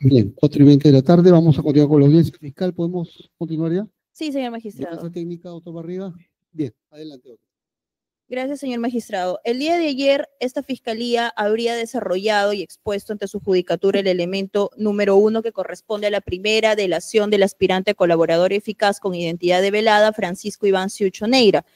Bien, 4 y 20 de la tarde, vamos a continuar con la audiencia fiscal. ¿Podemos continuar ya? Sí, señor magistrado. técnica, otro para arriba? Bien, adelante. Gracias, señor magistrado. El día de ayer, esta fiscalía habría desarrollado y expuesto ante su judicatura el elemento número uno que corresponde a la primera delación del aspirante colaborador eficaz con identidad de velada, Francisco Iván Ciucho Neira.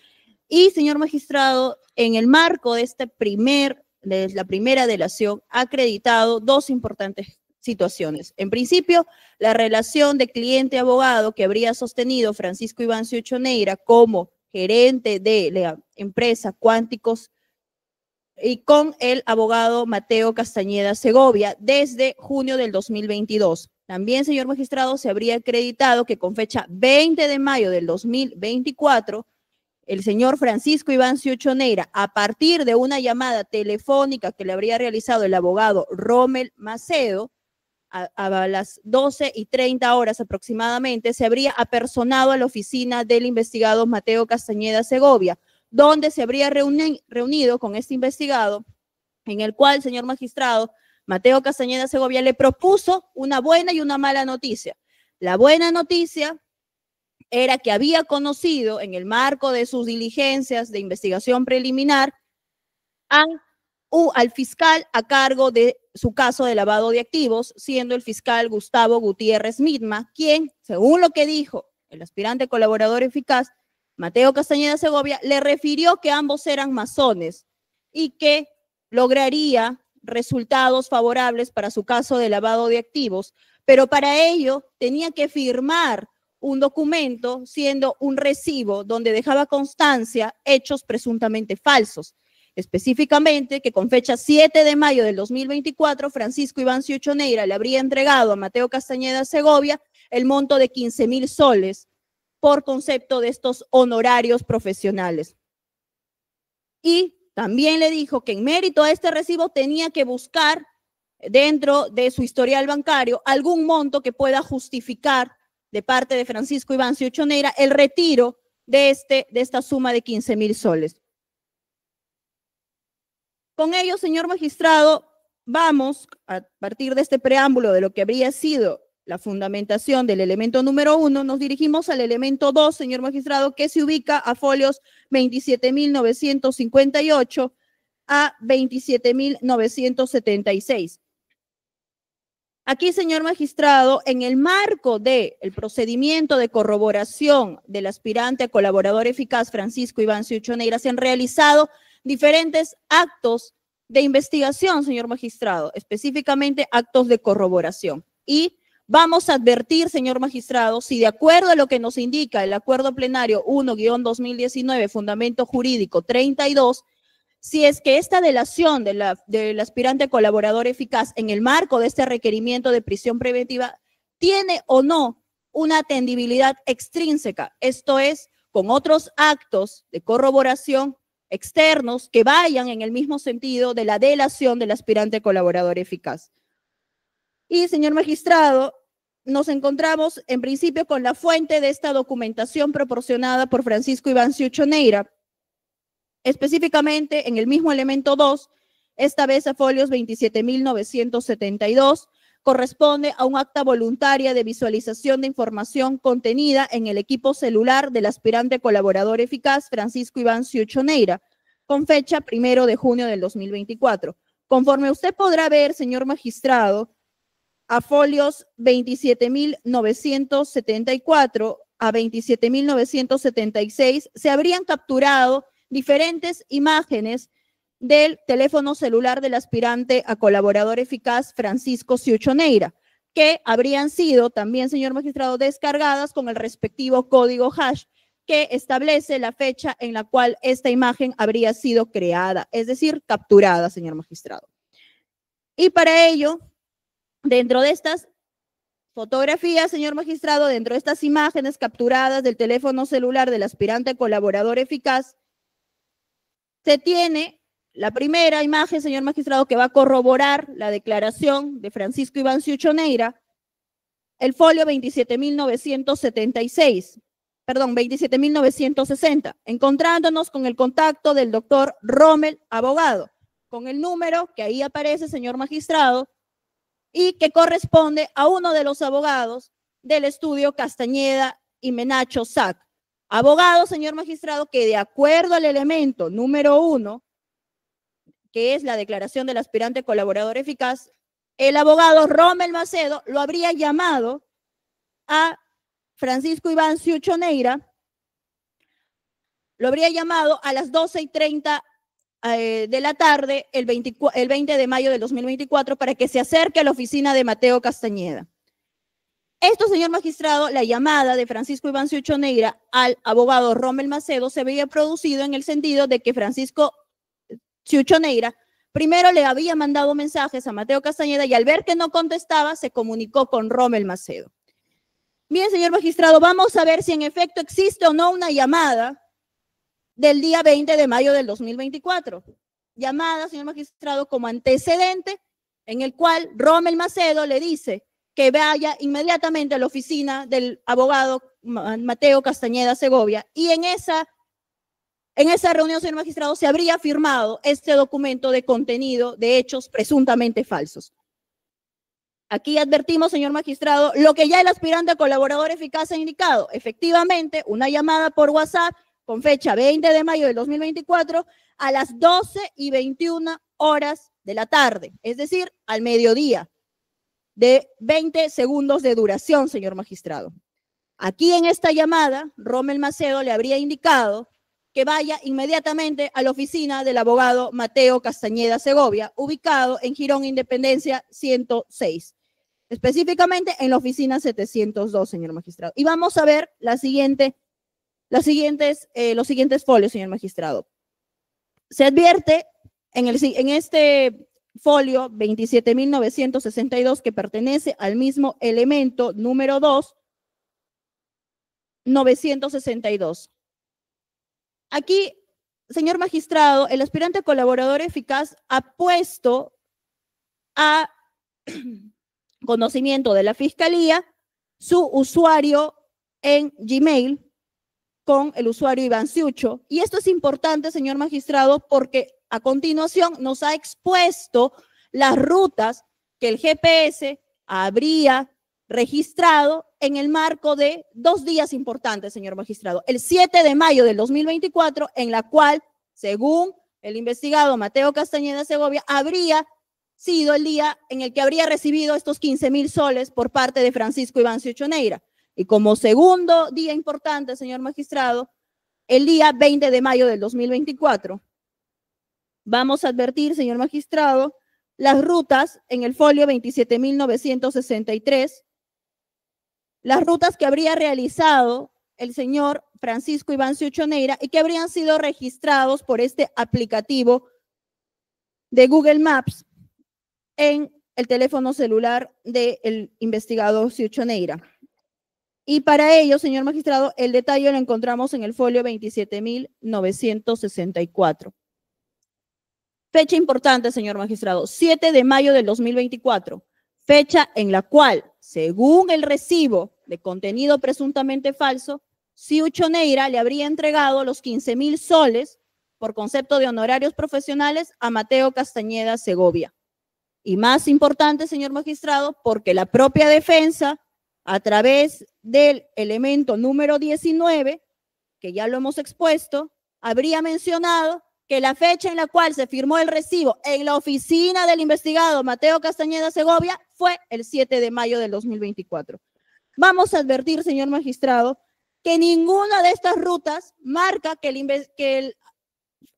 Y, señor magistrado, en el marco de, este primer, de la primera delación, ha acreditado dos importantes situaciones. En principio, la relación de cliente-abogado que habría sostenido Francisco Iván Choneira como gerente de la empresa Cuánticos y con el abogado Mateo Castañeda Segovia desde junio del 2022. También, señor magistrado, se habría acreditado que con fecha 20 de mayo del 2024, el señor Francisco Iván Ciuchoneira, a partir de una llamada telefónica que le habría realizado el abogado Rommel Macedo, a, las 12 y 30 horas aproximadamente, se habría apersonado a la oficina del investigado Mateo Castañeda Segovia, donde se habría reunido con este investigado, en el cual, señor magistrado, Mateo Castañeda Segovia le propuso una buena y una mala noticia. La buena noticia era que había conocido en el marco de sus diligencias de investigación preliminar a al fiscal a cargo de su caso de lavado de activos, siendo el fiscal Gustavo Gutiérrez Midma, quien, según lo que dijo el aspirante colaborador eficaz, Mateo Castañeda Segovia, le refirió que ambos eran masones y que lograría resultados favorables para su caso de lavado de activos, pero para ello tenía que firmar un documento siendo un recibo donde dejaba constancia hechos presuntamente falsos. Específicamente, que con fecha 7 de mayo del 2024, Francisco Iván Ciuchoneira le habría entregado a Mateo Castañeda Segovia el monto de 15 mil soles por concepto de estos honorarios profesionales. Y también le dijo que en mérito a este recibo tenía que buscar dentro de su historial bancario algún monto que pueda justificar de parte de Francisco Iván Ciuchoneira el retiro de, este, de esta suma de 15 mil soles. Con ello, señor magistrado, vamos a partir de este preámbulo de lo que habría sido la fundamentación del elemento número uno, nos dirigimos al elemento dos, señor magistrado, que se ubica a folios 27.958 a 27.976. Aquí, señor magistrado, en el marco del procedimiento de corroboración del aspirante a colaborador eficaz Francisco Iván Siuchoneira, se han realizado diferentes actos de investigación, señor magistrado, específicamente actos de corroboración. Y vamos a advertir, señor magistrado, si de acuerdo a lo que nos indica el acuerdo plenario 1-2019, fundamento jurídico 32, si es que esta delación de la, del aspirante colaborador eficaz en el marco de este requerimiento de prisión preventiva tiene o no una atendibilidad extrínseca, esto es, con otros actos de corroboración externos que vayan en el mismo sentido de la delación del aspirante colaborador eficaz. Y, señor magistrado, nos encontramos en principio con la fuente de esta documentación proporcionada por Francisco Iván Ciuchoneira, específicamente en el mismo elemento 2, esta vez a folios 27.972, corresponde a un acta voluntaria de visualización de información contenida en el equipo celular del aspirante colaborador eficaz Francisco Iván Ciuchoneira, con fecha primero de junio del 2024. Conforme usted podrá ver, señor magistrado, a folios 27.974 a 27.976 se habrían capturado diferentes imágenes del teléfono celular del aspirante a colaborador eficaz Francisco Ciuchoneira, que habrían sido también, señor magistrado, descargadas con el respectivo código hash que establece la fecha en la cual esta imagen habría sido creada, es decir, capturada, señor magistrado. Y para ello, dentro de estas fotografías, señor magistrado, dentro de estas imágenes capturadas del teléfono celular del aspirante colaborador eficaz, se tiene la primera imagen, señor magistrado, que va a corroborar la declaración de Francisco Iván Ciuchoneira, el folio 27.976, perdón, 27.960, encontrándonos con el contacto del doctor Rommel, abogado, con el número que ahí aparece, señor magistrado, y que corresponde a uno de los abogados del estudio Castañeda y Menacho SAC. Abogado, señor magistrado, que de acuerdo al elemento número uno, que es la declaración del aspirante colaborador eficaz, el abogado Rommel Macedo lo habría llamado a Francisco Iván Ciuchoneira, lo habría llamado a las 12 y 30 eh, de la tarde, el 20, de mayo del 2024, para que se acerque a la oficina de Mateo Castañeda. Esto, señor magistrado, la llamada de Francisco Iván Ciuchoneira al abogado Rommel Macedo se veía producido en el sentido de que Francisco Chucho Neira, primero le había mandado mensajes a Mateo Castañeda y al ver que no contestaba, se comunicó con Rommel Macedo. Bien, señor magistrado, vamos a ver si en efecto existe o no una llamada del día 20 de mayo del 2024. Llamada, señor magistrado, como antecedente en el cual Rommel Macedo le dice que vaya inmediatamente a la oficina del abogado Mateo Castañeda Segovia y en esa en esa reunión, señor magistrado, se habría firmado este documento de contenido de hechos presuntamente falsos. Aquí advertimos, señor magistrado, lo que ya el aspirante colaborador eficaz ha indicado. Efectivamente, una llamada por WhatsApp con fecha 20 de mayo del 2024 a las 12 y 21 horas de la tarde, es decir, al mediodía, de 20 segundos de duración, señor magistrado. Aquí en esta llamada, Rommel Macedo le habría indicado que vaya inmediatamente a la oficina del abogado Mateo Castañeda Segovia, ubicado en Girón Independencia 106, específicamente en la oficina 702, señor magistrado. Y vamos a ver la siguiente, las siguientes, eh, los siguientes folios, señor magistrado. Se advierte en, el, en este folio 27.962 que pertenece al mismo elemento número 2, 962 Aquí, señor magistrado, el aspirante colaborador eficaz ha puesto a conocimiento de la fiscalía su usuario en Gmail con el usuario Iván Y esto es importante, señor magistrado, porque a continuación nos ha expuesto las rutas que el GPS habría registrado en el marco de dos días importantes, señor magistrado. El 7 de mayo del 2024, en la cual, según el investigado Mateo Castañeda Segovia, habría sido el día en el que habría recibido estos 15 mil soles por parte de Francisco Iváncio Choneira. Y como segundo día importante, señor magistrado, el día 20 de mayo del 2024. Vamos a advertir, señor magistrado, las rutas en el folio 27.963 las rutas que habría realizado el señor Francisco Iván Neira y que habrían sido registrados por este aplicativo de Google Maps en el teléfono celular del investigador investigador Neira. Y para ello, señor magistrado, el detalle lo encontramos en el folio 27.964. Fecha importante, señor magistrado, 7 de mayo del 2024, fecha en la cual según el recibo de contenido presuntamente falso, si Neira le habría entregado los 15 mil soles por concepto de honorarios profesionales a Mateo Castañeda Segovia. Y más importante, señor magistrado, porque la propia defensa, a través del elemento número 19, que ya lo hemos expuesto, habría mencionado que la fecha en la cual se firmó el recibo en la oficina del investigado Mateo Castañeda Segovia fue el 7 de mayo del 2024. Vamos a advertir, señor magistrado, que ninguna de estas rutas marca que el,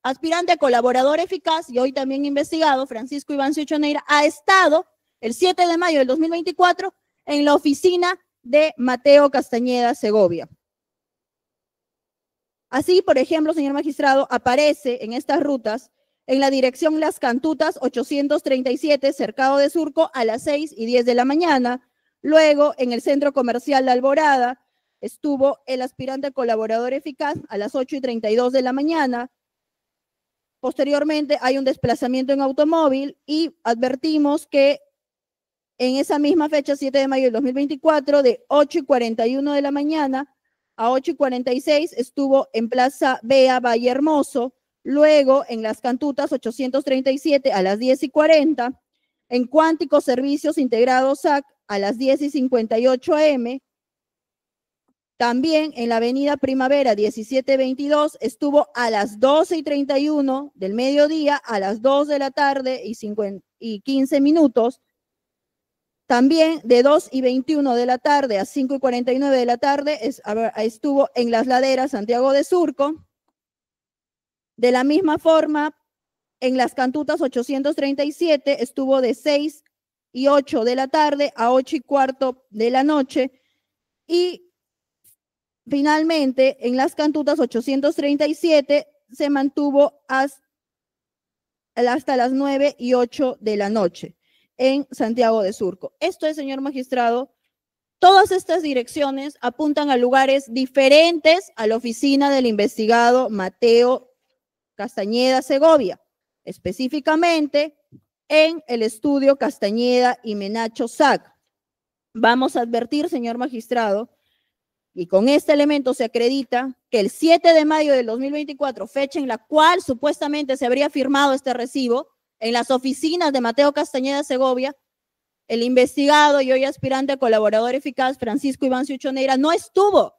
aspirante colaborador eficaz y hoy también investigado, Francisco Iván Choneira, ha estado el 7 de mayo del 2024 en la oficina de Mateo Castañeda Segovia. Así, por ejemplo, señor magistrado, aparece en estas rutas en la dirección Las Cantutas 837, cercado de Surco, a las 6 y 10 de la mañana. Luego, en el centro comercial La Alborada, estuvo el aspirante colaborador eficaz a las 8 y 32 de la mañana. Posteriormente hay un desplazamiento en automóvil y advertimos que en esa misma fecha, 7 de mayo del 2024, de 8 y 41 de la mañana a 8 y 46, estuvo en Plaza Bea Valle Hermoso Luego, en Las Cantutas, 837 a las 10 y 40. En Cuánticos Servicios Integrados SAC, a las 10 y 58 am. También en la Avenida Primavera 1722 estuvo a las 12 y 31 del mediodía, a las 2 de la tarde y 15 minutos. También de 2 y 21 de la tarde a 5 y 49 de la tarde estuvo en las laderas Santiago de Surco. De la misma forma, en las cantutas 837 estuvo de 6 y 8 de la tarde a 8 y cuarto de la noche. Y finalmente, en las cantutas 837 se mantuvo hasta las 9 y 8 de la noche en Santiago de Surco. Esto es, señor magistrado, todas estas direcciones apuntan a lugares diferentes a la oficina del investigado Mateo Castañeda, Segovia, específicamente en el estudio Castañeda y Menacho SAC. Vamos a advertir, señor magistrado, y con este elemento se acredita que el 7 de mayo del 2024, fecha en la cual supuestamente se habría firmado este recibo, en las oficinas de Mateo Castañeda Segovia, el investigado y hoy aspirante a colaborador eficaz Francisco Iván Ciuchoneira no estuvo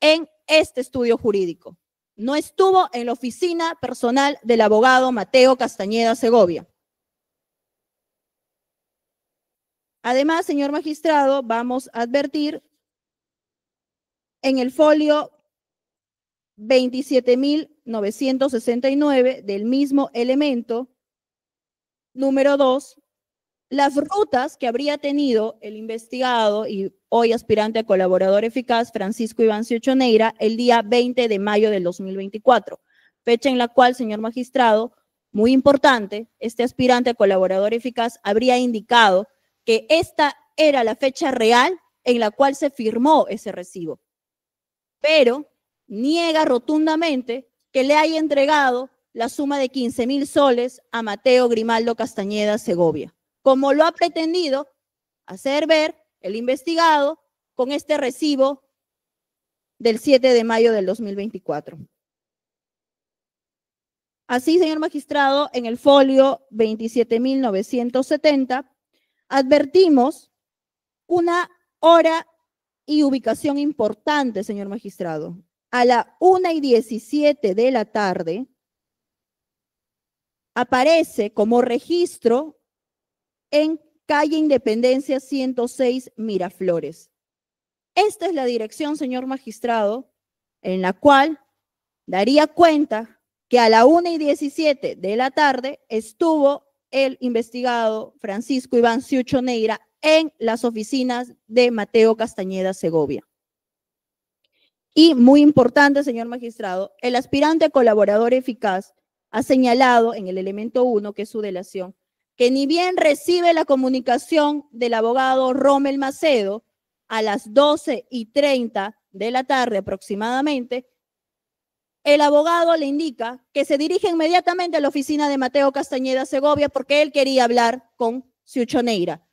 en este estudio jurídico no estuvo en la oficina personal del abogado Mateo Castañeda Segovia. Además, señor magistrado, vamos a advertir en el folio 27.969 del mismo elemento, número 2, las rutas que habría tenido el investigado y hoy aspirante a colaborador eficaz, Francisco Iván Neira, el día 20 de mayo del 2024, fecha en la cual, señor magistrado, muy importante, este aspirante a colaborador eficaz habría indicado que esta era la fecha real en la cual se firmó ese recibo, pero niega rotundamente que le haya entregado la suma de 15 mil soles a Mateo Grimaldo Castañeda Segovia, como lo ha pretendido hacer ver el investigado con este recibo del 7 de mayo del 2024. Así, señor magistrado, en el folio 27.970 advertimos una hora y ubicación importante, señor magistrado. A la 1 y 17 de la tarde aparece como registro en calle Independencia 106, Miraflores. Esta es la dirección, señor magistrado, en la cual daría cuenta que a la 1 y 17 de la tarde estuvo el investigado Francisco Iván Ciucho Neira en las oficinas de Mateo Castañeda Segovia. Y muy importante, señor magistrado, el aspirante colaborador eficaz ha señalado en el elemento 1 que su delación que ni bien recibe la comunicación del abogado Rommel Macedo a las 12 y 30 de la tarde aproximadamente, el abogado le indica que se dirige inmediatamente a la oficina de Mateo Castañeda Segovia porque él quería hablar con Ciuchoneira.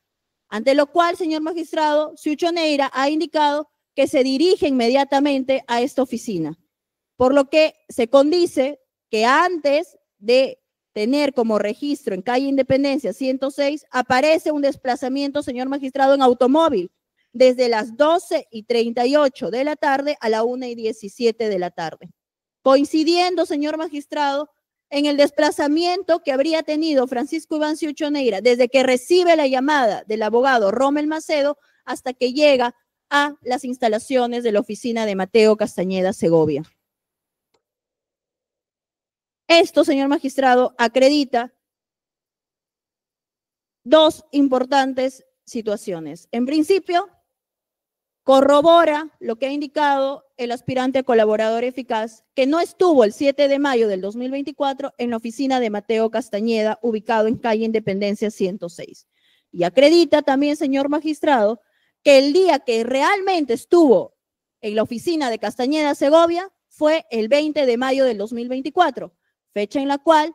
Ante lo cual, señor magistrado, Ciuchoneira ha indicado que se dirige inmediatamente a esta oficina. Por lo que se condice que antes de tener como registro en calle Independencia 106, aparece un desplazamiento, señor magistrado, en automóvil desde las 12 y 38 de la tarde a la 1 y 17 de la tarde. Coincidiendo, señor magistrado, en el desplazamiento que habría tenido Francisco Ivancio Choneira desde que recibe la llamada del abogado Rommel Macedo hasta que llega a las instalaciones de la oficina de Mateo Castañeda Segovia. Esto, señor magistrado, acredita dos importantes situaciones. En principio, corrobora lo que ha indicado el aspirante colaborador eficaz, que no estuvo el 7 de mayo del 2024 en la oficina de Mateo Castañeda, ubicado en calle Independencia 106. Y acredita también, señor magistrado, que el día que realmente estuvo en la oficina de Castañeda, Segovia, fue el 20 de mayo del 2024, fecha en la cual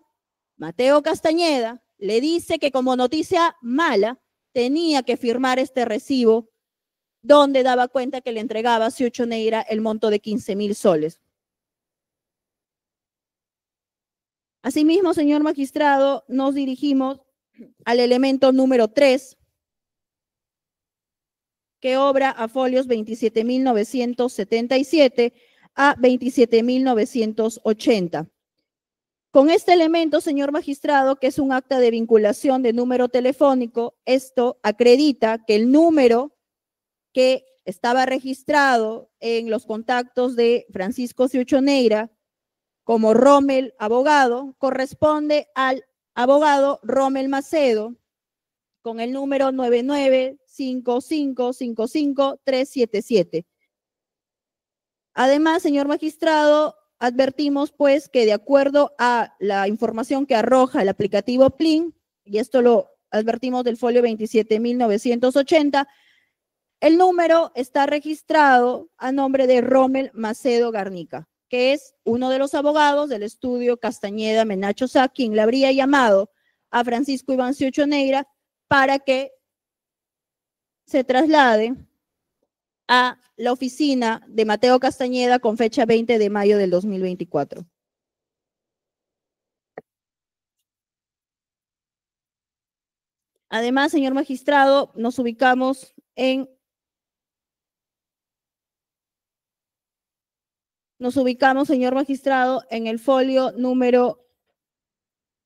Mateo Castañeda le dice que como noticia mala tenía que firmar este recibo donde daba cuenta que le entregaba a Ciucho Neira el monto de 15 mil soles. Asimismo, señor magistrado, nos dirigimos al elemento número 3, que obra a folios 27.977 a 27.980. Con este elemento, señor magistrado, que es un acta de vinculación de número telefónico, esto acredita que el número que estaba registrado en los contactos de Francisco Ciuchoneira como Rommel abogado corresponde al abogado Rommel Macedo con el número 995555377. Además, señor magistrado, advertimos pues que de acuerdo a la información que arroja el aplicativo Plin, y esto lo advertimos del folio 27.980, el número está registrado a nombre de Rommel Macedo Garnica, que es uno de los abogados del estudio Castañeda Menacho Sá, quien le habría llamado a Francisco Iván Neira para que se traslade a la oficina de Mateo Castañeda con fecha 20 de mayo del 2024. Además, señor magistrado, nos ubicamos en Nos ubicamos, señor magistrado, en el folio número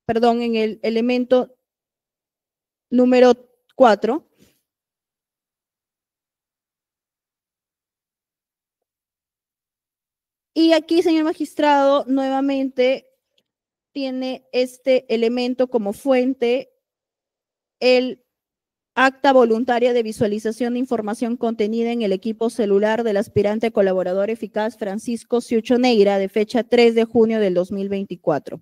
perdón, en el elemento número 4 Y aquí, señor magistrado, nuevamente tiene este elemento como fuente el acta voluntaria de visualización de información contenida en el equipo celular del aspirante colaborador eficaz Francisco Ciucho de fecha 3 de junio del 2024.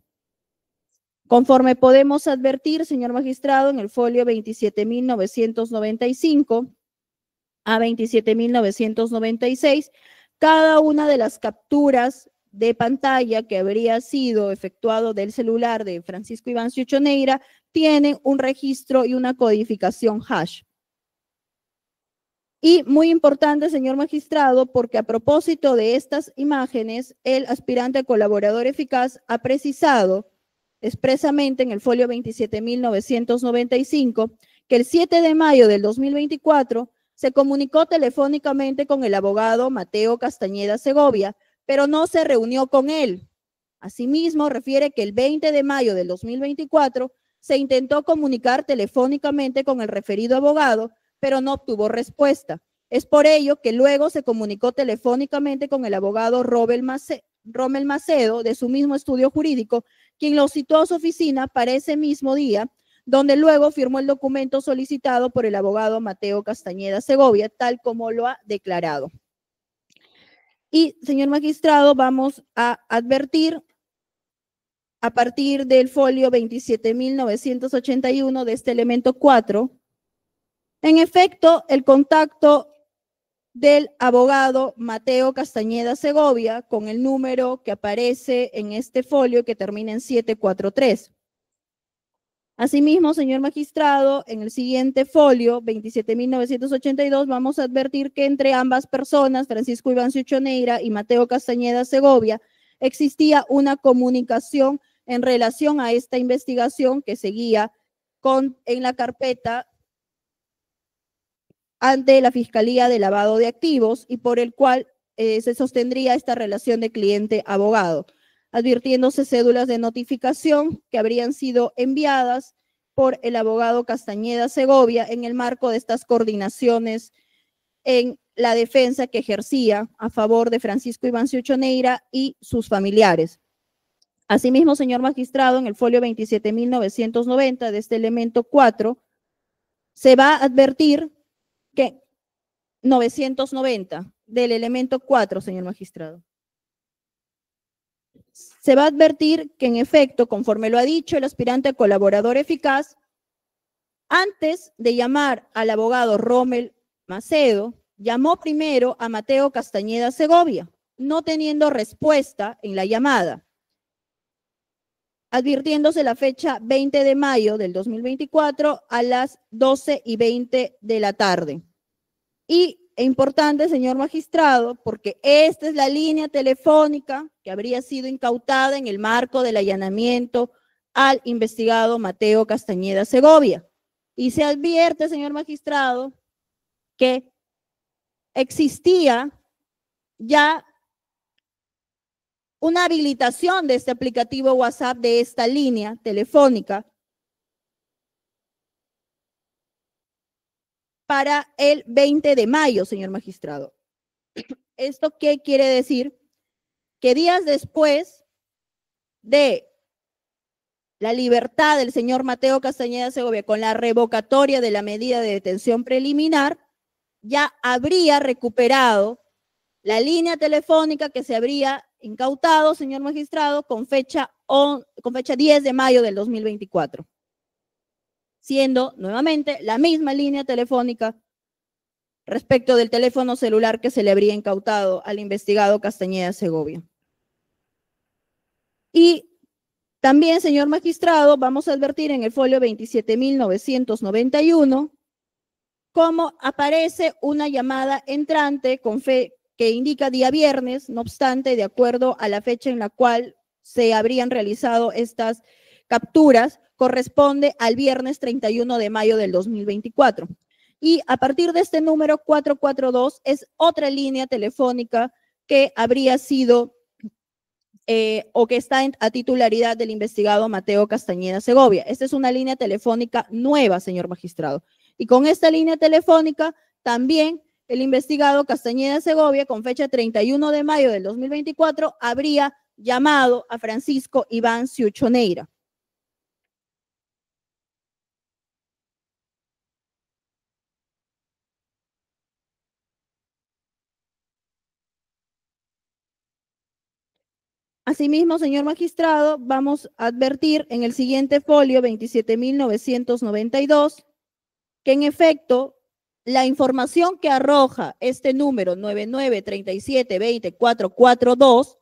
Conforme podemos advertir, señor magistrado, en el folio 27.995 a 27.996, cada una de las capturas de pantalla que habría sido efectuado del celular de Francisco Iván Neira tienen un registro y una codificación hash. Y muy importante, señor magistrado, porque a propósito de estas imágenes, el aspirante colaborador eficaz ha precisado expresamente en el folio 27.995 que el 7 de mayo del 2024 se comunicó telefónicamente con el abogado Mateo Castañeda Segovia, pero no se reunió con él. Asimismo, refiere que el 20 de mayo del 2024 se intentó comunicar telefónicamente con el referido abogado, pero no obtuvo respuesta. Es por ello que luego se comunicó telefónicamente con el abogado Rommel Macedo, de su mismo estudio jurídico, quien lo citó a su oficina para ese mismo día donde luego firmó el documento solicitado por el abogado Mateo Castañeda Segovia, tal como lo ha declarado. Y, señor magistrado, vamos a advertir a partir del folio 27.981 de este elemento 4. En efecto, el contacto del abogado Mateo Castañeda Segovia con el número que aparece en este folio que termina en 743 Asimismo, señor magistrado, en el siguiente folio, 27.982, vamos a advertir que entre ambas personas, Francisco Iván Choneira y Mateo Castañeda Segovia, existía una comunicación en relación a esta investigación que seguía con, en la carpeta ante la Fiscalía de Lavado de Activos y por el cual eh, se sostendría esta relación de cliente-abogado advirtiéndose cédulas de notificación que habrían sido enviadas por el abogado Castañeda Segovia en el marco de estas coordinaciones en la defensa que ejercía a favor de Francisco Iván Neira y sus familiares. Asimismo, señor magistrado, en el folio 27.990 de este elemento 4, se va a advertir que 990 del elemento 4, señor magistrado se va a advertir que en efecto, conforme lo ha dicho el aspirante colaborador eficaz, antes de llamar al abogado Rommel Macedo, llamó primero a Mateo Castañeda Segovia, no teniendo respuesta en la llamada. Advirtiéndose la fecha 20 de mayo del 2024 a las 12 y 20 de la tarde. Y e importante, señor magistrado, porque esta es la línea telefónica que habría sido incautada en el marco del allanamiento al investigado Mateo Castañeda Segovia. Y se advierte, señor magistrado, que existía ya una habilitación de este aplicativo WhatsApp de esta línea telefónica para el 20 de mayo, señor magistrado. ¿Esto qué quiere decir? Que días después de la libertad del señor Mateo Castañeda Segovia con la revocatoria de la medida de detención preliminar, ya habría recuperado la línea telefónica que se habría incautado, señor magistrado, con fecha, con fecha 10 de mayo del 2024 siendo nuevamente la misma línea telefónica respecto del teléfono celular que se le habría incautado al investigado Castañeda Segovia. Y también, señor magistrado, vamos a advertir en el folio 27.991 cómo aparece una llamada entrante con fe que indica día viernes, no obstante, de acuerdo a la fecha en la cual se habrían realizado estas capturas, corresponde al viernes 31 de mayo del 2024. Y a partir de este número 442 es otra línea telefónica que habría sido eh, o que está a titularidad del investigado Mateo Castañeda Segovia. Esta es una línea telefónica nueva, señor magistrado. Y con esta línea telefónica también el investigado Castañeda Segovia, con fecha 31 de mayo del 2024, habría llamado a Francisco Iván Ciuchoneira. Asimismo, señor magistrado, vamos a advertir en el siguiente folio 27.992 que en efecto la información que arroja este número 993720442,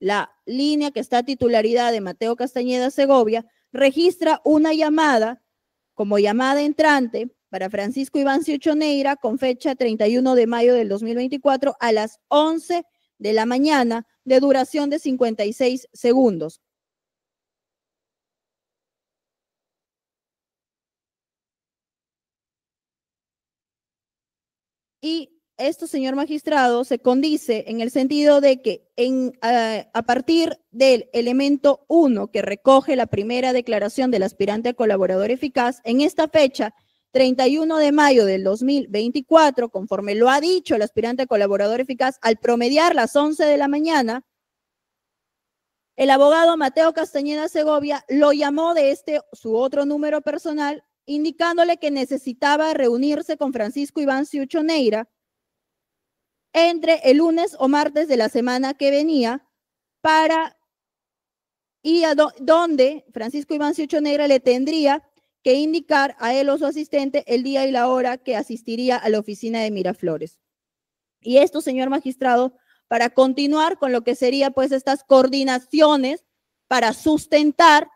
la línea que está a titularidad de Mateo Castañeda Segovia, registra una llamada como llamada entrante para Francisco Iván Ciochoneira con fecha 31 de mayo del 2024 a las 11 de la mañana de duración de 56 segundos. Y esto, señor magistrado, se condice en el sentido de que a, a partir del elemento 1 que recoge la primera declaración del aspirante a colaborador eficaz, en esta fecha 31 de mayo del 2024, conforme lo ha dicho el aspirante colaborador eficaz, al promediar las 11 de la mañana, el abogado Mateo Castañeda Segovia lo llamó de este su otro número personal, indicándole que necesitaba reunirse con Francisco Iván Ciucho entre el lunes o martes de la semana que venía para y a donde Francisco Iván Ciucho le tendría que indicar a él o su asistente el día y la hora que asistiría a la oficina de Miraflores. Y esto, señor magistrado, para continuar con lo que sería pues estas coordinaciones para sustentar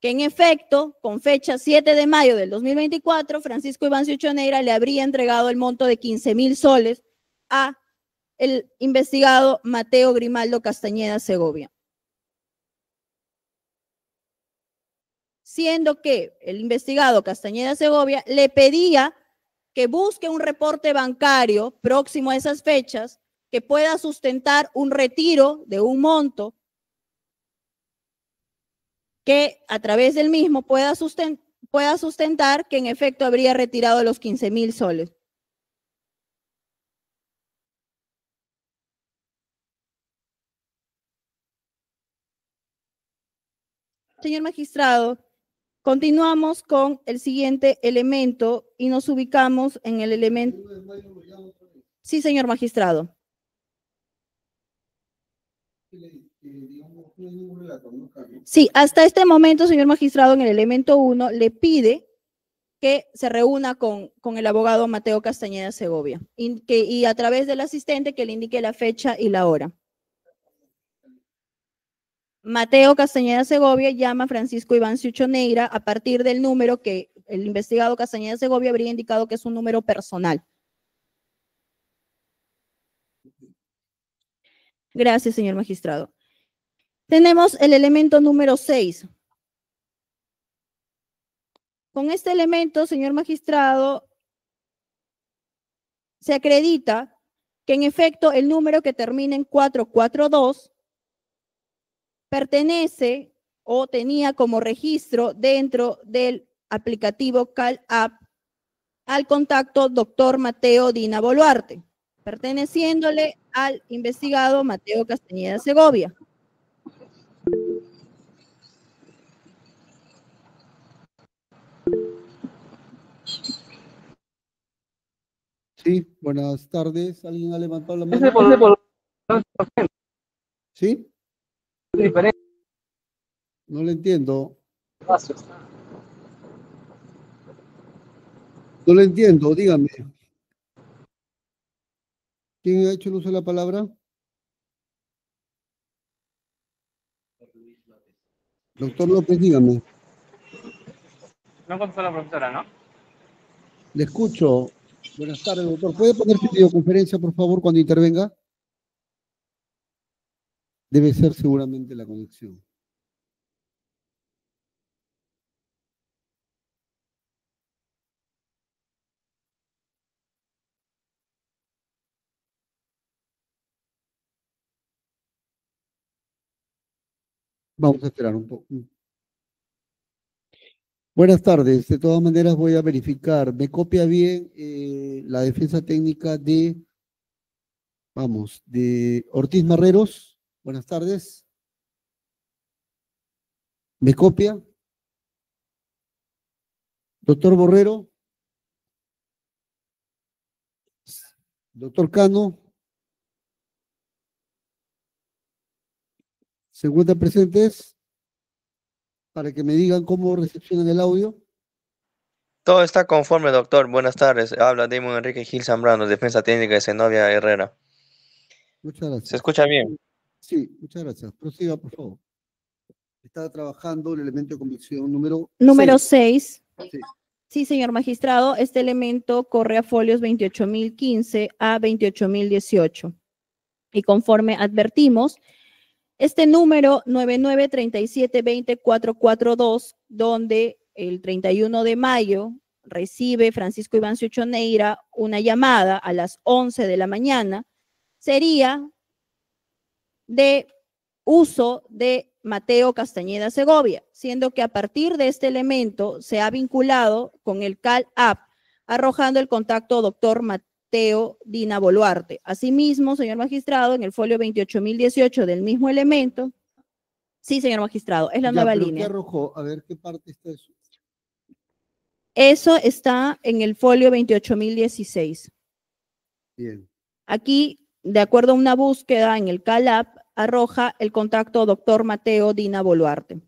que en efecto, con fecha 7 de mayo del 2024, Francisco Iván choneira le habría entregado el monto de 15 mil soles a el investigado Mateo Grimaldo Castañeda Segovia. siendo que el investigado Castañeda Segovia le pedía que busque un reporte bancario próximo a esas fechas que pueda sustentar un retiro de un monto que a través del mismo pueda, sustentar, pueda sustentar que en efecto habría retirado los 15 mil soles. Señor magistrado, Continuamos con el siguiente elemento y nos ubicamos en el elemento. Sí, señor magistrado. Sí, hasta este momento, señor magistrado, en el elemento 1 le pide que se reúna con, el abogado Mateo Castañeda Segovia y a través del asistente que le indique la fecha y la hora. Mateo Castañeda Segovia llama a Francisco Iván Siuchoneira a partir del número que el investigado Castañeda Segovia habría indicado que es un número personal. Gracias, señor magistrado. Tenemos el elemento número 6. Con este elemento, señor magistrado, se acredita que en efecto el número que termina en 442 pertenece o tenía como registro dentro del aplicativo CalApp al contacto doctor Mateo Dina Boluarte, perteneciéndole al investigado Mateo Castañeda Segovia. Sí, buenas tardes. ¿Alguien ha levantado la mano? Sí. No le entiendo. No le entiendo, dígame. ¿Quién ha hecho el uso de la palabra? Doctor López, dígame. No a la profesora, ¿no? Le escucho. Buenas tardes, doctor. ¿Puede poner videoconferencia, por favor, cuando intervenga? debe ser seguramente la conexión. Vamos a esperar un poco. Buenas tardes. De todas maneras voy a verificar. Me copia bien eh, la defensa técnica de, vamos, de Ortiz Marreros. Buenas tardes. ¿Me copia? Doctor Borrero. Doctor Cano. ¿Se encuentran presentes? Para que me digan cómo recepcionan el audio. Todo está conforme, doctor. Buenas tardes. Habla Damon Enrique Gil Zambrano, defensa técnica de Zenobia Herrera. Muchas gracias. ¿Se escucha bien? Sí, muchas gracias. Prosiga, por favor. Está trabajando el elemento de convicción número Número 6. Sí. señor magistrado, este elemento corre a folios 28.015 a 28.018. Y conforme advertimos, este número dos donde el 31 de mayo recibe Francisco Iván Neira una llamada a las 11 de la mañana, sería de uso de Mateo Castañeda Segovia, siendo que a partir de este elemento se ha vinculado con el Cal App, arrojando el contacto doctor Mateo Dina Boluarte. Asimismo, señor magistrado, en el folio 28.018 del mismo elemento, sí, señor magistrado, es la nueva línea. arrojó? A ver qué parte está eso. Eso está en el folio 28.016. Bien. Aquí de acuerdo a una búsqueda en el CALAP, arroja el contacto doctor Mateo Dina Boluarte.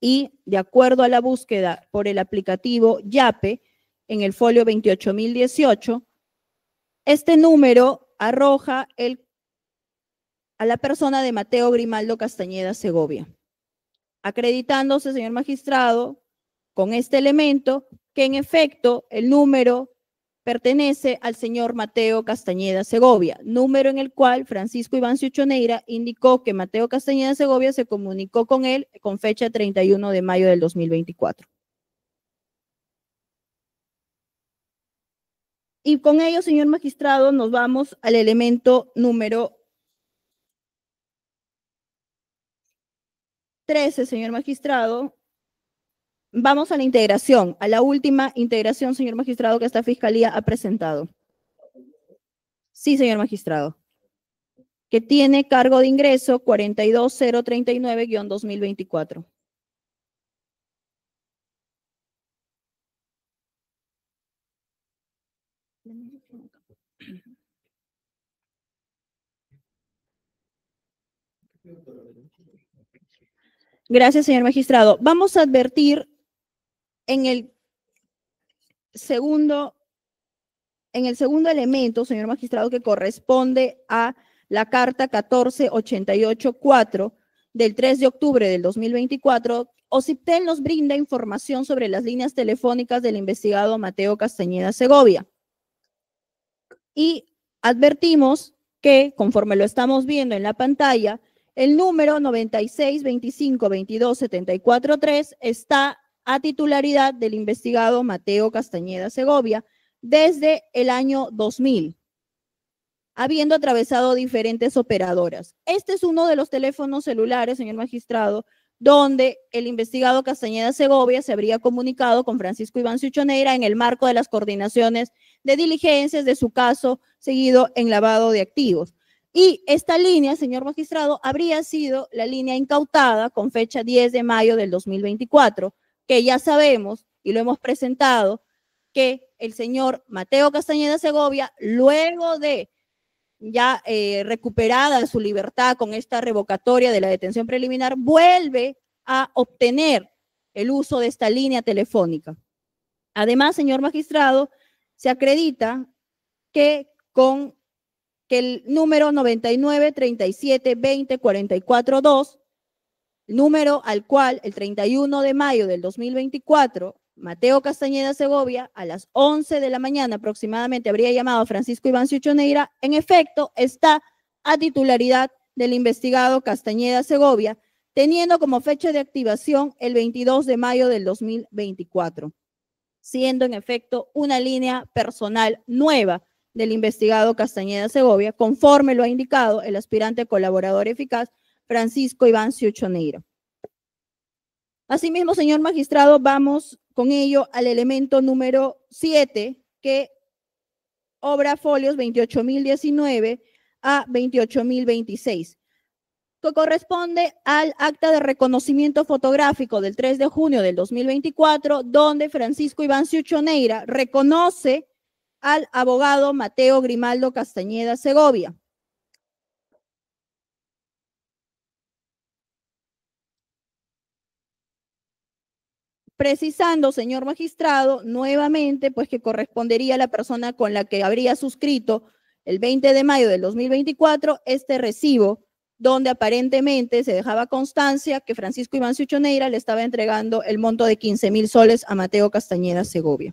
Y de acuerdo a la búsqueda por el aplicativo YAPE, en el folio 28.018, este número arroja el, a la persona de Mateo Grimaldo Castañeda Segovia, acreditándose, señor magistrado, con este elemento que en efecto el número pertenece al señor Mateo Castañeda Segovia, número en el cual Francisco Iván Neira indicó que Mateo Castañeda Segovia se comunicó con él con fecha 31 de mayo del 2024. Y con ello, señor magistrado, nos vamos al elemento número 13, señor magistrado, Vamos a la integración, a la última integración, señor magistrado, que esta fiscalía ha presentado. Sí, señor magistrado. Que tiene cargo de ingreso 42039-2024. Gracias, señor magistrado. Vamos a advertir en el segundo, en el segundo elemento, señor magistrado, que corresponde a la Carta 14884 del 3 de octubre del 2024, OCIPTEL nos brinda información sobre las líneas telefónicas del investigado Mateo Castañeda Segovia. Y advertimos que, conforme lo estamos viendo en la pantalla, el número 96 25 22 está a titularidad del investigado Mateo Castañeda Segovia desde el año 2000, habiendo atravesado diferentes operadoras. Este es uno de los teléfonos celulares, señor magistrado, donde el investigado Castañeda Segovia se habría comunicado con Francisco Iván Suchoneira en el marco de las coordinaciones de diligencias de su caso seguido en lavado de activos. Y esta línea, señor magistrado, habría sido la línea incautada con fecha 10 de mayo del 2024, que ya sabemos y lo hemos presentado, que el señor Mateo Castañeda Segovia, luego de ya eh, recuperada su libertad con esta revocatoria de la detención preliminar, vuelve a obtener el uso de esta línea telefónica. Además, señor magistrado, se acredita que con que el número 99 37 20 número al cual el 31 de mayo del 2024 Mateo Castañeda Segovia, a las 11 de la mañana aproximadamente, habría llamado a Francisco Iván Siuchoneira. En efecto, está a titularidad del investigado Castañeda Segovia, teniendo como fecha de activación el 22 de mayo del 2024, siendo en efecto una línea personal nueva del investigado Castañeda Segovia, conforme lo ha indicado el aspirante colaborador eficaz Francisco Iván Neira. Asimismo, señor magistrado, vamos con ello al elemento número 7, que obra folios 28.019 a 28.026, que corresponde al acta de reconocimiento fotográfico del 3 de junio del 2024, donde Francisco Iván Choneira reconoce al abogado Mateo Grimaldo Castañeda Segovia precisando, señor magistrado, nuevamente, pues que correspondería a la persona con la que habría suscrito el 20 de mayo del 2024 este recibo, donde aparentemente se dejaba constancia que Francisco Iván Suchoneira le estaba entregando el monto de 15 mil soles a Mateo Castañeda Segovia.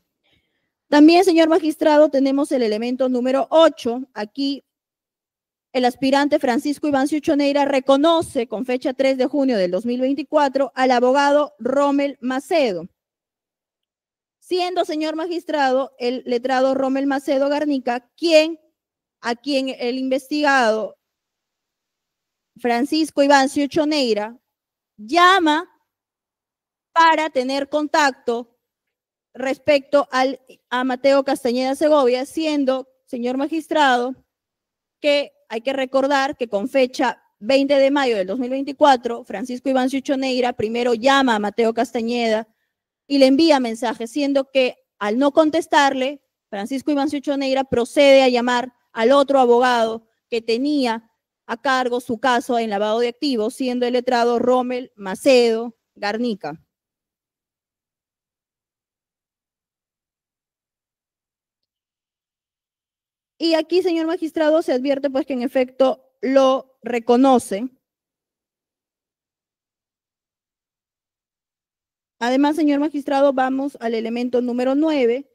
También, señor magistrado, tenemos el elemento número 8. Aquí el aspirante Francisco Iván Choneira reconoce con fecha 3 de junio del 2024 al abogado Rommel Macedo. Siendo señor magistrado el letrado Rommel Macedo Garnica, quien a quien el investigado Francisco Iván Choneira llama para tener contacto respecto al, a Mateo Castañeda Segovia, siendo señor magistrado que hay que recordar que con fecha 20 de mayo del 2024, Francisco Iván Neira primero llama a Mateo Castañeda y le envía mensajes, siendo que al no contestarle, Francisco Iván Neira procede a llamar al otro abogado que tenía a cargo su caso en lavado de activos, siendo el letrado Rommel Macedo Garnica. Y aquí, señor magistrado, se advierte pues que en efecto lo reconoce. Además, señor magistrado, vamos al elemento número 9.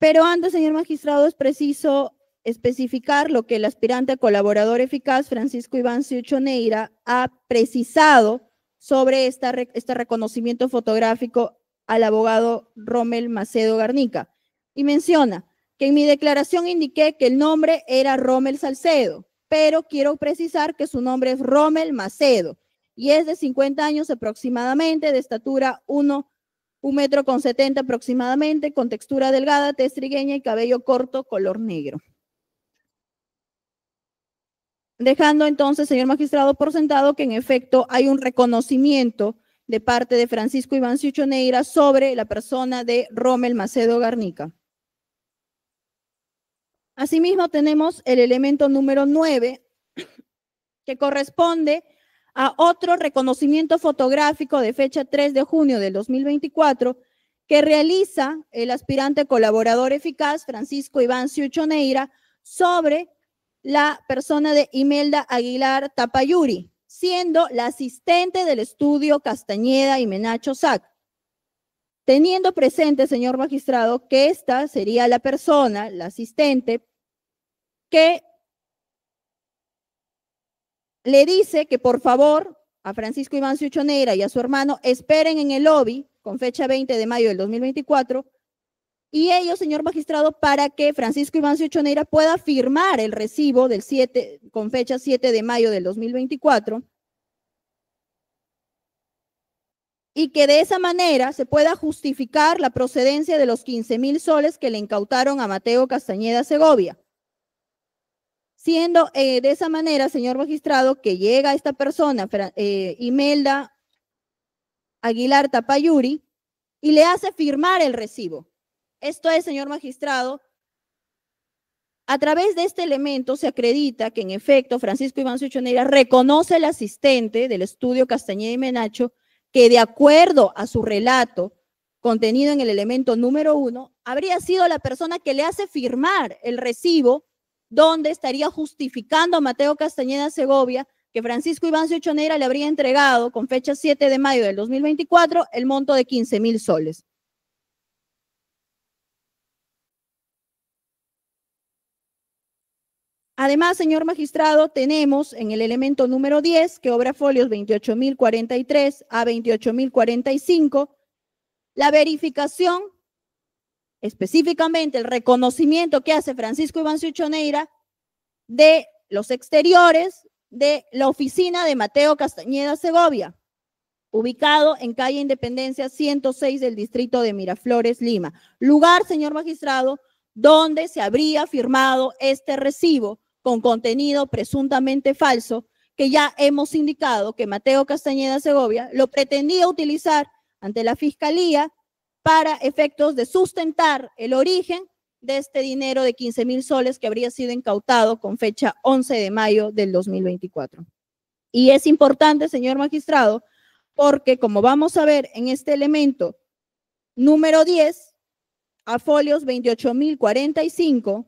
Pero antes, señor magistrado, es preciso especificar lo que el aspirante a colaborador eficaz Francisco Iván Ciuchoneira ha precisado sobre este reconocimiento fotográfico al abogado Rommel Macedo Garnica. Y menciona que en mi declaración indiqué que el nombre era Rommel Salcedo, pero quiero precisar que su nombre es Rommel Macedo y es de 50 años aproximadamente, de estatura 1, metro con 70 aproximadamente, con textura delgada, testrigueña y cabello corto, color negro. Dejando entonces, señor magistrado, por sentado que en efecto hay un reconocimiento de parte de Francisco Iván Neira sobre la persona de Rommel Macedo Garnica. Asimismo, tenemos el elemento número 9, que corresponde a otro reconocimiento fotográfico de fecha 3 de junio del 2024 que realiza el aspirante colaborador eficaz Francisco Iván Neira sobre la persona de Imelda Aguilar Tapayuri, siendo la asistente del estudio Castañeda y Menacho Sac. Teniendo presente, señor magistrado, que esta sería la persona, la asistente, que le dice que por favor a Francisco Iván Suchonera y a su hermano esperen en el lobby con fecha 20 de mayo del 2024 y ello, señor magistrado, para que Francisco Iván Choneira pueda firmar el recibo del con fecha 7 de mayo del 2024, y que de esa manera se pueda justificar la procedencia de los 15 mil soles que le incautaron a Mateo Castañeda Segovia. Siendo eh, de esa manera, señor magistrado, que llega esta persona, eh, Imelda Aguilar Tapayuri, y le hace firmar el recibo. Esto es, señor magistrado, a través de este elemento se acredita que en efecto Francisco Iván Suchonera reconoce al asistente del estudio Castañeda y Menacho que de acuerdo a su relato contenido en el elemento número uno, habría sido la persona que le hace firmar el recibo donde estaría justificando a Mateo Castañeda Segovia que Francisco Iván Suchonera le habría entregado con fecha 7 de mayo del 2024 el monto de 15 mil soles. Además, señor magistrado, tenemos en el elemento número 10, que obra folios 28.043 a 28.045, la verificación, específicamente el reconocimiento que hace Francisco Iván Suchoneira de los exteriores de la oficina de Mateo Castañeda Segovia, ubicado en calle Independencia 106 del distrito de Miraflores, Lima. Lugar, señor magistrado, donde se habría firmado este recibo con contenido presuntamente falso que ya hemos indicado que Mateo Castañeda Segovia lo pretendía utilizar ante la Fiscalía para efectos de sustentar el origen de este dinero de 15 mil soles que habría sido incautado con fecha 11 de mayo del 2024. Y es importante, señor magistrado, porque como vamos a ver en este elemento número 10, a folios 28.045,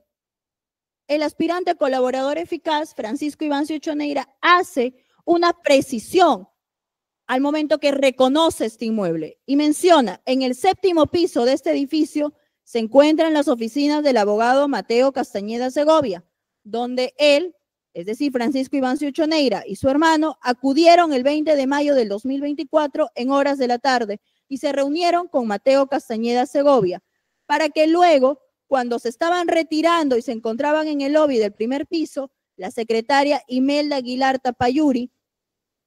el aspirante colaborador eficaz, Francisco Iván Neira, hace una precisión al momento que reconoce este inmueble y menciona, en el séptimo piso de este edificio se encuentran las oficinas del abogado Mateo Castañeda Segovia, donde él, es decir, Francisco Iván Choneira y su hermano acudieron el 20 de mayo del 2024 en horas de la tarde y se reunieron con Mateo Castañeda Segovia para que luego cuando se estaban retirando y se encontraban en el lobby del primer piso, la secretaria Imelda Aguilar Tapayuri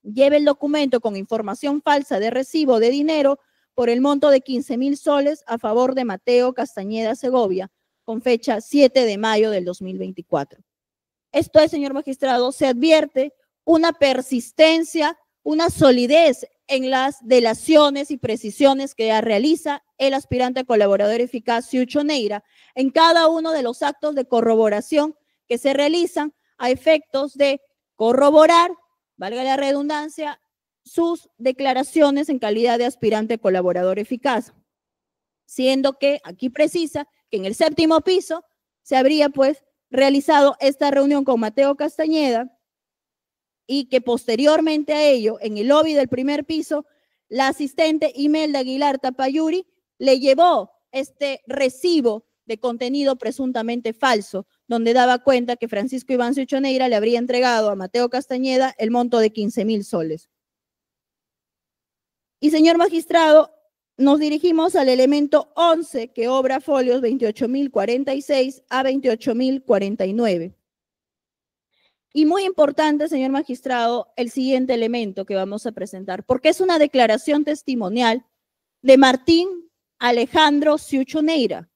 lleva el documento con información falsa de recibo de dinero por el monto de 15 mil soles a favor de Mateo Castañeda Segovia, con fecha 7 de mayo del 2024. Esto es, señor magistrado, se advierte una persistencia, una solidez en las delaciones y precisiones que realiza el aspirante colaborador eficaz Ciucho Neira en cada uno de los actos de corroboración que se realizan a efectos de corroborar, valga la redundancia, sus declaraciones en calidad de aspirante colaborador eficaz, siendo que aquí precisa que en el séptimo piso se habría pues realizado esta reunión con Mateo Castañeda, y que posteriormente a ello, en el lobby del primer piso, la asistente Imelda Aguilar Tapayuri le llevó este recibo de contenido presuntamente falso, donde daba cuenta que Francisco Iván Suchoneira le habría entregado a Mateo Castañeda el monto de 15 mil soles. Y señor magistrado, nos dirigimos al elemento 11 que obra folios 28.046 a 28.049. Y muy importante, señor magistrado, el siguiente elemento que vamos a presentar, porque es una declaración testimonial de Martín Alejandro Siuchoneira,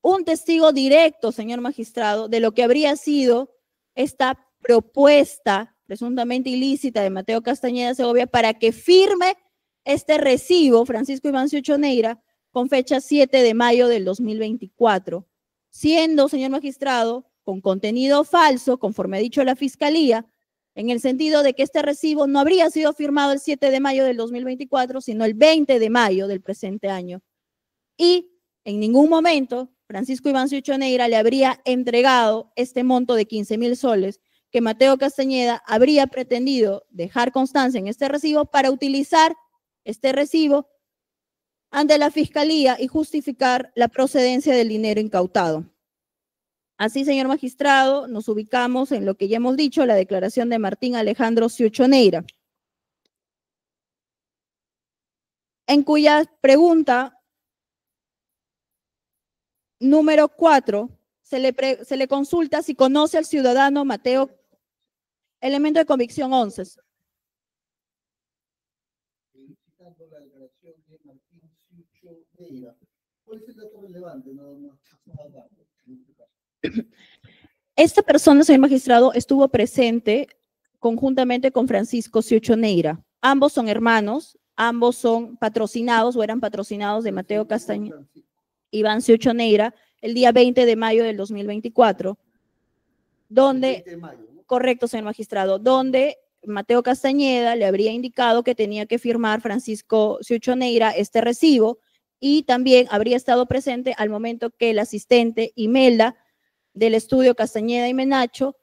un testigo directo, señor magistrado, de lo que habría sido esta propuesta presuntamente ilícita de Mateo Castañeda Segovia para que firme este recibo, Francisco Iván Siuchoneira, con fecha 7 de mayo del 2024, siendo, señor magistrado, con contenido falso, conforme ha dicho la Fiscalía, en el sentido de que este recibo no habría sido firmado el 7 de mayo del 2024, sino el 20 de mayo del presente año. Y en ningún momento Francisco Iván Cuchoneira le habría entregado este monto de 15 mil soles que Mateo Castañeda habría pretendido dejar constancia en este recibo para utilizar este recibo ante la Fiscalía y justificar la procedencia del dinero incautado. Así, señor magistrado, nos ubicamos en lo que ya hemos dicho, la declaración de Martín Alejandro Ciuchoneira, en cuya pregunta número cuatro se le, se le consulta si conoce al ciudadano Mateo, elemento de convicción 11. Esta persona, señor magistrado, estuvo presente conjuntamente con Francisco Siochoneira. Ambos son hermanos, ambos son patrocinados o eran patrocinados de Mateo Castañeda, y Iván Siochoneira, el día 20 de mayo del 2024, donde, correcto, señor magistrado, donde Mateo Castañeda le habría indicado que tenía que firmar Francisco Siochoneira este recibo y también habría estado presente al momento que el asistente Imelda del estudio Castañeda y Menacho,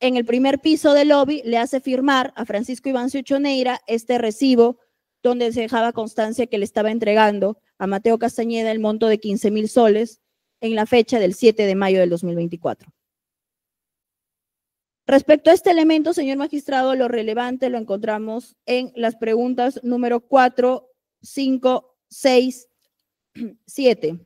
en el primer piso del lobby le hace firmar a Francisco Iván Choneira este recibo donde se dejaba constancia que le estaba entregando a Mateo Castañeda el monto de 15 mil soles en la fecha del 7 de mayo del 2024. Respecto a este elemento, señor magistrado, lo relevante lo encontramos en las preguntas número 4, 5, 6, 7.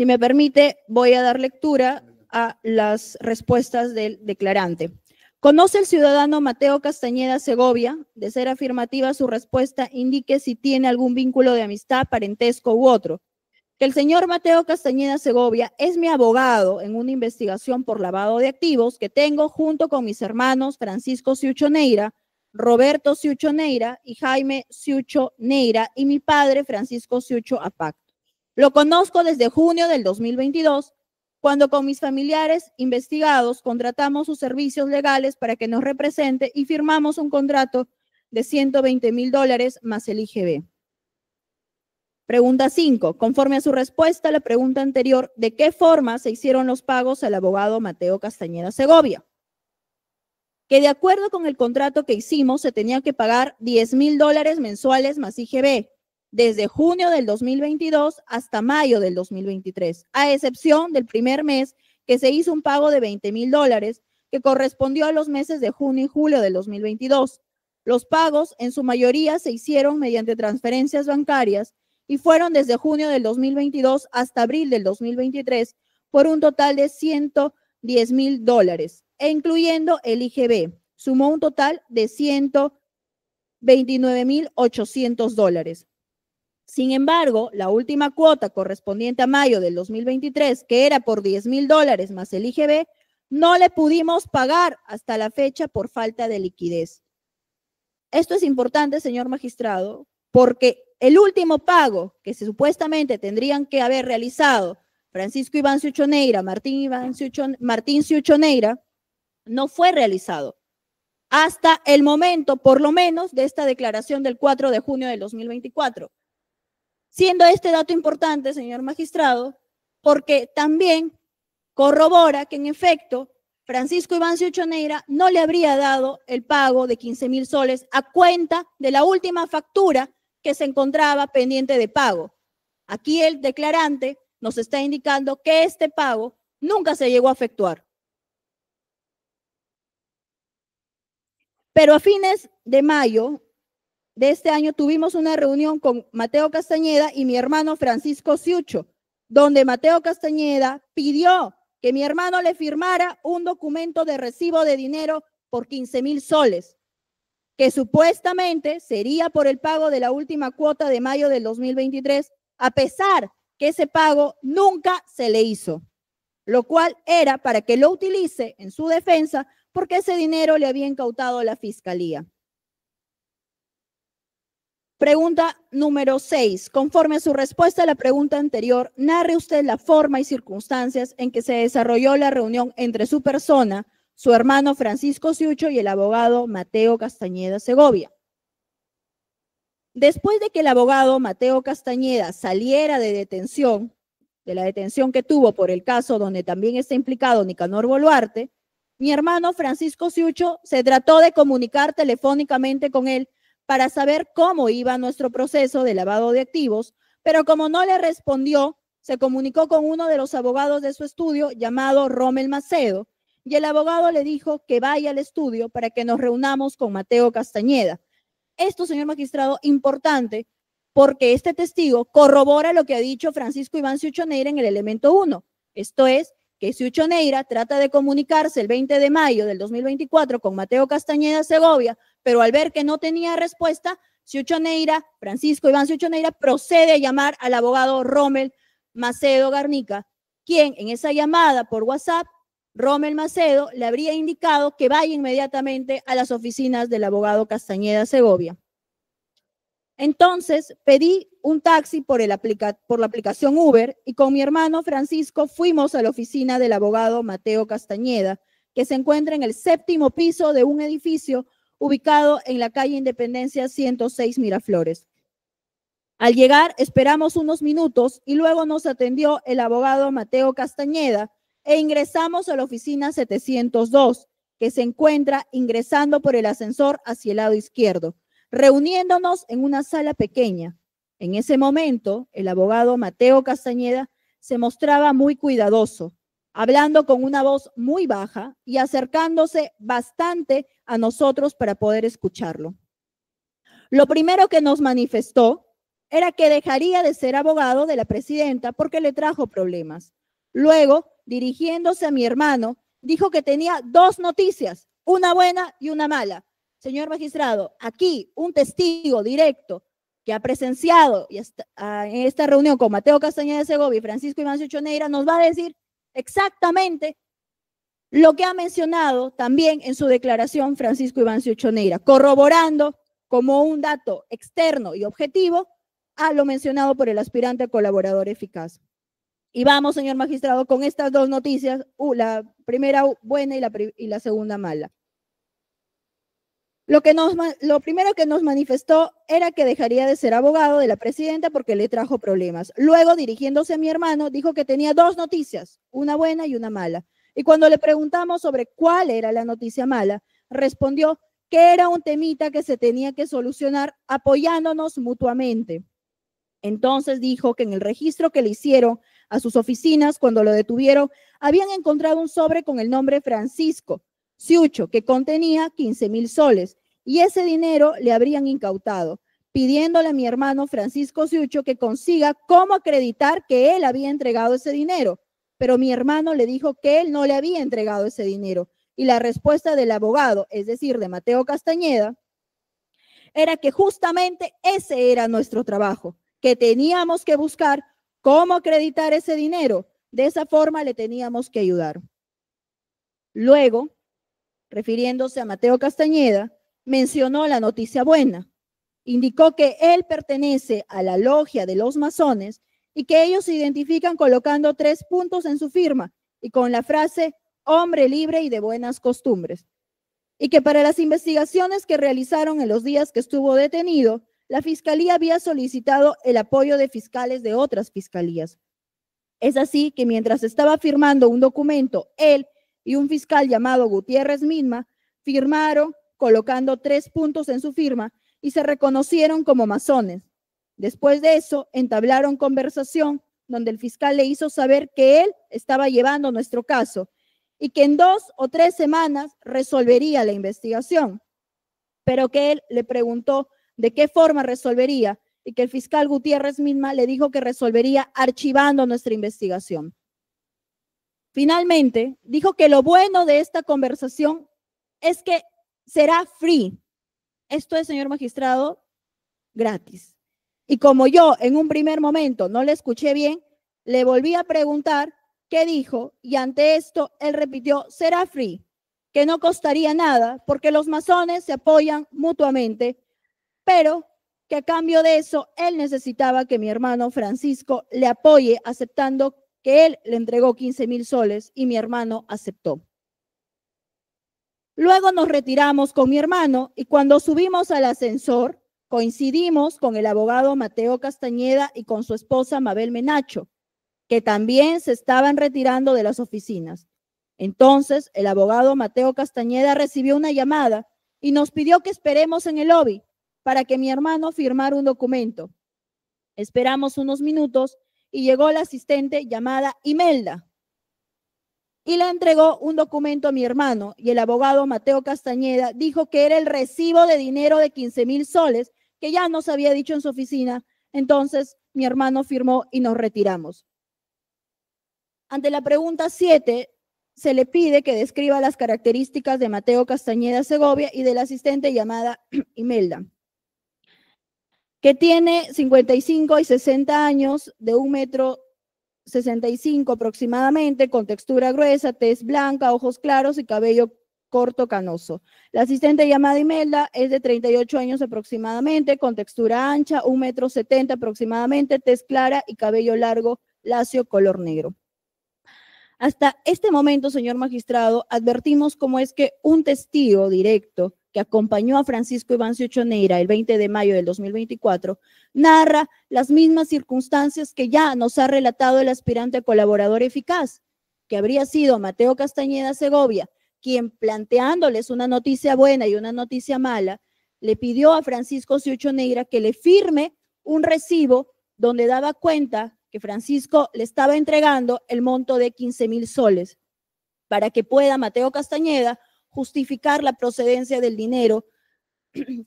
Si me permite, voy a dar lectura a las respuestas del declarante. ¿Conoce el ciudadano Mateo Castañeda Segovia? De ser afirmativa su respuesta, indique si tiene algún vínculo de amistad, parentesco u otro. Que el señor Mateo Castañeda Segovia es mi abogado en una investigación por lavado de activos que tengo junto con mis hermanos Francisco Ciucho Neira, Roberto Ciucho Neira y Jaime Ciucho Neira y mi padre Francisco Siucho Apac. Lo conozco desde junio del 2022, cuando con mis familiares investigados contratamos sus servicios legales para que nos represente y firmamos un contrato de 120 mil dólares más el IGB. Pregunta 5. Conforme a su respuesta a la pregunta anterior, ¿de qué forma se hicieron los pagos al abogado Mateo Castañeda Segovia? Que de acuerdo con el contrato que hicimos, se tenía que pagar 10 mil dólares mensuales más IGB desde junio del 2022 hasta mayo del 2023, a excepción del primer mes que se hizo un pago de 20 mil dólares que correspondió a los meses de junio y julio del 2022. Los pagos en su mayoría se hicieron mediante transferencias bancarias y fueron desde junio del 2022 hasta abril del 2023 por un total de 110 mil dólares, e incluyendo el IGB. Sumó un total de 129 mil 800 dólares. Sin embargo, la última cuota correspondiente a mayo del 2023, que era por 10 mil dólares más el IGB, no le pudimos pagar hasta la fecha por falta de liquidez. Esto es importante, señor magistrado, porque el último pago que supuestamente tendrían que haber realizado Francisco Iván Ciuchoneira, Martín, Iván Martín no fue realizado hasta el momento, por lo menos, de esta declaración del 4 de junio del 2024 siendo este dato importante, señor magistrado, porque también corrobora que en efecto Francisco Iváncio Choneira no le habría dado el pago de 15 mil soles a cuenta de la última factura que se encontraba pendiente de pago. Aquí el declarante nos está indicando que este pago nunca se llegó a efectuar. Pero a fines de mayo de este año tuvimos una reunión con Mateo Castañeda y mi hermano Francisco Ciucho, donde Mateo Castañeda pidió que mi hermano le firmara un documento de recibo de dinero por 15 mil soles, que supuestamente sería por el pago de la última cuota de mayo del 2023, a pesar que ese pago nunca se le hizo, lo cual era para que lo utilice en su defensa porque ese dinero le había incautado la fiscalía. Pregunta número 6. Conforme a su respuesta a la pregunta anterior, narre usted la forma y circunstancias en que se desarrolló la reunión entre su persona, su hermano Francisco Ciucho y el abogado Mateo Castañeda Segovia. Después de que el abogado Mateo Castañeda saliera de detención, de la detención que tuvo por el caso donde también está implicado Nicanor Boluarte, mi hermano Francisco Ciucho se trató de comunicar telefónicamente con él para saber cómo iba nuestro proceso de lavado de activos, pero como no le respondió, se comunicó con uno de los abogados de su estudio llamado Rommel Macedo, y el abogado le dijo que vaya al estudio para que nos reunamos con Mateo Castañeda. Esto, señor magistrado, importante porque este testigo corrobora lo que ha dicho Francisco Iván Siuchoneira en el elemento 1, esto es, que Siuchoneira trata de comunicarse el 20 de mayo del 2024 con Mateo Castañeda Segovia pero al ver que no tenía respuesta, Francisco Iván Siuchoneira, procede a llamar al abogado Rommel Macedo Garnica, quien en esa llamada por WhatsApp, Rommel Macedo le habría indicado que vaya inmediatamente a las oficinas del abogado Castañeda Segovia. Entonces pedí un taxi por, por la aplicación Uber y con mi hermano Francisco fuimos a la oficina del abogado Mateo Castañeda, que se encuentra en el séptimo piso de un edificio ubicado en la calle Independencia 106 Miraflores. Al llegar, esperamos unos minutos y luego nos atendió el abogado Mateo Castañeda e ingresamos a la oficina 702, que se encuentra ingresando por el ascensor hacia el lado izquierdo, reuniéndonos en una sala pequeña. En ese momento, el abogado Mateo Castañeda se mostraba muy cuidadoso, hablando con una voz muy baja y acercándose bastante a nosotros para poder escucharlo. Lo primero que nos manifestó era que dejaría de ser abogado de la presidenta porque le trajo problemas. Luego, dirigiéndose a mi hermano, dijo que tenía dos noticias, una buena y una mala. Señor magistrado, aquí un testigo directo que ha presenciado ah, en esta reunión con Mateo Castañeda de Segovia y Francisco Iváncio Choneira nos va a decir exactamente lo que ha mencionado también en su declaración Francisco Iván Choneira, corroborando como un dato externo y objetivo a lo mencionado por el aspirante colaborador eficaz. Y vamos, señor magistrado, con estas dos noticias, la primera buena y y la segunda mala. Lo, que nos, lo primero que nos manifestó era que dejaría de ser abogado de la presidenta porque le trajo problemas. Luego, dirigiéndose a mi hermano, dijo que tenía dos noticias, una buena y una mala. Y cuando le preguntamos sobre cuál era la noticia mala, respondió que era un temita que se tenía que solucionar apoyándonos mutuamente. Entonces dijo que en el registro que le hicieron a sus oficinas cuando lo detuvieron, habían encontrado un sobre con el nombre Francisco Ciucho, que contenía 15 mil soles y ese dinero le habrían incautado, pidiéndole a mi hermano Francisco Ciucho que consiga cómo acreditar que él había entregado ese dinero. Pero mi hermano le dijo que él no le había entregado ese dinero. Y la respuesta del abogado, es decir, de Mateo Castañeda, era que justamente ese era nuestro trabajo, que teníamos que buscar cómo acreditar ese dinero. De esa forma le teníamos que ayudar. Luego, refiriéndose a Mateo Castañeda, mencionó la noticia buena. Indicó que él pertenece a la logia de los masones y que ellos se identifican colocando tres puntos en su firma y con la frase hombre libre y de buenas costumbres. Y que para las investigaciones que realizaron en los días que estuvo detenido, la fiscalía había solicitado el apoyo de fiscales de otras fiscalías. Es así que mientras estaba firmando un documento, él y un fiscal llamado Gutiérrez Misma firmaron colocando tres puntos en su firma y se reconocieron como masones. Después de eso, entablaron conversación donde el fiscal le hizo saber que él estaba llevando nuestro caso y que en dos o tres semanas resolvería la investigación, pero que él le preguntó de qué forma resolvería y que el fiscal Gutiérrez misma le dijo que resolvería archivando nuestra investigación. Finalmente, dijo que lo bueno de esta conversación es que será free. Esto es, señor magistrado, gratis. Y como yo en un primer momento no le escuché bien, le volví a preguntar qué dijo y ante esto él repitió, será free, que no costaría nada porque los masones se apoyan mutuamente, pero que a cambio de eso él necesitaba que mi hermano Francisco le apoye aceptando que él le entregó 15 mil soles y mi hermano aceptó. Luego nos retiramos con mi hermano y cuando subimos al ascensor coincidimos con el abogado Mateo Castañeda y con su esposa Mabel Menacho, que también se estaban retirando de las oficinas. Entonces el abogado Mateo Castañeda recibió una llamada y nos pidió que esperemos en el lobby para que mi hermano firmara un documento. Esperamos unos minutos y llegó la asistente llamada Imelda, y le entregó un documento a mi hermano y el abogado Mateo Castañeda dijo que era el recibo de dinero de 15 mil soles que ya nos había dicho en su oficina. Entonces mi hermano firmó y nos retiramos. Ante la pregunta 7, se le pide que describa las características de Mateo Castañeda Segovia y del asistente llamada Imelda, que tiene 55 y 60 años, de un metro 65 aproximadamente, con textura gruesa, tez blanca, ojos claros y cabello corto canoso. La asistente llamada Imelda es de 38 años aproximadamente, con textura ancha, 1,70 metro aproximadamente, tez clara y cabello largo, lacio, color negro. Hasta este momento, señor magistrado, advertimos cómo es que un testigo directo que acompañó a Francisco Iván Choneira el 20 de mayo del 2024, narra las mismas circunstancias que ya nos ha relatado el aspirante colaborador eficaz, que habría sido Mateo Castañeda Segovia, quien planteándoles una noticia buena y una noticia mala, le pidió a Francisco Ciucho que le firme un recibo donde daba cuenta que Francisco le estaba entregando el monto de 15 mil soles para que pueda Mateo Castañeda justificar la procedencia del dinero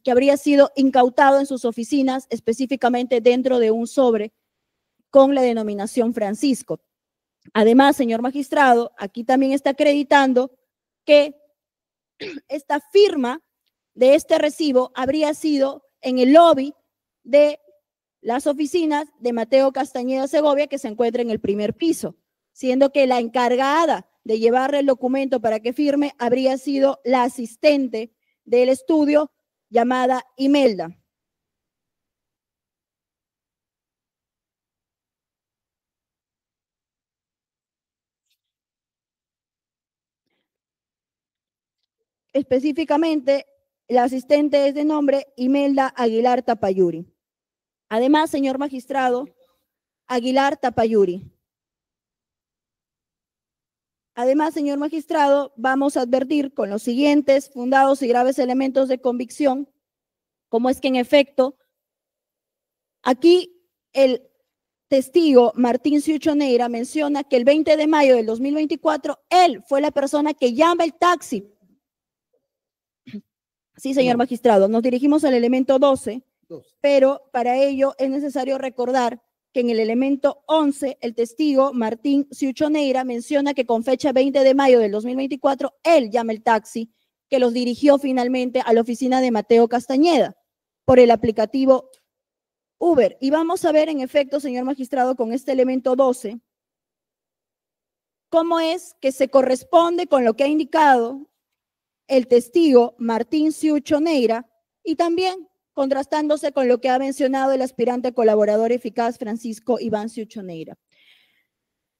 que habría sido incautado en sus oficinas, específicamente dentro de un sobre con la denominación Francisco. Además, señor magistrado, aquí también está acreditando que esta firma de este recibo habría sido en el lobby de las oficinas de Mateo Castañeda Segovia, que se encuentra en el primer piso, siendo que la encargada de llevar el documento para que firme habría sido la asistente del estudio llamada Imelda. Específicamente, la asistente es de nombre Imelda Aguilar Tapayuri. Además, señor magistrado, Aguilar Tapayuri. Además, señor magistrado, vamos a advertir con los siguientes fundados y graves elementos de convicción, como es que en efecto, aquí el testigo Martín Ciuchoneira menciona que el 20 de mayo del 2024 él fue la persona que llama el taxi. Sí, señor magistrado, nos dirigimos al elemento 12 pero para ello es necesario recordar que en el elemento 11, el testigo Martín Ciuchoneira menciona que con fecha 20 de mayo del 2024, él llama el taxi que los dirigió finalmente a la oficina de Mateo Castañeda por el aplicativo Uber. Y vamos a ver, en efecto, señor magistrado, con este elemento 12, cómo es que se corresponde con lo que ha indicado el testigo Martín Ciuchoneira y también contrastándose con lo que ha mencionado el aspirante colaborador eficaz Francisco Iván Siuchoneira.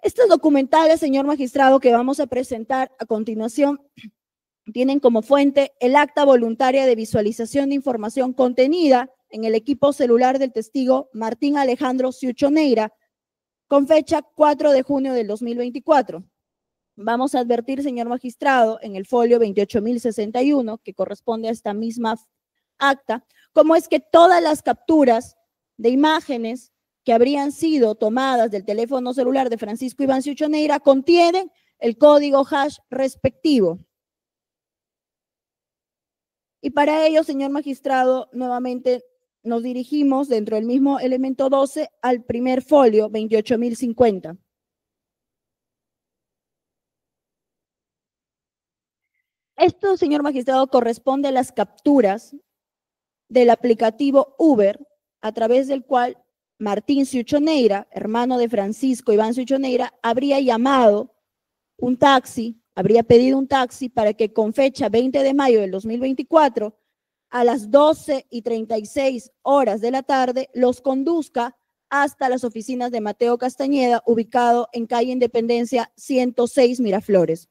Estos documentales, señor magistrado, que vamos a presentar a continuación, tienen como fuente el acta voluntaria de visualización de información contenida en el equipo celular del testigo Martín Alejandro Siuchoneira, con fecha 4 de junio del 2024. Vamos a advertir, señor magistrado, en el folio 28.061, que corresponde a esta misma acta cómo es que todas las capturas de imágenes que habrían sido tomadas del teléfono celular de Francisco Iván Ciuchoneira contienen el código hash respectivo. Y para ello, señor magistrado, nuevamente nos dirigimos dentro del mismo elemento 12 al primer folio 28050. Esto, señor magistrado, corresponde a las capturas del aplicativo Uber, a través del cual Martín Suchoneira, hermano de Francisco Iván Suchoneira, habría llamado un taxi, habría pedido un taxi para que con fecha 20 de mayo del 2024, a las 12 y 36 horas de la tarde, los conduzca hasta las oficinas de Mateo Castañeda, ubicado en calle Independencia 106 Miraflores.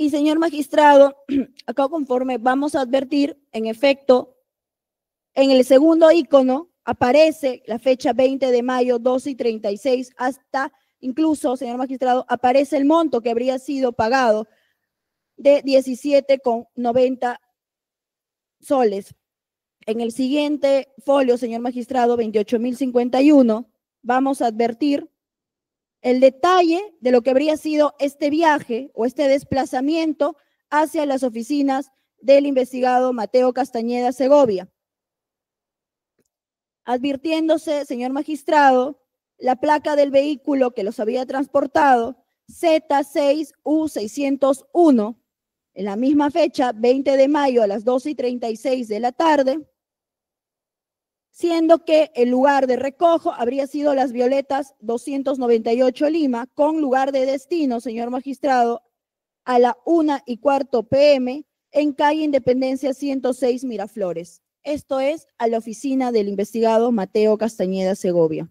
Y señor magistrado, acá conforme vamos a advertir, en efecto, en el segundo icono aparece la fecha 20 de mayo, 12 y 36, hasta incluso, señor magistrado, aparece el monto que habría sido pagado de 17,90 soles. En el siguiente folio, señor magistrado, 28.051, vamos a advertir el detalle de lo que habría sido este viaje o este desplazamiento hacia las oficinas del investigado Mateo Castañeda Segovia, advirtiéndose, señor magistrado, la placa del vehículo que los había transportado, Z6U601, en la misma fecha, 20 de mayo a las 12 y 36 de la tarde, siendo que el lugar de recojo habría sido las Violetas 298 Lima, con lugar de destino, señor magistrado, a la 1 y cuarto pm en calle Independencia 106 Miraflores. Esto es a la oficina del investigado Mateo Castañeda Segovia.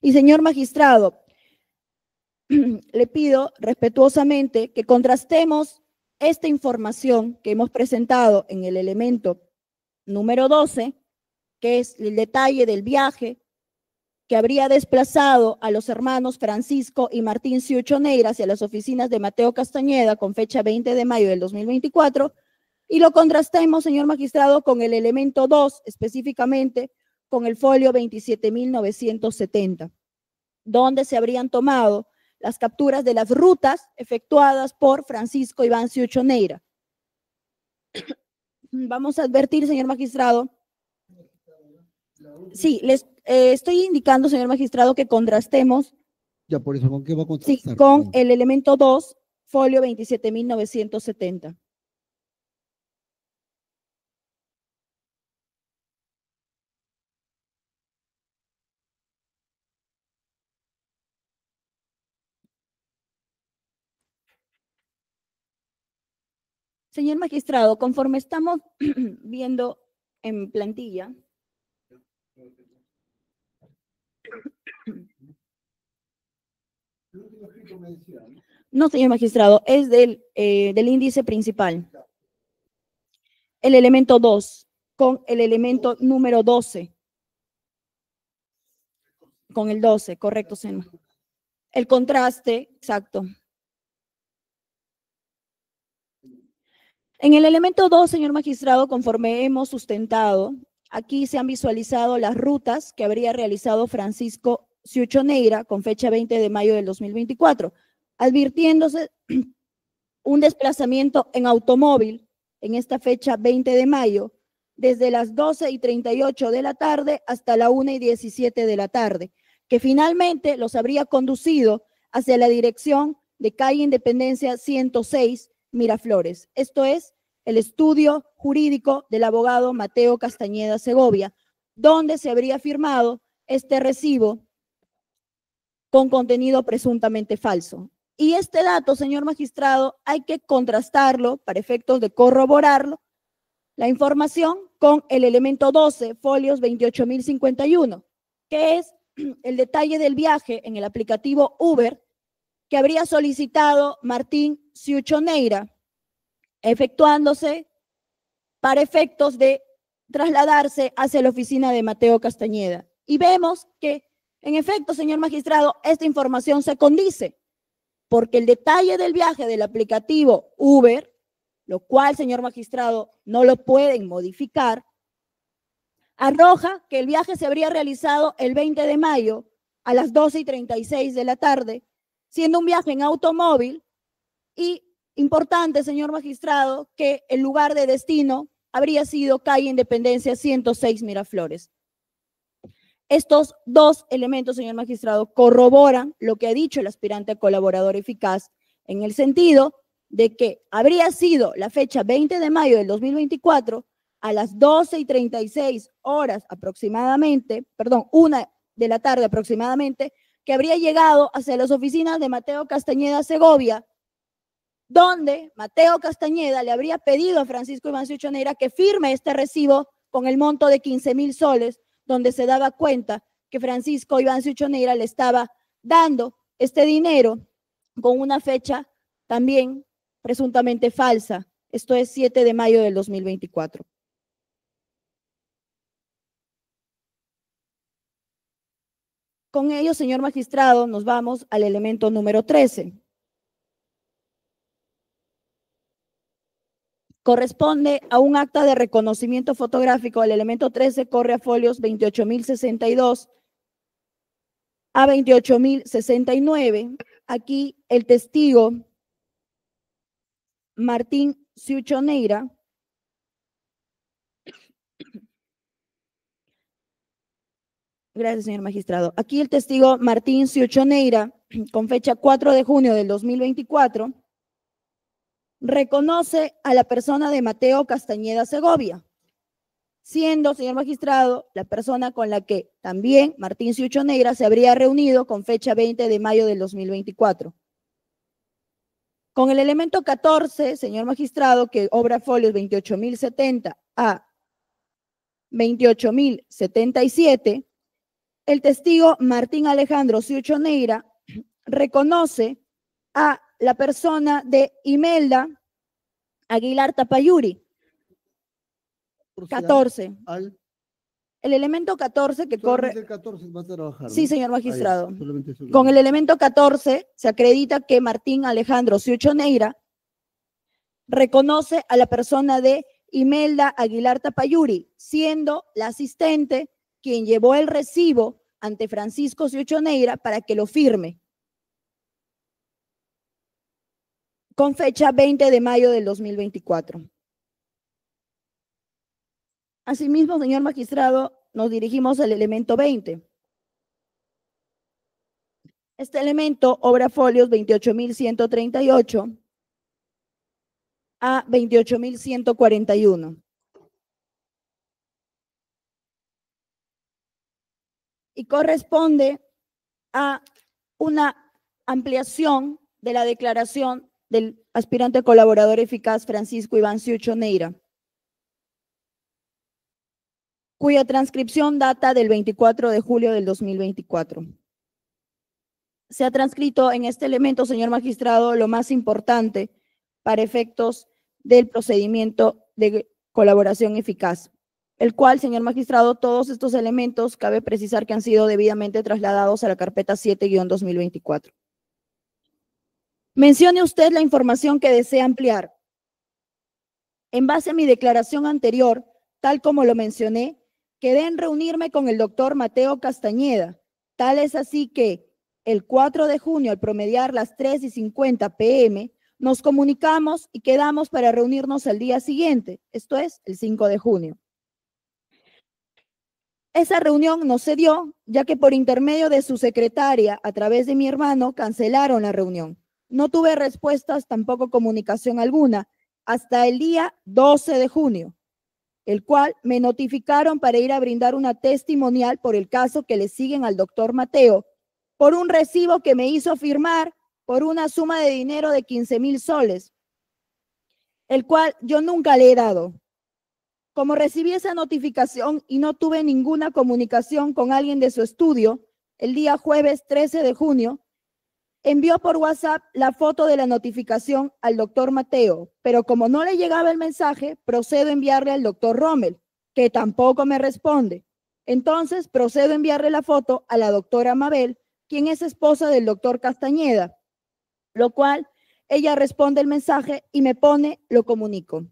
Y señor magistrado, le pido respetuosamente que contrastemos esta información que hemos presentado en el elemento número 12, que es el detalle del viaje que habría desplazado a los hermanos Francisco y Martín Neira hacia las oficinas de Mateo Castañeda con fecha 20 de mayo del 2024, y lo contrastemos, señor magistrado, con el elemento 2, específicamente con el folio 27.970, donde se habrían tomado las capturas de las rutas efectuadas por Francisco Iván Neira. Vamos a advertir, señor magistrado. Sí, les eh, estoy indicando, señor magistrado, que contrastemos. ¿con con el elemento 2, folio 27.970. Señor magistrado, conforme estamos viendo en plantilla, no, señor magistrado, es del, eh, del índice principal. El elemento 2 con el elemento número 12. Con el 12, correcto, señor. El contraste, exacto. En el elemento 2, señor magistrado, conforme hemos sustentado, aquí se han visualizado las rutas que habría realizado Francisco Ciuchoneira con fecha 20 de mayo del 2024, advirtiéndose un desplazamiento en automóvil en esta fecha 20 de mayo, desde las 12 y 38 de la tarde hasta la 1 y 17 de la tarde, que finalmente los habría conducido hacia la dirección de calle Independencia 106 Miraflores. Esto es el estudio jurídico del abogado Mateo Castañeda Segovia, donde se habría firmado este recibo con contenido presuntamente falso. Y este dato, señor magistrado, hay que contrastarlo para efectos de corroborarlo, la información con el elemento 12, folios 28.051, que es el detalle del viaje en el aplicativo Uber que habría solicitado Martín Ciuchoneira, efectuándose para efectos de trasladarse hacia la oficina de Mateo Castañeda. Y vemos que, en efecto, señor magistrado, esta información se condice, porque el detalle del viaje del aplicativo Uber, lo cual, señor magistrado, no lo pueden modificar, arroja que el viaje se habría realizado el 20 de mayo a las 12 y 36 de la tarde siendo un viaje en automóvil y importante, señor magistrado, que el lugar de destino habría sido calle Independencia 106 Miraflores. Estos dos elementos, señor magistrado, corroboran lo que ha dicho el aspirante colaborador eficaz en el sentido de que habría sido la fecha 20 de mayo del 2024 a las 12 y 36 horas aproximadamente, perdón, una de la tarde aproximadamente, que habría llegado hacia las oficinas de Mateo Castañeda Segovia, donde Mateo Castañeda le habría pedido a Francisco Iván Suchonera que firme este recibo con el monto de 15 mil soles, donde se daba cuenta que Francisco Iván Suchonera le estaba dando este dinero con una fecha también presuntamente falsa. Esto es 7 de mayo del 2024. Con ello, señor magistrado, nos vamos al elemento número 13. Corresponde a un acta de reconocimiento fotográfico. El elemento 13 corre a folios 28.062 a 28.069. Aquí el testigo Martín Ciuchoneira. Gracias, señor magistrado. Aquí el testigo Martín Ciuchoneira, con fecha 4 de junio del 2024, reconoce a la persona de Mateo Castañeda Segovia, siendo, señor magistrado, la persona con la que también Martín Ciuchoneira se habría reunido con fecha 20 de mayo del 2024. Con el elemento 14, señor magistrado, que obra folios 28.070 a 28.077, el testigo Martín Alejandro Ciucho Neira reconoce a la persona de Imelda Aguilar Tapayuri. 14. El elemento 14 que corre. sí, señor magistrado. Con el elemento 14 se acredita que Martín Alejandro Ciucho Neira reconoce a la persona de Imelda Aguilar Tapayuri, siendo la asistente quien llevó el recibo ante Francisco Siochoneira para que lo firme, con fecha 20 de mayo del 2024. Asimismo, señor magistrado, nos dirigimos al elemento 20. Este elemento, obra folios 28.138 a 28.141. y corresponde a una ampliación de la declaración del aspirante colaborador eficaz Francisco Iván Ciucho cuya transcripción data del 24 de julio del 2024. Se ha transcrito en este elemento, señor magistrado, lo más importante para efectos del procedimiento de colaboración eficaz el cual, señor magistrado, todos estos elementos cabe precisar que han sido debidamente trasladados a la carpeta 7-2024. Mencione usted la información que desea ampliar. En base a mi declaración anterior, tal como lo mencioné, quedé en reunirme con el doctor Mateo Castañeda. Tal es así que el 4 de junio, al promediar las 3 y pm, nos comunicamos y quedamos para reunirnos al día siguiente, esto es, el 5 de junio. Esa reunión no se dio, ya que por intermedio de su secretaria, a través de mi hermano, cancelaron la reunión. No tuve respuestas, tampoco comunicación alguna, hasta el día 12 de junio, el cual me notificaron para ir a brindar una testimonial por el caso que le siguen al doctor Mateo, por un recibo que me hizo firmar por una suma de dinero de 15 mil soles, el cual yo nunca le he dado. Como recibí esa notificación y no tuve ninguna comunicación con alguien de su estudio, el día jueves 13 de junio, envió por WhatsApp la foto de la notificación al doctor Mateo, pero como no le llegaba el mensaje, procedo a enviarle al doctor Rommel, que tampoco me responde. Entonces procedo a enviarle la foto a la doctora Mabel, quien es esposa del doctor Castañeda, lo cual ella responde el mensaje y me pone, lo comunico.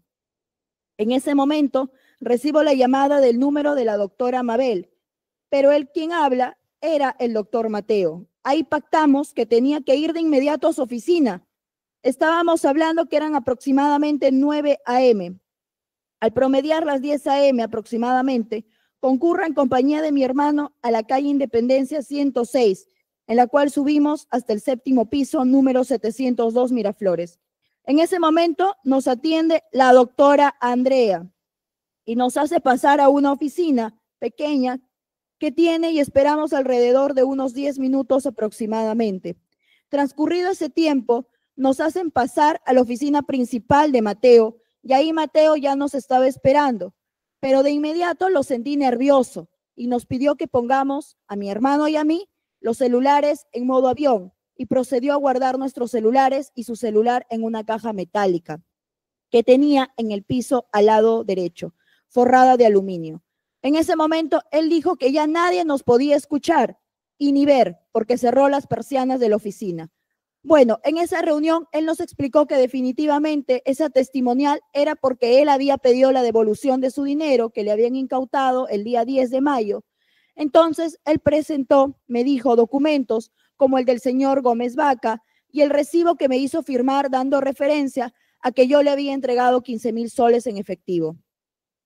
En ese momento recibo la llamada del número de la doctora Mabel, pero el quien habla era el doctor Mateo. Ahí pactamos que tenía que ir de inmediato a su oficina. Estábamos hablando que eran aproximadamente 9 a.m. Al promediar las 10 a.m. aproximadamente, concurra en compañía de mi hermano a la calle Independencia 106, en la cual subimos hasta el séptimo piso número 702 Miraflores. En ese momento nos atiende la doctora Andrea y nos hace pasar a una oficina pequeña que tiene y esperamos alrededor de unos 10 minutos aproximadamente. Transcurrido ese tiempo, nos hacen pasar a la oficina principal de Mateo y ahí Mateo ya nos estaba esperando, pero de inmediato lo sentí nervioso y nos pidió que pongamos a mi hermano y a mí los celulares en modo avión y procedió a guardar nuestros celulares y su celular en una caja metálica que tenía en el piso al lado derecho, forrada de aluminio. En ese momento, él dijo que ya nadie nos podía escuchar y ni ver, porque cerró las persianas de la oficina. Bueno, en esa reunión, él nos explicó que definitivamente esa testimonial era porque él había pedido la devolución de su dinero que le habían incautado el día 10 de mayo. Entonces, él presentó, me dijo, documentos como el del señor Gómez Vaca, y el recibo que me hizo firmar dando referencia a que yo le había entregado 15 mil soles en efectivo.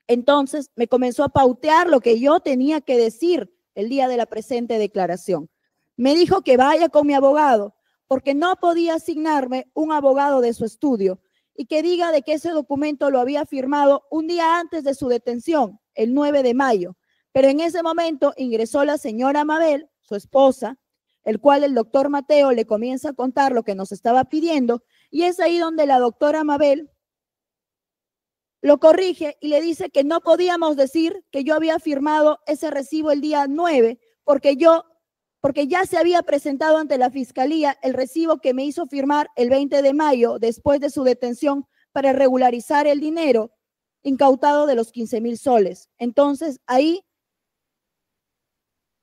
Entonces me comenzó a pautear lo que yo tenía que decir el día de la presente declaración. Me dijo que vaya con mi abogado, porque no podía asignarme un abogado de su estudio y que diga de que ese documento lo había firmado un día antes de su detención, el 9 de mayo. Pero en ese momento ingresó la señora Mabel, su esposa, el cual el doctor Mateo le comienza a contar lo que nos estaba pidiendo, y es ahí donde la doctora Mabel lo corrige y le dice que no podíamos decir que yo había firmado ese recibo el día 9, porque yo porque ya se había presentado ante la fiscalía el recibo que me hizo firmar el 20 de mayo después de su detención para regularizar el dinero incautado de los 15 mil soles. Entonces ahí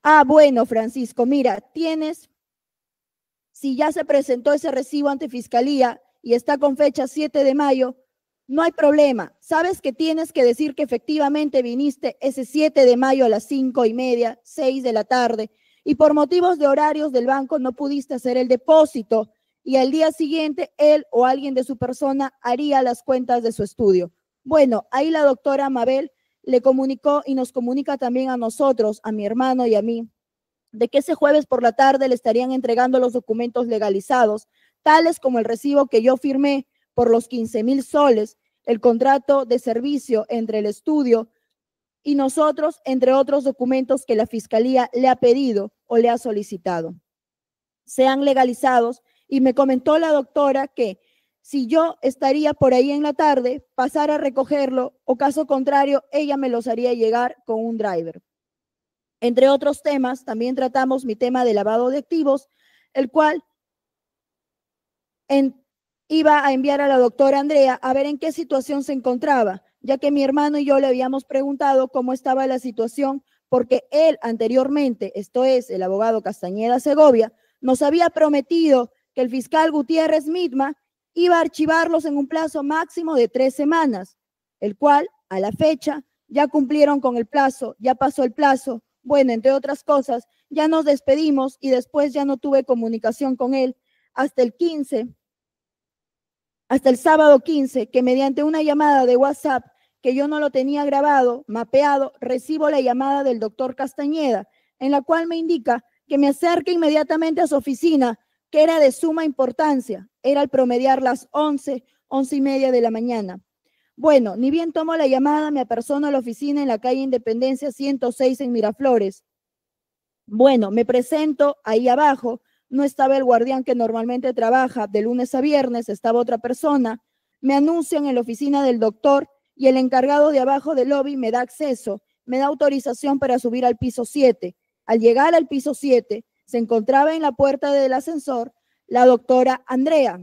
Ah, bueno, Francisco, mira, tienes, si ya se presentó ese recibo ante fiscalía y está con fecha 7 de mayo, no hay problema. Sabes que tienes que decir que efectivamente viniste ese 7 de mayo a las 5 y media, 6 de la tarde, y por motivos de horarios del banco no pudiste hacer el depósito y al día siguiente él o alguien de su persona haría las cuentas de su estudio. Bueno, ahí la doctora Mabel le comunicó y nos comunica también a nosotros, a mi hermano y a mí, de que ese jueves por la tarde le estarían entregando los documentos legalizados, tales como el recibo que yo firmé por los 15 mil soles, el contrato de servicio entre el estudio y nosotros, entre otros documentos que la Fiscalía le ha pedido o le ha solicitado. Sean legalizados y me comentó la doctora que si yo estaría por ahí en la tarde, pasar a recogerlo o caso contrario, ella me los haría llegar con un driver. Entre otros temas, también tratamos mi tema de lavado de activos, el cual iba a enviar a la doctora Andrea a ver en qué situación se encontraba, ya que mi hermano y yo le habíamos preguntado cómo estaba la situación, porque él anteriormente, esto es, el abogado Castañeda Segovia, nos había prometido que el fiscal Gutiérrez Mitma iba a archivarlos en un plazo máximo de tres semanas, el cual, a la fecha, ya cumplieron con el plazo, ya pasó el plazo. Bueno, entre otras cosas, ya nos despedimos y después ya no tuve comunicación con él hasta el 15, hasta el sábado 15, que mediante una llamada de WhatsApp que yo no lo tenía grabado, mapeado, recibo la llamada del doctor Castañeda, en la cual me indica que me acerque inmediatamente a su oficina, que era de suma importancia. Era al promediar las 11, 11 y media de la mañana. Bueno, ni bien tomo la llamada, me apersono a la oficina en la calle Independencia 106 en Miraflores. Bueno, me presento ahí abajo. No estaba el guardián que normalmente trabaja de lunes a viernes, estaba otra persona. Me anuncian en la oficina del doctor y el encargado de abajo del lobby me da acceso, me da autorización para subir al piso 7. Al llegar al piso 7, se encontraba en la puerta del ascensor la doctora Andrea,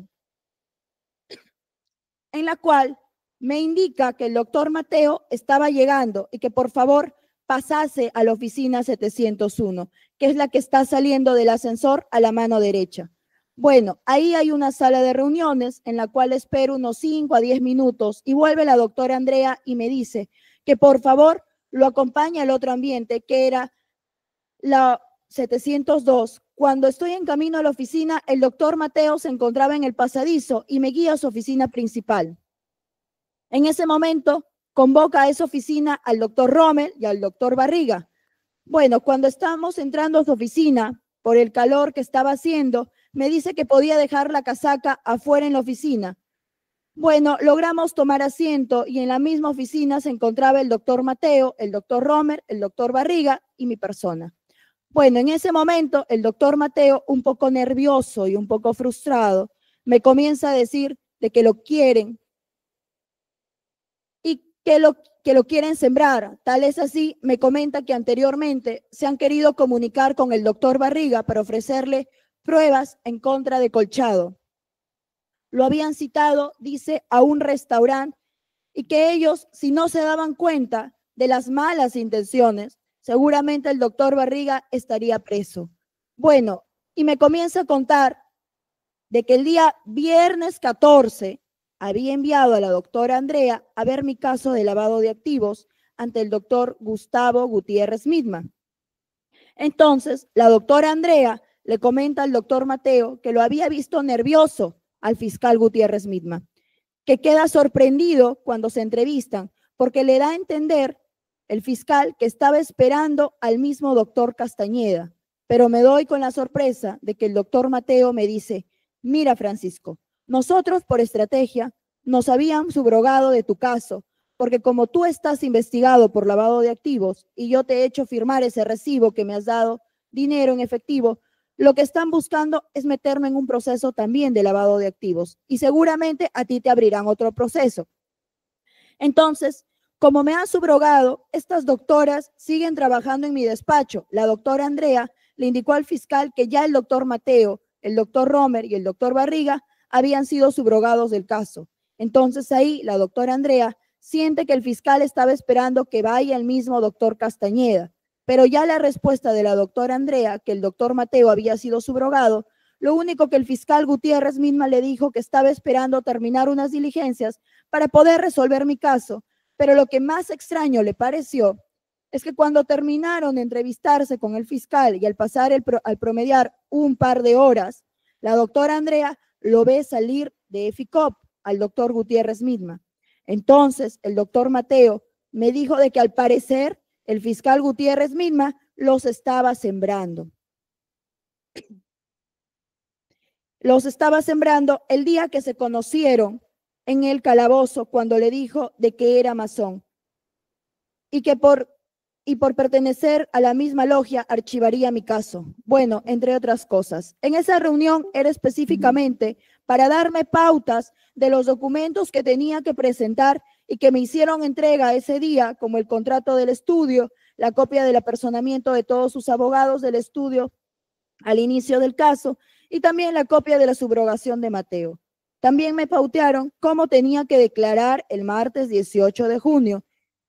en la cual me indica que el doctor Mateo estaba llegando y que por favor pasase a la oficina 701, que es la que está saliendo del ascensor a la mano derecha. Bueno, ahí hay una sala de reuniones en la cual espero unos 5 a 10 minutos y vuelve la doctora Andrea y me dice que por favor lo acompañe al otro ambiente, que era la 702 cuando estoy en camino a la oficina, el doctor Mateo se encontraba en el pasadizo y me guía a su oficina principal. En ese momento, convoca a esa oficina al doctor Rommel y al doctor Barriga. Bueno, cuando estamos entrando a su oficina, por el calor que estaba haciendo, me dice que podía dejar la casaca afuera en la oficina. Bueno, logramos tomar asiento y en la misma oficina se encontraba el doctor Mateo, el doctor Romer, el doctor Barriga y mi persona. Bueno, en ese momento el doctor Mateo, un poco nervioso y un poco frustrado, me comienza a decir de que lo quieren y que lo, que lo quieren sembrar. Tal es así, me comenta que anteriormente se han querido comunicar con el doctor Barriga para ofrecerle pruebas en contra de Colchado. Lo habían citado, dice, a un restaurante y que ellos, si no se daban cuenta de las malas intenciones, seguramente el doctor Barriga estaría preso. Bueno, y me comienza a contar de que el día viernes 14 había enviado a la doctora Andrea a ver mi caso de lavado de activos ante el doctor Gustavo Gutiérrez Midman. Entonces, la doctora Andrea le comenta al doctor Mateo que lo había visto nervioso al fiscal Gutiérrez Midman, que queda sorprendido cuando se entrevistan porque le da a entender el fiscal, que estaba esperando al mismo doctor Castañeda, pero me doy con la sorpresa de que el doctor Mateo me dice, mira Francisco, nosotros por estrategia nos habían subrogado de tu caso, porque como tú estás investigado por lavado de activos y yo te he hecho firmar ese recibo que me has dado dinero en efectivo, lo que están buscando es meterme en un proceso también de lavado de activos y seguramente a ti te abrirán otro proceso. Entonces, como me han subrogado, estas doctoras siguen trabajando en mi despacho. La doctora Andrea le indicó al fiscal que ya el doctor Mateo, el doctor Romer y el doctor Barriga habían sido subrogados del caso. Entonces ahí la doctora Andrea siente que el fiscal estaba esperando que vaya el mismo doctor Castañeda, pero ya la respuesta de la doctora Andrea, que el doctor Mateo había sido subrogado, lo único que el fiscal Gutiérrez misma le dijo que estaba esperando terminar unas diligencias para poder resolver mi caso, pero lo que más extraño le pareció es que cuando terminaron de entrevistarse con el fiscal y al pasar al promediar un par de horas, la doctora Andrea lo ve salir de EFICOP al doctor Gutiérrez misma. Entonces, el doctor Mateo me dijo de que al parecer el fiscal Gutiérrez misma los estaba sembrando. Los estaba sembrando el día que se conocieron en el calabozo cuando le dijo de que era masón y que por y por pertenecer a la misma logia archivaría mi caso. Bueno, entre otras cosas. En esa reunión era específicamente para darme pautas de los documentos que tenía que presentar y que me hicieron entrega ese día, como el contrato del estudio, la copia del apersonamiento de todos sus abogados del estudio al inicio del caso y también la copia de la subrogación de Mateo. También me pautearon cómo tenía que declarar el martes 18 de junio,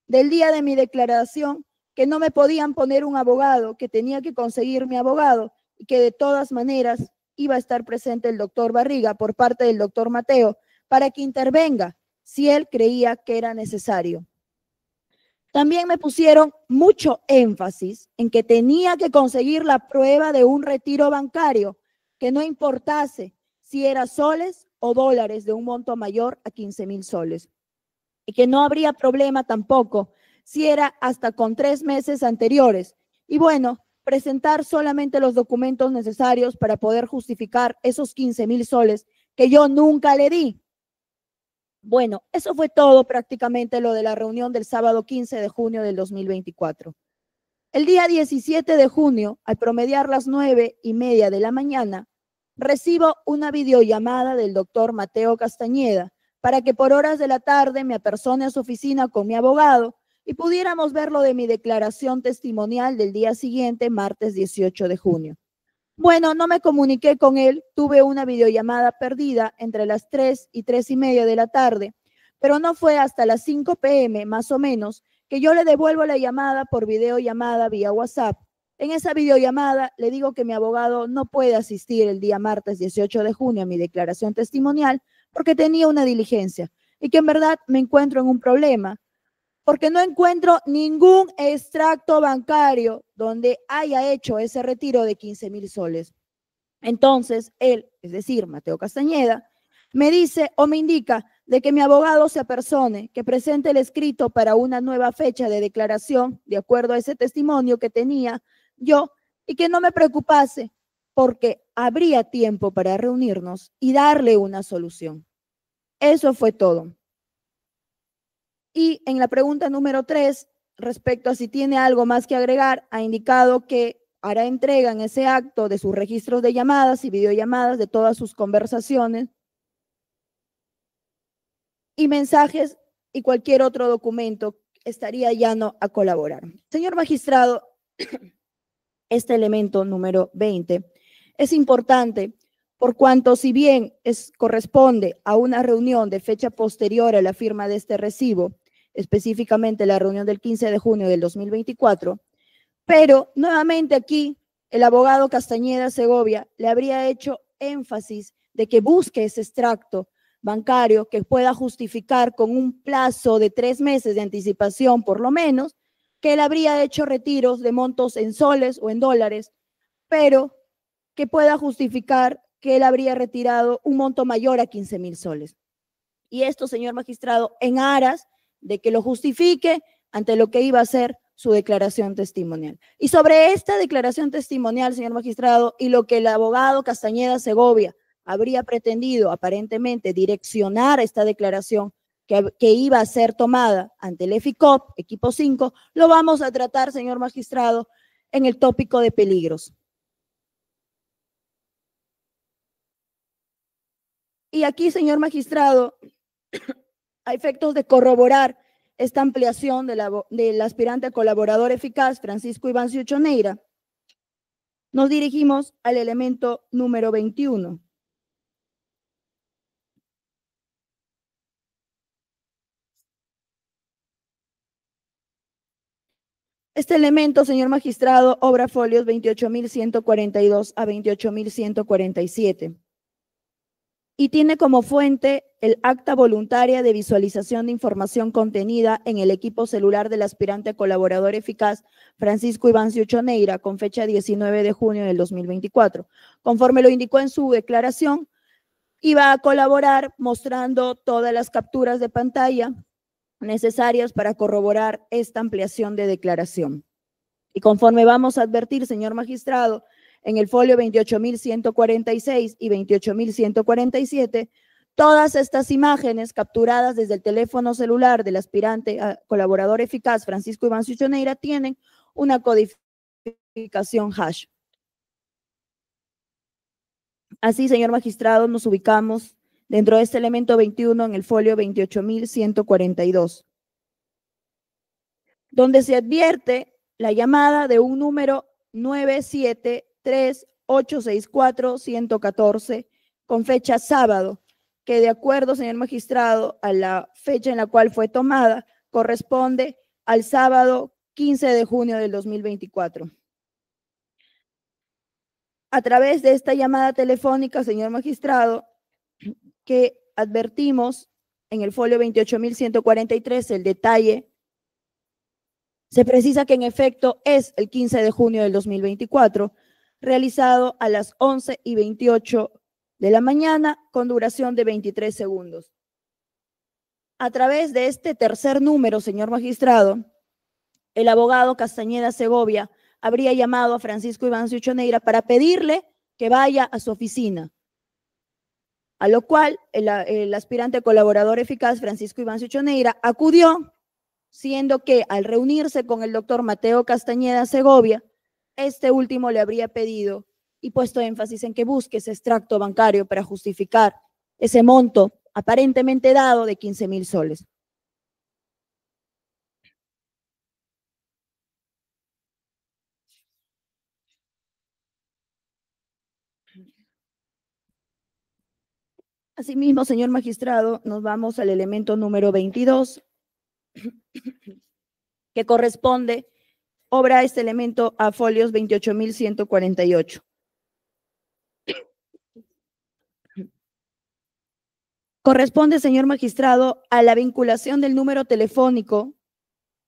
del día de mi declaración, que no me podían poner un abogado, que tenía que conseguir mi abogado y que de todas maneras iba a estar presente el doctor Barriga por parte del doctor Mateo para que intervenga si él creía que era necesario. También me pusieron mucho énfasis en que tenía que conseguir la prueba de un retiro bancario, que no importase si era soles o dólares de un monto mayor a 15 mil soles. Y que no habría problema tampoco si era hasta con tres meses anteriores. Y bueno, presentar solamente los documentos necesarios para poder justificar esos 15 mil soles que yo nunca le di. Bueno, eso fue todo prácticamente lo de la reunión del sábado 15 de junio del 2024. El día 17 de junio, al promediar las nueve y media de la mañana, recibo una videollamada del doctor Mateo Castañeda para que por horas de la tarde me apersone a su oficina con mi abogado y pudiéramos ver lo de mi declaración testimonial del día siguiente, martes 18 de junio. Bueno, no me comuniqué con él, tuve una videollamada perdida entre las 3 y 3 y media de la tarde, pero no fue hasta las 5 pm más o menos que yo le devuelvo la llamada por videollamada vía WhatsApp en esa videollamada le digo que mi abogado no puede asistir el día martes 18 de junio a mi declaración testimonial porque tenía una diligencia y que en verdad me encuentro en un problema porque no encuentro ningún extracto bancario donde haya hecho ese retiro de 15 mil soles. Entonces, él, es decir, Mateo Castañeda, me dice o me indica de que mi abogado se apersone, que presente el escrito para una nueva fecha de declaración, de acuerdo a ese testimonio que tenía yo y que no me preocupase porque habría tiempo para reunirnos y darle una solución. Eso fue todo. Y en la pregunta número tres, respecto a si tiene algo más que agregar, ha indicado que hará entrega en ese acto de sus registros de llamadas y videollamadas, de todas sus conversaciones y mensajes y cualquier otro documento estaría llano a colaborar. Señor magistrado, este elemento número 20. Es importante por cuanto si bien corresponde a una reunión de fecha posterior a la firma de este recibo, específicamente la reunión del 15 de junio del 2024, pero nuevamente aquí el abogado Castañeda Segovia le habría hecho énfasis de que busque ese extracto bancario que pueda justificar con un plazo de tres meses de anticipación por lo menos que él habría hecho retiros de montos en soles o en dólares, pero que pueda justificar que él habría retirado un monto mayor a 15 mil soles. Y esto, señor magistrado, en aras de que lo justifique ante lo que iba a ser su declaración testimonial. Y sobre esta declaración testimonial, señor magistrado, y lo que el abogado Castañeda Segovia habría pretendido aparentemente direccionar esta declaración que, iba a ser tomada ante el EFICOP, equipo 5, lo vamos a tratar, señor magistrado, en el tópico de peligros. Y aquí, señor magistrado, a efectos de corroborar esta ampliación de la, del aspirante colaborador eficaz, Francisco Iván choneira nos dirigimos al elemento número 21. Este elemento, señor magistrado, obra folios 28.142 a 28.147 y tiene como fuente el acta voluntaria de visualización de información contenida en el equipo celular del aspirante colaborador eficaz Francisco Iván Choneira con fecha 19 de junio del 2024. Conforme lo indicó en su declaración, iba a colaborar mostrando todas las capturas de pantalla necesarias para corroborar esta ampliación de declaración. Y conforme vamos a advertir, señor magistrado, en el folio 28.146 y 28.147, todas estas imágenes capturadas desde el teléfono celular del aspirante colaborador eficaz Francisco Iván Suchoneira tienen una codificación hash. Así, señor magistrado, nos ubicamos dentro de este elemento 21 en el folio 28.142, donde se advierte la llamada de un número 973864114 con fecha sábado, que de acuerdo, señor magistrado, a la fecha en la cual fue tomada, corresponde al sábado 15 de junio del 2024. A través de esta llamada telefónica, señor magistrado, que advertimos en el folio 28.143, el detalle, se precisa que en efecto es el 15 de junio del 2024, realizado a las 11 y 28 de la mañana con duración de 23 segundos. A través de este tercer número, señor magistrado, el abogado Castañeda Segovia habría llamado a Francisco Iván Suchoneira para pedirle que vaya a su oficina a lo cual el, aspirante colaborador eficaz Francisco Iván Suchoneira acudió, siendo que al reunirse con el doctor Mateo Castañeda Segovia, este último le habría pedido y puesto énfasis en que busque ese extracto bancario para justificar ese monto aparentemente dado de 15 mil soles. Asimismo, señor magistrado, nos vamos al elemento número 22, que corresponde, obra este elemento a folios 28.148. Corresponde, señor magistrado, a la vinculación del número telefónico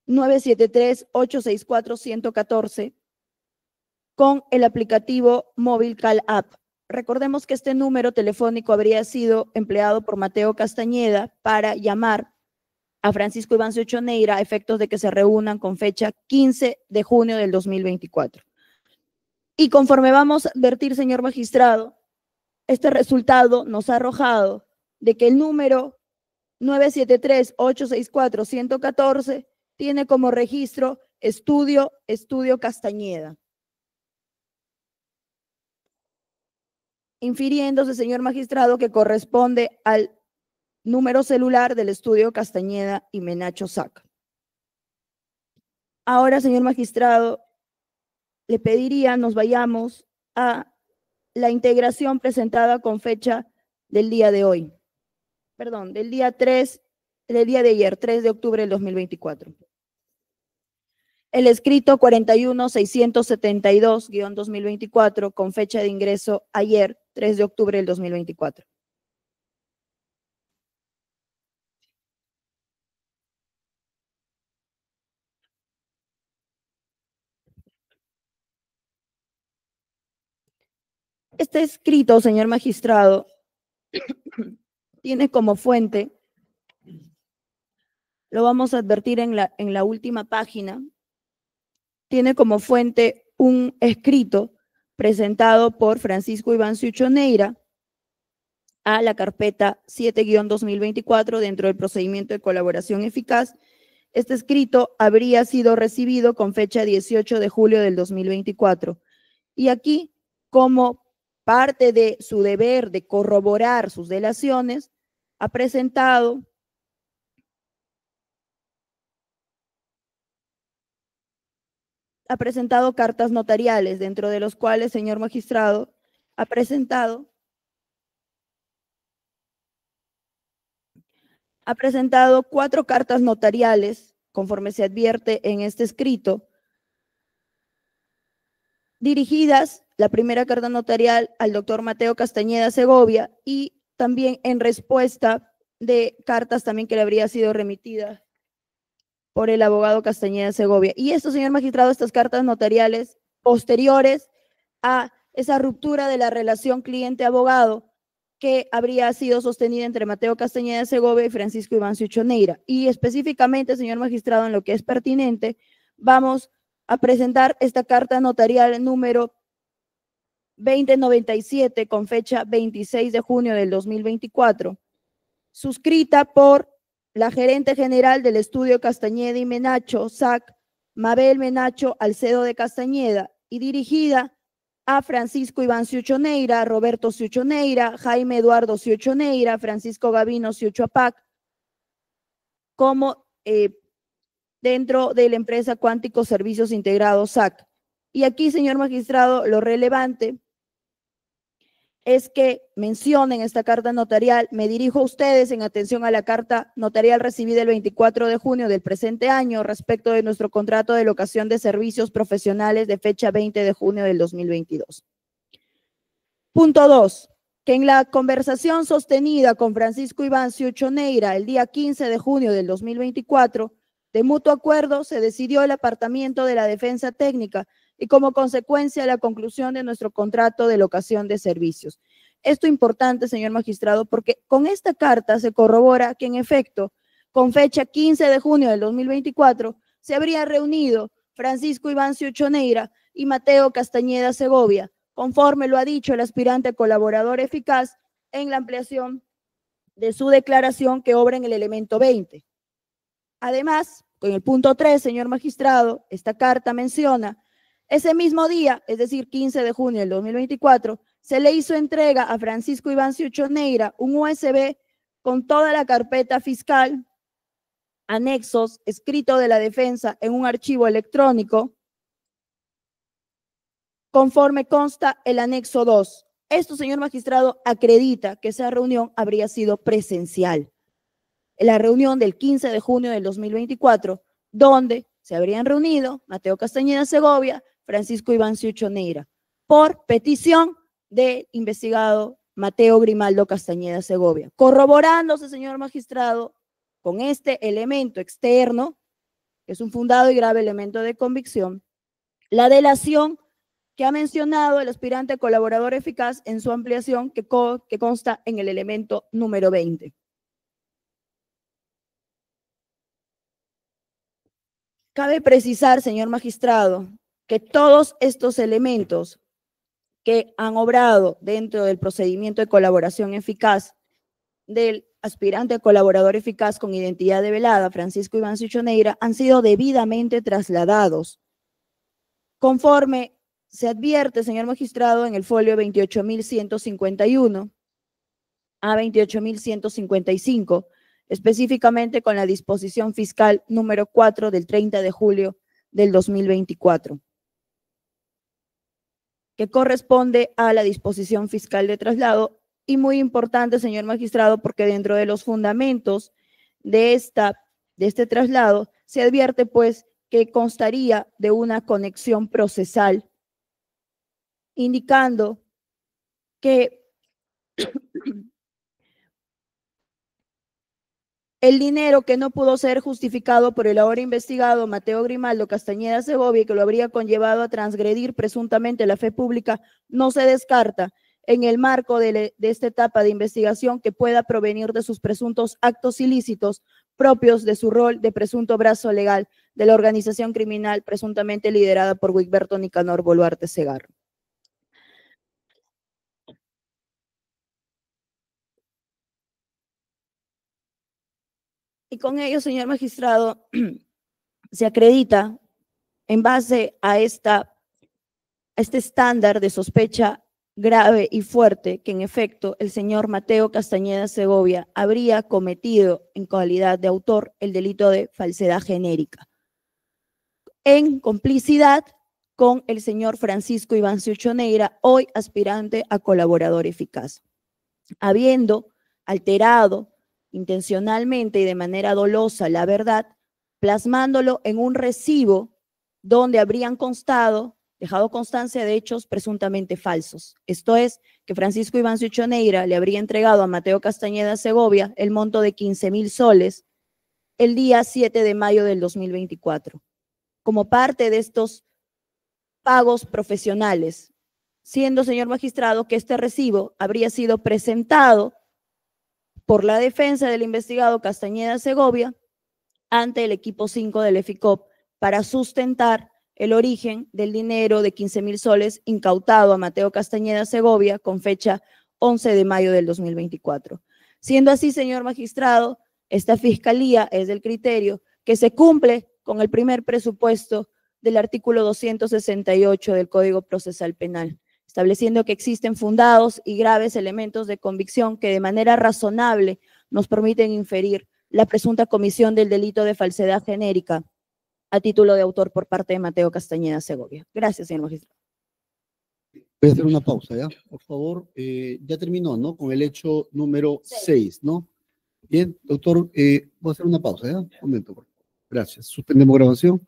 973-864-114 con el aplicativo móvil App. Recordemos que este número telefónico habría sido empleado por Mateo Castañeda para llamar a Francisco Iván Neira a efectos de que se reúnan con fecha 15 de junio del 2024. Y conforme vamos a advertir, señor magistrado, este resultado nos ha arrojado de que el número 973-864-114 tiene como registro estudio, estudio Castañeda. infiriéndose, señor magistrado, que corresponde al número celular del estudio Castañeda y Menacho Sac. Ahora, señor magistrado, le pediría nos vayamos a la integración presentada con fecha del día de hoy. Perdón, del día 3, del día de ayer, 3 de octubre del 2024. El escrito 672 2024 con fecha de ingreso ayer, 3 de octubre del 2024. Este escrito, señor magistrado, tiene como fuente, lo vamos a advertir en la, en la última página, tiene como fuente un escrito presentado por Francisco Iván Ciuchoneira a la carpeta 7-2024 dentro del procedimiento de colaboración eficaz. Este escrito habría sido recibido con fecha 18 de julio del 2024. Y aquí, como parte de su deber de corroborar sus delaciones, ha presentado ha presentado cartas notariales, dentro de los cuales, señor magistrado, ha presentado ha presentado cuatro cartas notariales, conforme se advierte en este escrito, dirigidas, la primera carta notarial al doctor Mateo Castañeda Segovia y también en respuesta de cartas también que le habría sido remitida por el abogado Castañeda Segovia. Y esto, señor magistrado, estas cartas notariales posteriores a esa ruptura de la relación cliente-abogado que habría sido sostenida entre Mateo Castañeda Segovia y Francisco Iván choneira Y específicamente, señor magistrado, en lo que es pertinente, vamos a presentar esta carta notarial número 2097 con fecha 26 de junio del 2024, suscrita por la gerente general del estudio Castañeda y Menacho, SAC, Mabel Menacho Alcedo de Castañeda, y dirigida a Francisco Iván Ciuchoneira, Roberto Ciuchoneira, Jaime Eduardo Ciuchoneira, Francisco Gavino Apac, como eh, dentro de la empresa Cuánticos Servicios Integrados SAC. Y aquí, señor magistrado, lo relevante es que mencionen esta carta notarial. Me dirijo a ustedes en atención a la carta notarial recibida el 24 de junio del presente año respecto de nuestro contrato de locación de servicios profesionales de fecha 20 de junio del 2022. Punto 2. Que en la conversación sostenida con Francisco Iván Ciuchoneira el día 15 de junio del 2024, de mutuo acuerdo se decidió el apartamiento de la defensa técnica y como consecuencia la conclusión de nuestro contrato de locación de servicios. Esto importante, señor magistrado, porque con esta carta se corrobora que en efecto, con fecha 15 de junio del 2024, se habría reunido Francisco Ochoa Choneira y Mateo Castañeda Segovia, conforme lo ha dicho el aspirante colaborador eficaz en la ampliación de su declaración que obra en el elemento 20. Además, con el punto 3, señor magistrado, esta carta menciona ese mismo día, es decir, 15 de junio del 2024, se le hizo entrega a Francisco Iván Neira un USB con toda la carpeta fiscal, anexos, escrito de la defensa en un archivo electrónico, conforme consta el anexo 2. Esto, señor magistrado, acredita que esa reunión habría sido presencial. La reunión del 15 de junio del 2024, donde se habrían reunido Mateo Castañeda Segovia, Francisco Iván Neira, por petición del investigado Mateo Grimaldo Castañeda Segovia, corroborándose, señor magistrado, con este elemento externo, que es un fundado y grave elemento de convicción, la delación que ha mencionado el aspirante colaborador eficaz en su ampliación que, que consta en el elemento número 20. Cabe precisar, señor magistrado, que todos estos elementos que han obrado dentro del procedimiento de colaboración eficaz del aspirante colaborador eficaz con identidad develada, Francisco Iván Suchoneira, han sido debidamente trasladados. Conforme se advierte, señor magistrado, en el folio 28.151 a 28.155, específicamente con la disposición fiscal número 4 del 30 de julio del 2024 que corresponde a la disposición fiscal de traslado. Y muy importante, señor magistrado, porque dentro de los fundamentos de, esta, de este traslado se advierte pues que constaría de una conexión procesal, indicando que El dinero que no pudo ser justificado por el ahora investigado Mateo Grimaldo Castañeda Segovia y que lo habría conllevado a transgredir presuntamente la fe pública no se descarta en el marco de, esta etapa de investigación que pueda provenir de sus presuntos actos ilícitos propios de su rol de presunto brazo legal de la organización criminal presuntamente liderada por Wigberto Nicanor Boluarte Segarro. Y con ello, señor magistrado, se acredita en base a, este estándar de sospecha grave y fuerte que en efecto el señor Mateo Castañeda Segovia habría cometido en calidad de autor el delito de falsedad genérica, en complicidad con el señor Francisco Iván Choneira, hoy aspirante a colaborador eficaz, habiendo alterado intencionalmente y de manera dolosa la verdad, plasmándolo en un recibo donde habrían constado, dejado constancia de hechos presuntamente falsos. Esto es, que Francisco Iván Suchoneira le habría entregado a Mateo Castañeda Segovia el monto de 15 mil soles el día 7 de mayo del 2024, como parte de estos pagos profesionales, siendo, señor magistrado, que este recibo habría sido presentado por la defensa del investigado Castañeda Segovia ante el equipo 5 del EFICOP para sustentar el origen del dinero de quince mil soles incautado a Mateo Castañeda Segovia con fecha 11 de mayo del 2024. Siendo así, señor magistrado, esta fiscalía es del criterio que se cumple con el primer presupuesto del artículo 268 del Código Procesal Penal estableciendo que existen fundados y graves elementos de convicción que de manera razonable nos permiten inferir la presunta comisión del delito de falsedad genérica a título de autor por parte de Mateo Castañeda Segovia. Gracias, señor magistrado. Voy a hacer una pausa, ¿ya? Por favor, eh, ya terminó, ¿no? Con el hecho número 6, ¿no? Bien, doctor, eh, voy a hacer una pausa, ¿ya? Un momento, por favor. Gracias. Suspendemos grabación.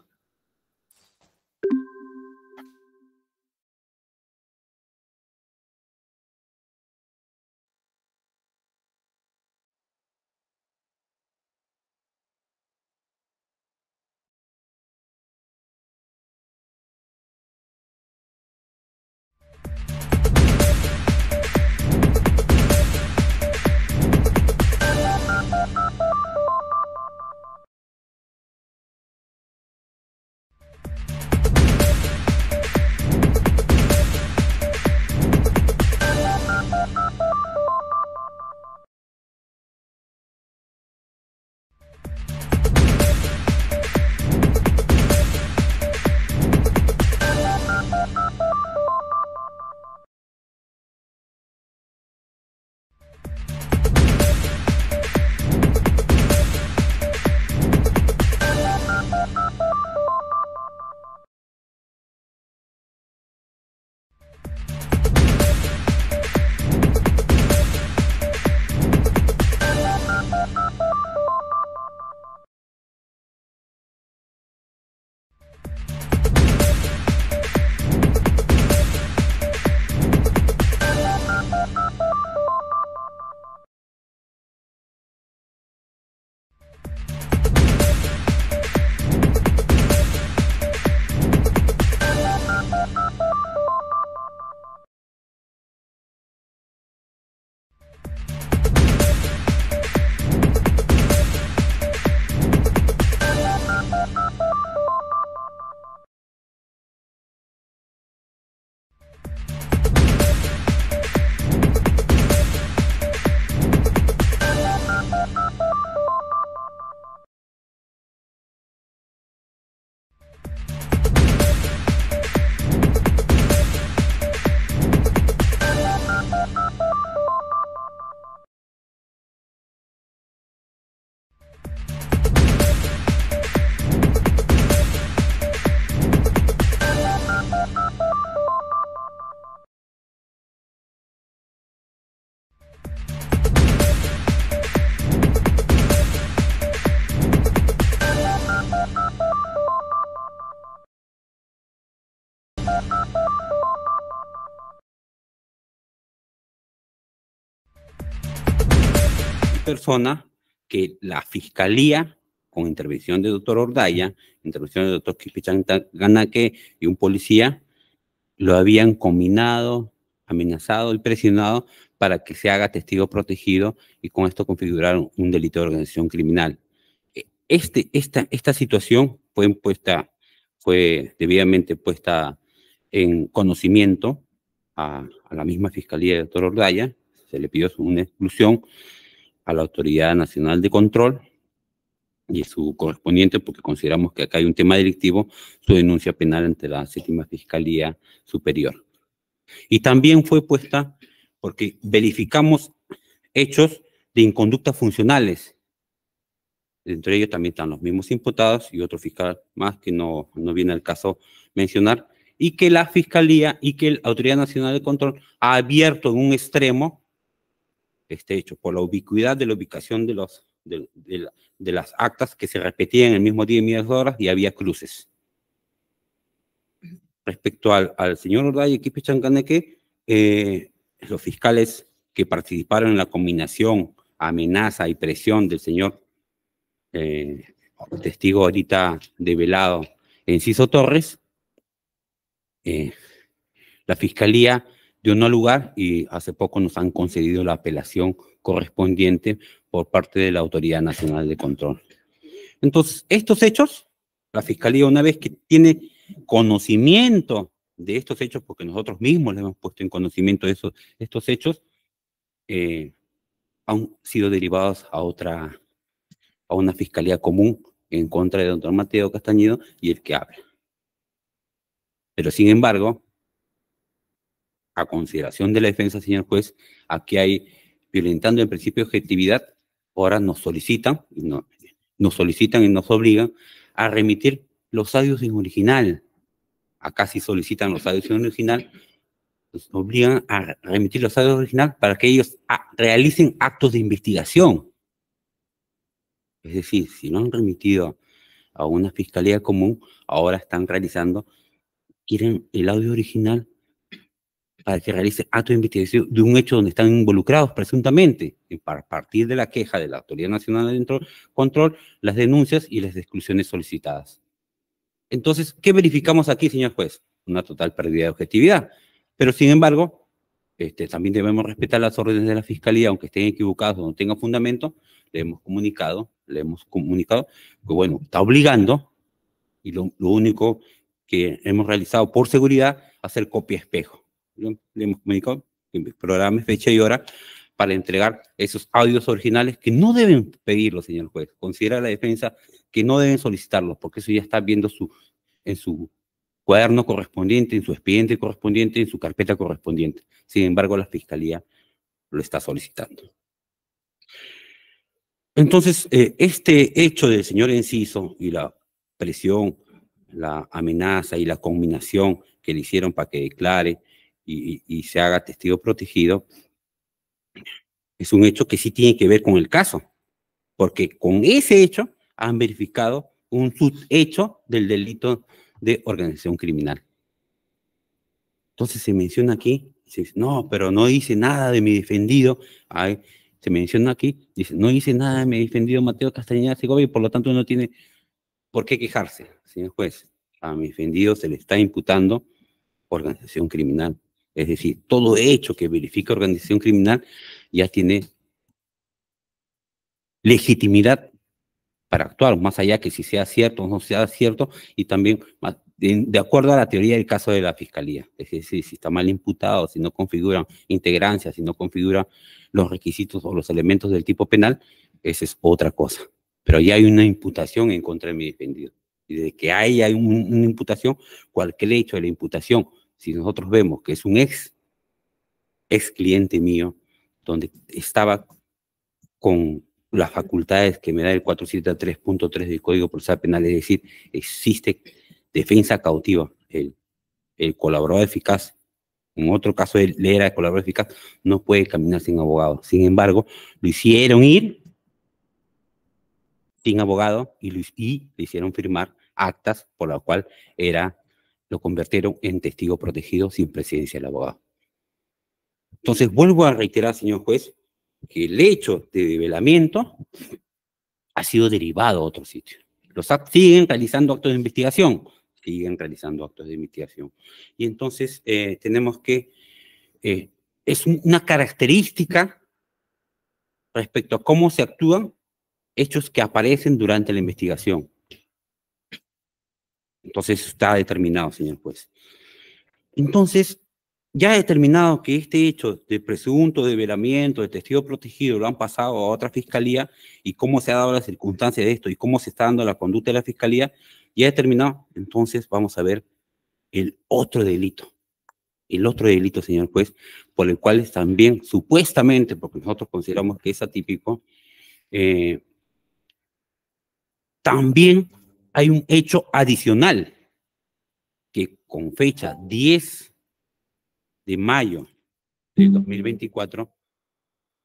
persona que la fiscalía, con intervención del doctor Ordaya, intervención del doctor Kipichan Ganake y un policía, lo habían combinado, amenazado y presionado para que se haga testigo protegido y con esto configuraron un delito de organización criminal. E, este, esta, esta situación fue impuesta, fue debidamente puesta en conocimiento a, a la misma Fiscalía del doctor Ordaya, se le pidió una exclusión, a la Autoridad Nacional de Control y su correspondiente, porque consideramos que acá hay un tema delictivo, su denuncia penal ante la séptima Fiscalía Superior. Y también fue puesta porque verificamos hechos de inconductas funcionales. Entre ellos también están los mismos imputados y otro fiscal más que no, no viene al caso mencionar, y que la Fiscalía y que la Autoridad Nacional de Control ha abierto en un extremo este hecho, por la ubicuidad de la ubicación de, los, de, las actas que se repetían el mismo día y mismas horas y había cruces. Respecto al, señor Urday y equipo Chancaneque, eh, los fiscales que participaron en la combinación, amenaza y presión del señor eh, testigo ahorita develado, Enciso Torres, eh, la fiscalía de un lugar y hace poco nos han concedido la apelación correspondiente por parte de la Autoridad Nacional de Control. Entonces, estos hechos, la Fiscalía una vez que tiene conocimiento de estos hechos, porque nosotros mismos le hemos puesto en conocimiento de esos, estos hechos, eh, han sido derivados a otra, a una Fiscalía común en contra de don Mateo castañido y el que habla. Pero sin embargo, consideración de la defensa, señor juez, aquí hay, violentando el principio de objetividad, ahora nos solicitan, no, nos solicitan y nos obligan a remitir los audios en original. Acá si solicitan los audios en original, nos obligan a remitir los audios original para que ellos ah, realicen actos de investigación. Es decir, si no han remitido a una fiscalía común, ahora están realizando, quieren el audio original para que realice actos de investigación de un hecho donde están involucrados presuntamente, a partir de la queja de la Autoridad Nacional de Control, las denuncias y las exclusiones solicitadas. Entonces, ¿qué verificamos aquí, señor juez? Una total pérdida de objetividad. Pero, sin embargo, este, también debemos respetar las órdenes de la Fiscalía, aunque estén equivocadas o no tengan fundamento, le hemos comunicado, le hemos comunicado que, bueno, está obligando, y lo, lo único que hemos realizado por seguridad, hacer copia espejo le comunicado programas fecha y hora para entregar esos audios originales que no deben pedirlos, señor juez. Considera la defensa que no deben solicitarlos, porque eso ya está viendo su, en su cuaderno correspondiente, en su expediente correspondiente, en su carpeta correspondiente. Sin embargo, la fiscalía lo está solicitando. Entonces, eh, este hecho del señor Enciso y la presión, la amenaza y la combinación que le hicieron para que declare y, se haga testigo protegido, es un hecho que sí tiene que ver con el caso, porque con ese hecho han verificado un hecho del delito de organización criminal. Entonces se menciona aquí, no, pero no hice nada de mi defendido. se menciona aquí, dice, no hice nada de mi defendido Mateo Castañeda Segovia y por lo tanto no tiene por qué quejarse, señor juez. A mi defendido se le está imputando organización criminal. Es decir, todo hecho que verifica organización criminal ya tiene legitimidad para actuar, más allá que si sea cierto o no sea cierto, y también de acuerdo a la teoría del caso de la fiscalía, es decir, si está mal imputado, si no configura integrancia, si no configura los requisitos o los elementos del tipo penal, esa es otra cosa. Pero ya hay una imputación en contra de mi defendido. Y desde que haya una imputación, cualquier hecho de la imputación si nosotros vemos que es un ex, ex cliente mío, donde estaba con las facultades que me da el 473.3 del Código Procesal Penal, es decir, existe defensa cautiva, el, el colaborador eficaz en otro caso él era el colaborador eficaz, no puede caminar sin abogado. Sin embargo, lo hicieron ir sin abogado y, y le hicieron firmar actas por la cual era lo convirtieron en testigo protegido sin presencia del abogado. Entonces, vuelvo a reiterar, señor juez, que el hecho de develamiento ha sido derivado a otro sitio. Los siguen realizando actos de investigación, siguen realizando actos de investigación. Y entonces eh, tenemos que, eh, es una característica respecto a cómo se actúan hechos que aparecen durante la investigación. Entonces está determinado, señor juez. Entonces, ya determinado que este hecho de presunto de develamiento de testigo protegido lo han pasado a otra fiscalía y cómo se ha dado la circunstancia de esto y cómo se está dando la conducta de la fiscalía, ya determinado, entonces vamos a ver el otro delito. El otro delito, señor juez, por el cual también supuestamente, porque nosotros consideramos que es atípico, eh, también hay un hecho adicional que con fecha 10 de mayo de 2024,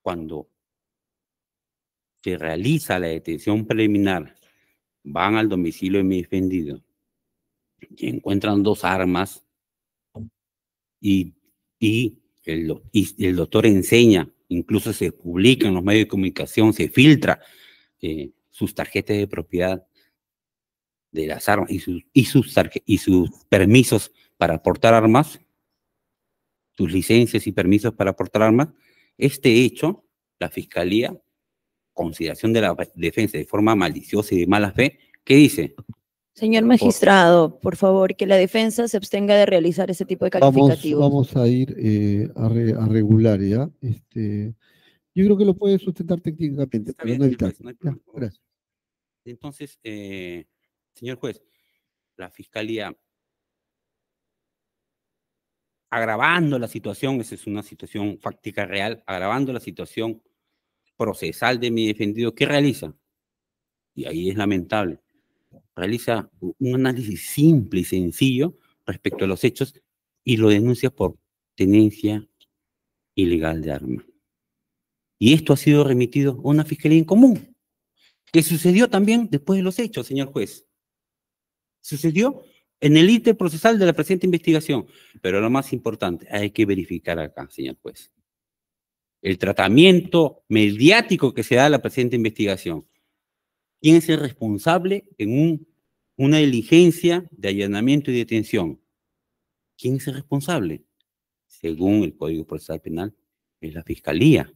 cuando se realiza la detención preliminar, van al domicilio de mi defendido y encuentran dos armas y, el, doctor enseña, incluso se publica en los medios de comunicación, se filtra eh, sus tarjetas de propiedad de las armas y sus, y sus, permisos para portar armas, sus licencias y permisos para portar armas, este hecho, la Fiscalía, consideración de la defensa de forma maliciosa y de mala fe, ¿qué dice? Señor magistrado, por favor, que la defensa se abstenga de realizar ese tipo de calificativos. Vamos, a ir eh, a, regular, ¿ya? Este, yo creo que lo puede sustentar técnicamente, Gracias. Entonces, eh, Señor juez, la fiscalía agravando la situación, esa es una situación fáctica real, agravando la situación procesal de mi defendido, ¿qué realiza? Y ahí es lamentable. Realiza un análisis simple y sencillo respecto a los hechos y lo denuncia por tenencia ilegal de arma. Y esto ha sido remitido a una fiscalía en común, que sucedió también después de los hechos, señor juez sucedió en el ítem procesal de la presente investigación. Pero lo más importante, hay que verificar acá, señor juez, el tratamiento mediático que se da a la presente investigación. ¿Quién es el responsable en un, una diligencia de allanamiento y detención? ¿Quién es el responsable? Según el Código Procesal Penal, es la Fiscalía.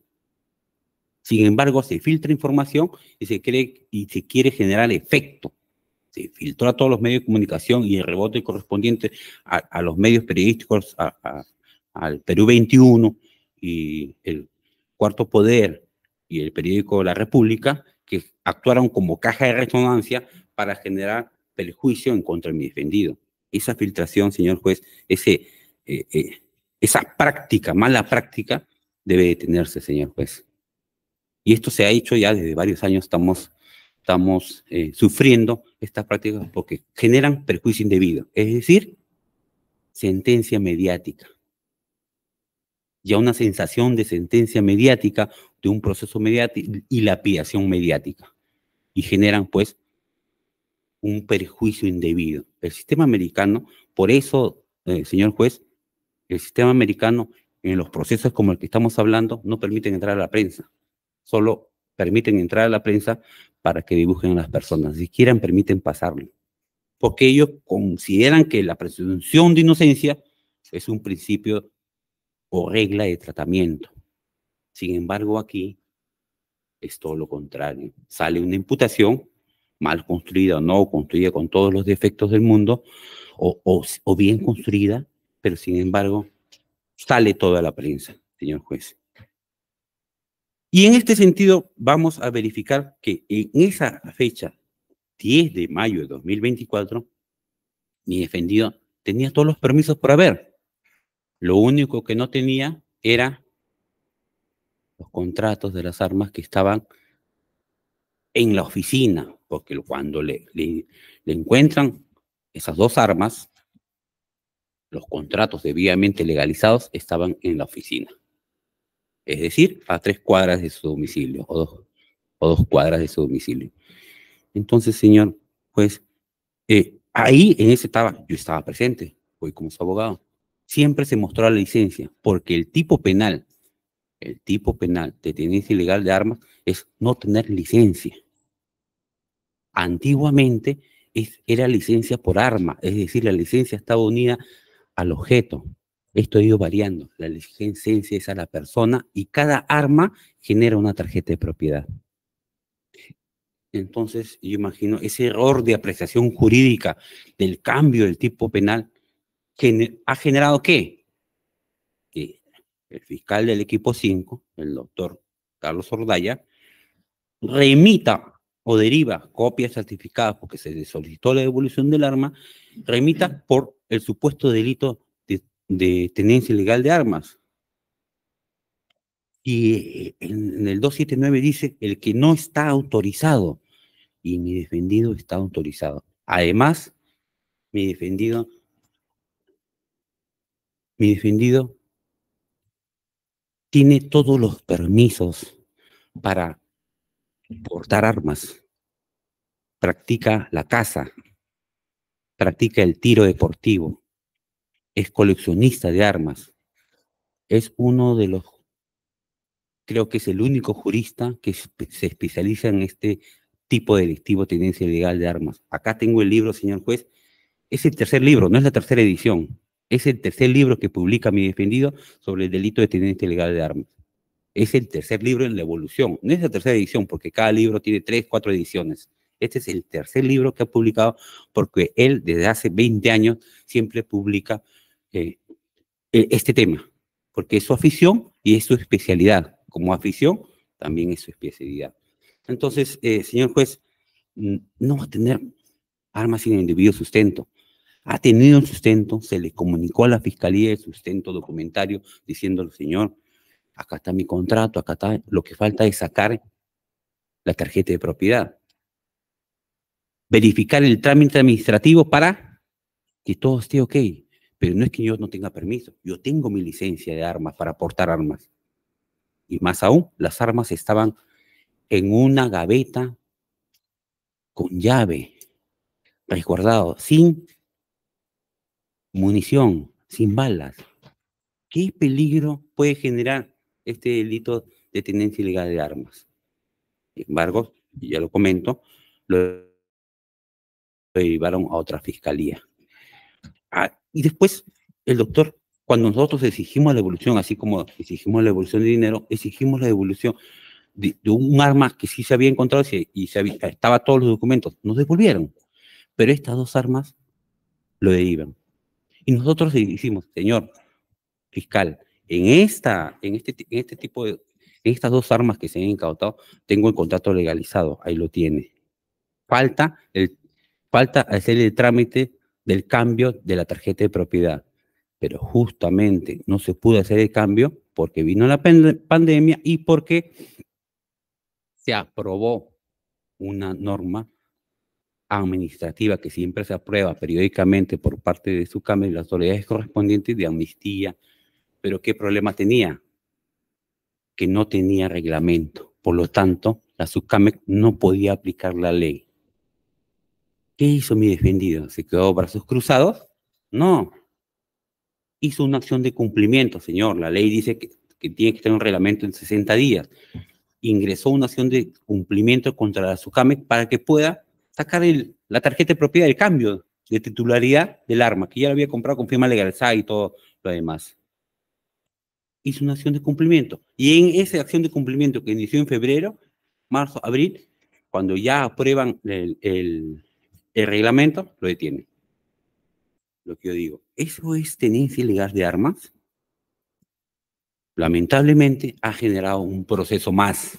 Sin embargo, se filtra información y se cree y se quiere generar efecto se filtró a todos los medios de comunicación y el rebote correspondiente a, los medios periodísticos, al Perú 21 y el Cuarto Poder y el periódico La República, que actuaron como caja de resonancia para generar perjuicio en contra de mi defendido. Esa filtración, señor juez, ese, eh, eh, esa práctica, mala práctica, debe detenerse, señor juez. Y esto se ha hecho ya desde varios años, estamos estamos eh, sufriendo estas prácticas porque generan perjuicio indebido, es decir, sentencia mediática. Ya una sensación de sentencia mediática, de un proceso mediático y lapidación mediática. Y generan, pues, un perjuicio indebido. El sistema americano, por eso, eh, señor juez, el sistema americano en los procesos como el que estamos hablando no permiten entrar a la prensa. Solo permiten entrar a la prensa para que dibujen las personas. Si quieran permiten pasarlo. Porque ellos consideran que la presunción de inocencia es un principio o regla de tratamiento. Sin embargo, aquí es todo lo contrario. Sale una imputación, mal construida o no, construida con todos los defectos del mundo, o, o bien construida, pero sin embargo, sale toda la prensa, señor juez. Y en este sentido, vamos a verificar que en esa fecha, 10 de mayo de 2024, mi defendido tenía todos los permisos por haber. Lo único que no tenía era los contratos de las armas que estaban en la oficina, porque cuando le encuentran esas dos armas, los contratos debidamente legalizados estaban en la oficina es decir, a tres cuadras de su domicilio o dos, o dos cuadras de su domicilio. Entonces, señor, pues ahí en ese estaba, yo estaba presente, hoy como su abogado, siempre se mostró la licencia, porque el tipo penal, el tipo penal de tenencia ilegal de armas es no tener licencia. Antiguamente es, era licencia por arma, es decir, la licencia estaba unida al objeto, esto ha ido variando. La licencia es a la persona y cada arma genera una tarjeta de propiedad. Entonces, yo imagino ese error de apreciación jurídica del cambio del tipo penal que ha generado qué? Que el fiscal del equipo 5, el doctor Carlos Ordaya, remita o deriva copias certificadas porque se solicitó la devolución del arma, remita por el supuesto delito de tenencia legal de armas. Y eh, en, el 279 dice el que no está autorizado. Y mi defendido está autorizado. Además, mi defendido, mi defendido tiene todos los permisos para portar armas. Practica la caza, practica el tiro deportivo, es coleccionista de armas. Es uno de los, creo que es el único jurista que se especializa en este tipo de delictivo, tenencia ilegal de armas. Acá tengo el libro, señor juez. Es el tercer libro, no es la tercera edición. Es el tercer libro que publica mi defendido sobre el delito de tenencia ilegal de armas. Es el tercer libro en la evolución. No es la tercera edición, porque cada libro tiene tres, cuatro ediciones. Este es el tercer libro que ha publicado porque él desde hace 20 años siempre publica eh, eh, este tema, porque es su afición y es su especialidad. Como afición, también es su especialidad. Entonces, eh, señor juez, no va a tener armas sin el debido sustento. Ha tenido un sustento, se le comunicó a la fiscalía el sustento documentario diciéndolo, señor, acá está mi contrato, acá está, lo que falta es sacar la tarjeta de propiedad. Verificar el trámite administrativo para que todo esté ok. Pero no es que yo no tenga permiso, yo tengo mi licencia de armas para portar armas. Y más aún, las armas estaban en una gaveta con llave, resguardado, sin munición, sin balas. ¿Qué peligro puede generar este delito de tenencia ilegal de armas? Sin embargo, ya lo comento, lo, llevaron a otra fiscalía. Ah, y después, el doctor, cuando nosotros exigimos la devolución, así como exigimos la devolución de dinero, exigimos la devolución de, un arma que sí se había encontrado y se estaba todos los documentos, nos devolvieron. Pero estas dos armas lo derivan. Y nosotros hicimos, señor fiscal, en, esta, en, este, en este tipo de, estas dos armas que se han incautado, tengo el contrato legalizado, ahí lo tiene. Falta, el, falta hacer el trámite del cambio de la tarjeta de propiedad. Pero justamente no se pudo hacer el cambio porque vino la pandemia y porque se aprobó una norma administrativa que siempre se aprueba periódicamente por parte de su y las autoridades correspondientes de amnistía. Pero ¿qué problema tenía? Que no tenía reglamento. Por lo tanto, la SUCAMEC no podía aplicar la ley. ¿Qué hizo mi defendido? ¿Se quedó brazos cruzados? No. Hizo una acción de cumplimiento, señor. La ley dice que, tiene que tener un reglamento en 60 días. Ingresó una acción de cumplimiento contra la SUCAMEC para que pueda sacar la tarjeta de propiedad del cambio de titularidad del arma, que ya lo había comprado con firma legalizada y todo lo demás. Hizo una acción de cumplimiento. Y en esa acción de cumplimiento que inició en febrero, marzo, abril, cuando ya aprueban el el reglamento lo detiene. Lo que yo digo, ¿eso es tenencia ilegal de armas? Lamentablemente ha generado un proceso más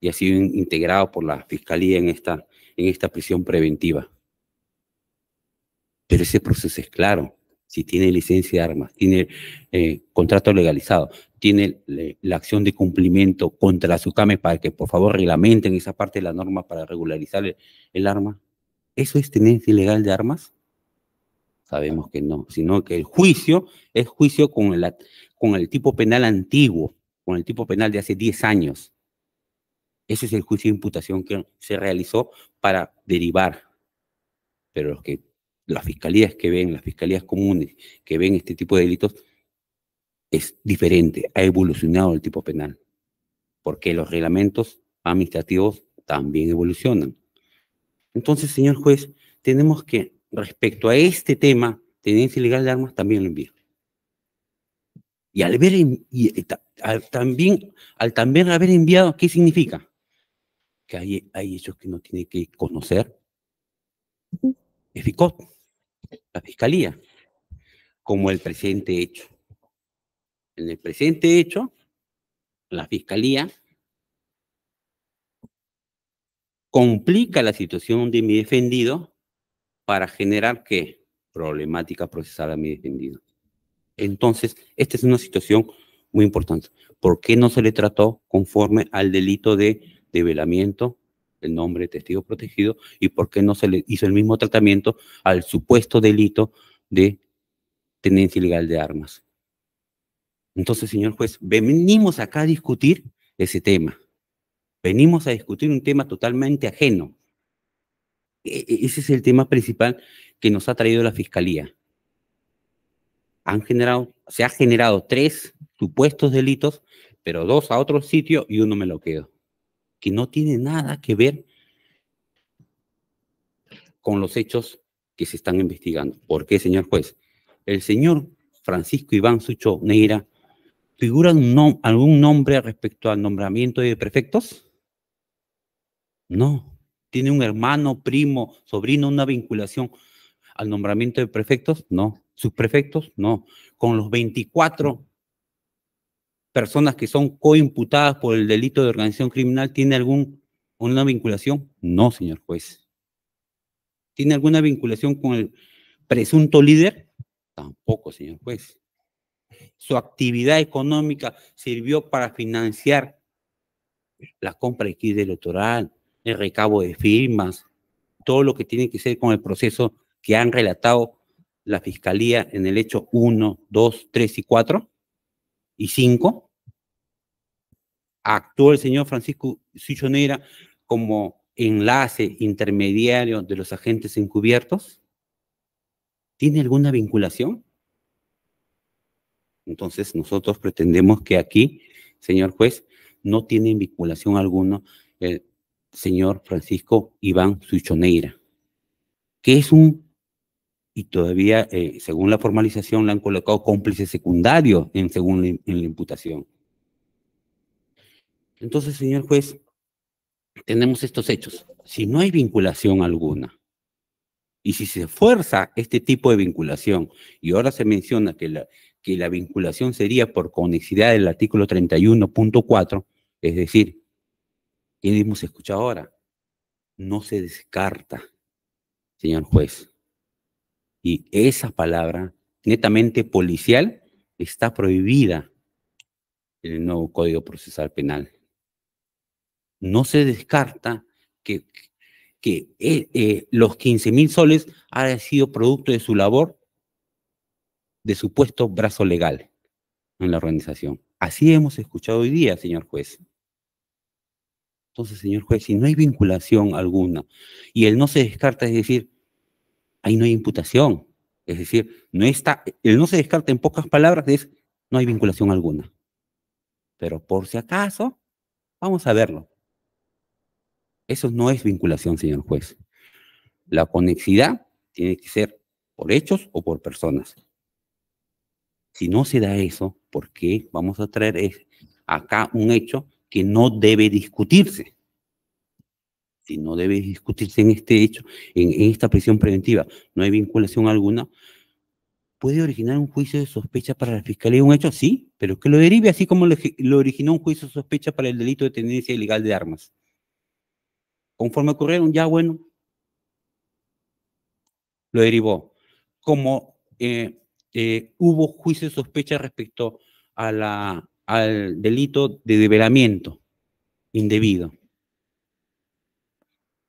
y ha sido integrado por la Fiscalía en esta, en esta prisión preventiva. Pero ese proceso es claro. Si tiene licencia de armas, tiene eh, contrato legalizado, tiene la acción de cumplimiento contra la SUCAME para que por favor reglamenten esa parte de la norma para regularizar el arma, ¿Eso es tenencia ilegal de armas? Sabemos que no, sino que el juicio es juicio con el, tipo penal antiguo, con el tipo penal de hace 10 años. Ese es el juicio de imputación que se realizó para derivar. Pero que, las fiscalías que ven, las fiscalías comunes que ven este tipo de delitos, es diferente, ha evolucionado el tipo penal, porque los reglamentos administrativos también evolucionan. Entonces, señor juez, tenemos que, respecto a este tema, tenencia ilegal de armas, también lo envío. Y al ver, y, eh, también, al también haber enviado, ¿qué significa? Que hay, hay hechos que no tiene que conocer Eficot, la Fiscalía, como el presente hecho. En el presente hecho, la Fiscalía complica la situación de mi defendido para generar qué? Problemática procesal a mi defendido. Entonces, esta es una situación muy importante. ¿Por qué no se le trató conforme al delito de develamiento el nombre de testigo protegido y por qué no se le hizo el mismo tratamiento al supuesto delito de tenencia ilegal de armas? Entonces, señor juez, venimos acá a discutir ese tema. Venimos a discutir un tema totalmente ajeno. E, e, ese es el tema principal que nos ha traído la Fiscalía. Han generado, se ha generado tres supuestos delitos, pero dos a otro sitio y uno me lo quedo. Que no tiene nada que ver con los hechos que se están investigando. ¿Por qué, señor juez? El señor Francisco Iván Sucho Neira, ¿figura algún nombre respecto al nombramiento de prefectos? No, tiene un hermano, primo, sobrino, una vinculación al nombramiento de prefectos, no. ¿Sus prefectos? no. Con los 24 personas que son coimputadas por el delito de organización criminal, ¿tiene algún, una vinculación? No, señor juez. ¿Tiene alguna vinculación con el presunto líder? Tampoco, señor juez. Su actividad económica sirvió para financiar la compra de kit electoral, el recabo de firmas, todo lo que tiene que ser con el proceso que han relatado la Fiscalía en el hecho 1, 2, 3 y 4 y 5. Actuó el señor Francisco Sichonera como enlace intermediario de los agentes encubiertos. ¿Tiene alguna vinculación? Entonces nosotros pretendemos que aquí, señor juez, no tiene vinculación alguna el eh, señor Francisco Iván Suichoneira, que es un, y todavía eh, según la formalización la han colocado cómplice secundario en, según la, imputación. Entonces, señor juez, tenemos estos hechos. Si no hay vinculación alguna, y si se fuerza este tipo de vinculación, y ahora se menciona que la, que la vinculación sería por conexidad del artículo 31.4, es decir, y hemos ahora. No se descarta, señor juez. Y esa palabra netamente policial está prohibida en el nuevo Código Procesal Penal. No se descarta que, que eh, eh, los 15 mil soles hayan sido producto de su labor, de supuesto brazo legal en la organización. Así hemos escuchado hoy día, señor juez. Entonces, señor juez, si no hay vinculación alguna y él no se descarta, es decir, ahí no hay imputación. Es decir, no está, él no se descarta en pocas palabras es no hay vinculación alguna. Pero por si acaso, vamos a verlo. Eso no es vinculación, señor juez. La conexidad tiene que ser por hechos o por personas. Si no se da eso, ¿por qué vamos a traer acá un hecho que no debe discutirse. Si no debe discutirse en este hecho, en, esta prisión preventiva, no hay vinculación alguna, puede originar un juicio de sospecha para la fiscalía un hecho, sí, pero que lo derive así como lo, originó un juicio de sospecha para el delito de tendencia ilegal de armas. Conforme ocurrieron, ya bueno, lo derivó. Como eh, eh, hubo juicio de sospecha respecto a la al delito de develamiento indebido.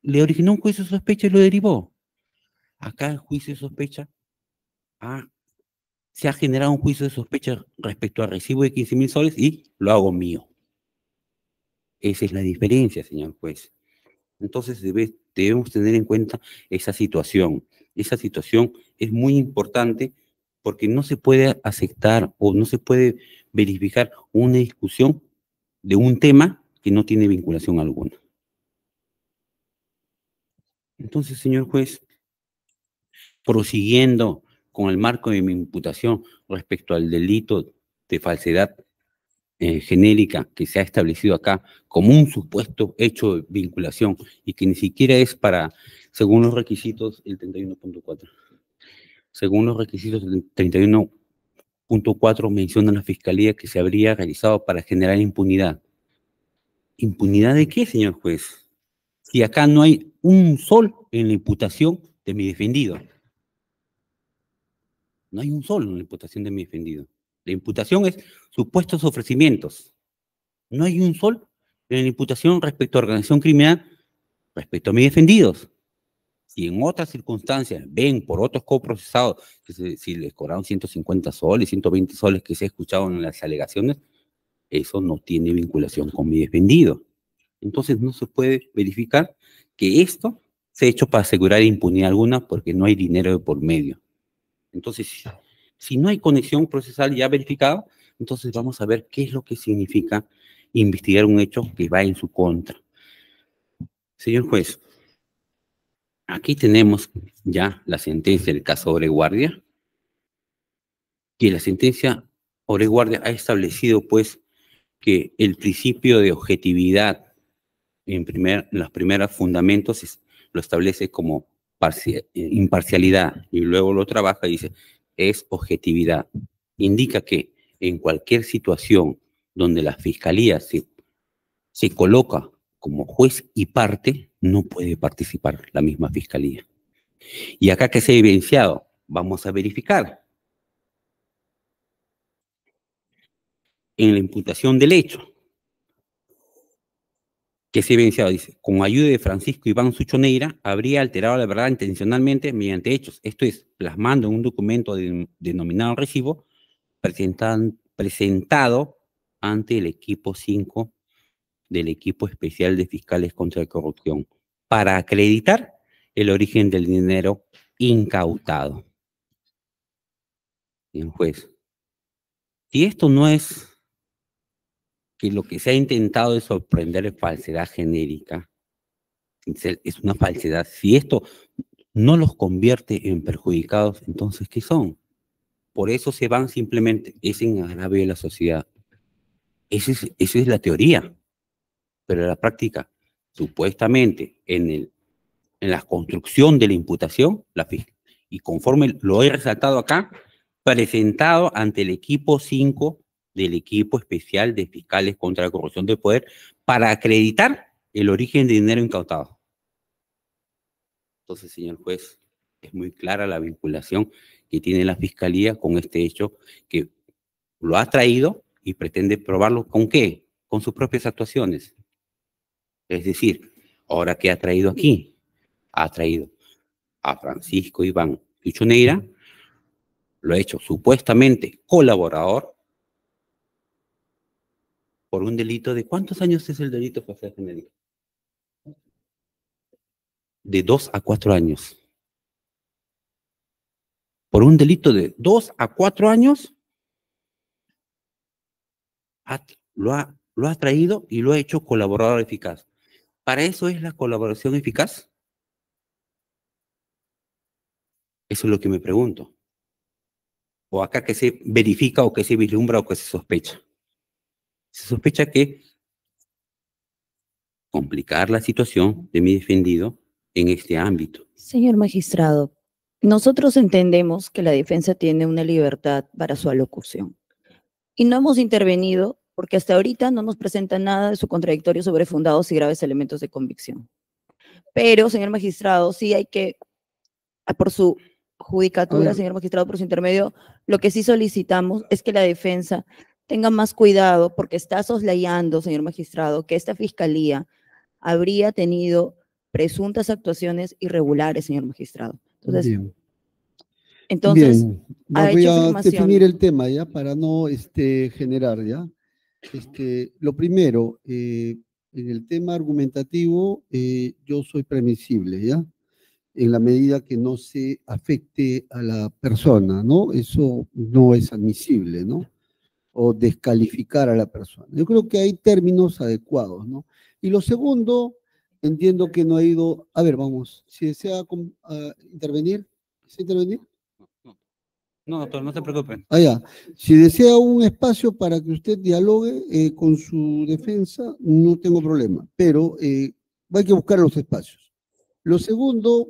Le originó un juicio de sospecha y lo derivó. Acá el juicio de sospecha ah, se ha generado un juicio de sospecha respecto al recibo de 15 mil soles y lo hago mío. Esa es la diferencia, señor juez. Entonces debemos tener en cuenta esa situación. Esa situación es muy importante porque no se puede aceptar o no se puede verificar una discusión de un tema que no tiene vinculación alguna. Entonces, señor juez, prosiguiendo con el marco de mi imputación respecto al delito de falsedad eh, genérica que se ha establecido acá como un supuesto hecho de vinculación y que ni siquiera es para, según los requisitos, el 31.4. Según los requisitos del 31 Punto 4 menciona la fiscalía que se habría realizado para generar impunidad. ¿Impunidad de qué, señor juez? Si acá no hay un sol en la imputación de mi defendido. No hay un sol en la imputación de mi defendido. La imputación es supuestos ofrecimientos. No hay un sol en la imputación respecto a organización criminal, respecto a mis defendidos. Si en otras circunstancias ven por otros coprocesados que si les cobraron 150 soles, 120 soles que se escucharon en las alegaciones, eso no tiene vinculación con mi desvendido. Entonces no se puede verificar que esto se ha hecho para asegurar impunidad alguna porque no hay dinero de por medio. Entonces, si no hay conexión procesal ya verificada, entonces vamos a ver qué es lo que significa investigar un hecho que va en su contra. Señor juez, Aquí tenemos ya la sentencia del caso Oreguardia, que la sentencia Oreguardia ha establecido pues que el principio de objetividad en, primer, en los primeros fundamentos lo establece como eh, imparcialidad y luego lo trabaja y dice es objetividad. Indica que en cualquier situación donde la fiscalía se, se coloca como juez y parte no puede participar la misma fiscalía. Y acá que se ha evidenciado, vamos a verificar. En la imputación del hecho, que se ha evidenciado, dice, con ayuda de Francisco Iván Suchoneira, habría alterado la verdad intencionalmente mediante hechos, esto es, plasmando en un documento denominado recibo, presentado ante el equipo 5 del equipo especial de fiscales contra la corrupción para acreditar el origen del dinero incautado. el juez. Pues, si esto no es que lo que se ha intentado es sorprender es falsedad genérica, es una falsedad. Si esto no los convierte en perjudicados, entonces ¿qué son? Por eso se van simplemente, es en agravio de la sociedad. es, esa es la teoría pero en la práctica, supuestamente, en, el, en la construcción de la imputación, la, y conforme lo he resaltado acá, presentado ante el equipo 5 del equipo especial de fiscales contra la corrupción del poder para acreditar el origen de dinero incautado. Entonces, señor juez, es muy clara la vinculación que tiene la fiscalía con este hecho que lo ha traído y pretende probarlo con qué? Con sus propias actuaciones. Es decir, ahora que ha traído aquí, ha traído a Francisco Iván Pichoneira, lo ha hecho supuestamente colaborador por un delito de cuántos años es el delito, José Genérico? De dos a cuatro años. Por un delito de dos a cuatro años, lo, ha, lo ha traído y lo ha hecho colaborador eficaz. ¿Para eso es la colaboración eficaz? Eso es lo que me pregunto. O acá que se verifica o que se vislumbra o que se sospecha. Se sospecha que complicar la situación de mi defendido en este ámbito. Señor magistrado, nosotros entendemos que la defensa tiene una libertad para su alocución y no hemos intervenido porque hasta ahorita no nos presenta nada de su contradictorio sobre fundados y graves elementos de convicción. Pero, señor magistrado, sí hay que, ah, por su judicatura, señor magistrado, por su intermedio, lo que sí solicitamos es que la defensa tenga más cuidado porque está soslayando, señor magistrado, que esta fiscalía habría tenido presuntas actuaciones irregulares, señor magistrado. Entonces, Bien. entonces voy a definir el tema ya para no este, generar ya. Este, lo primero, eh, en el tema argumentativo, eh, yo soy permisible, ¿ya? En la medida que no se afecte a la persona, ¿no? Eso no es admisible, ¿no? O descalificar a la persona. Yo creo que hay términos adecuados, ¿no? Y lo segundo, entiendo que no ha ido. A ver, vamos, si desea ah, intervenir, ¿desea intervenir? No, doctor, no se preocupen. Allá. Ah, si desea un espacio para que usted dialogue eh, con su defensa, no tengo problema, pero eh, hay que buscar los espacios. Lo segundo,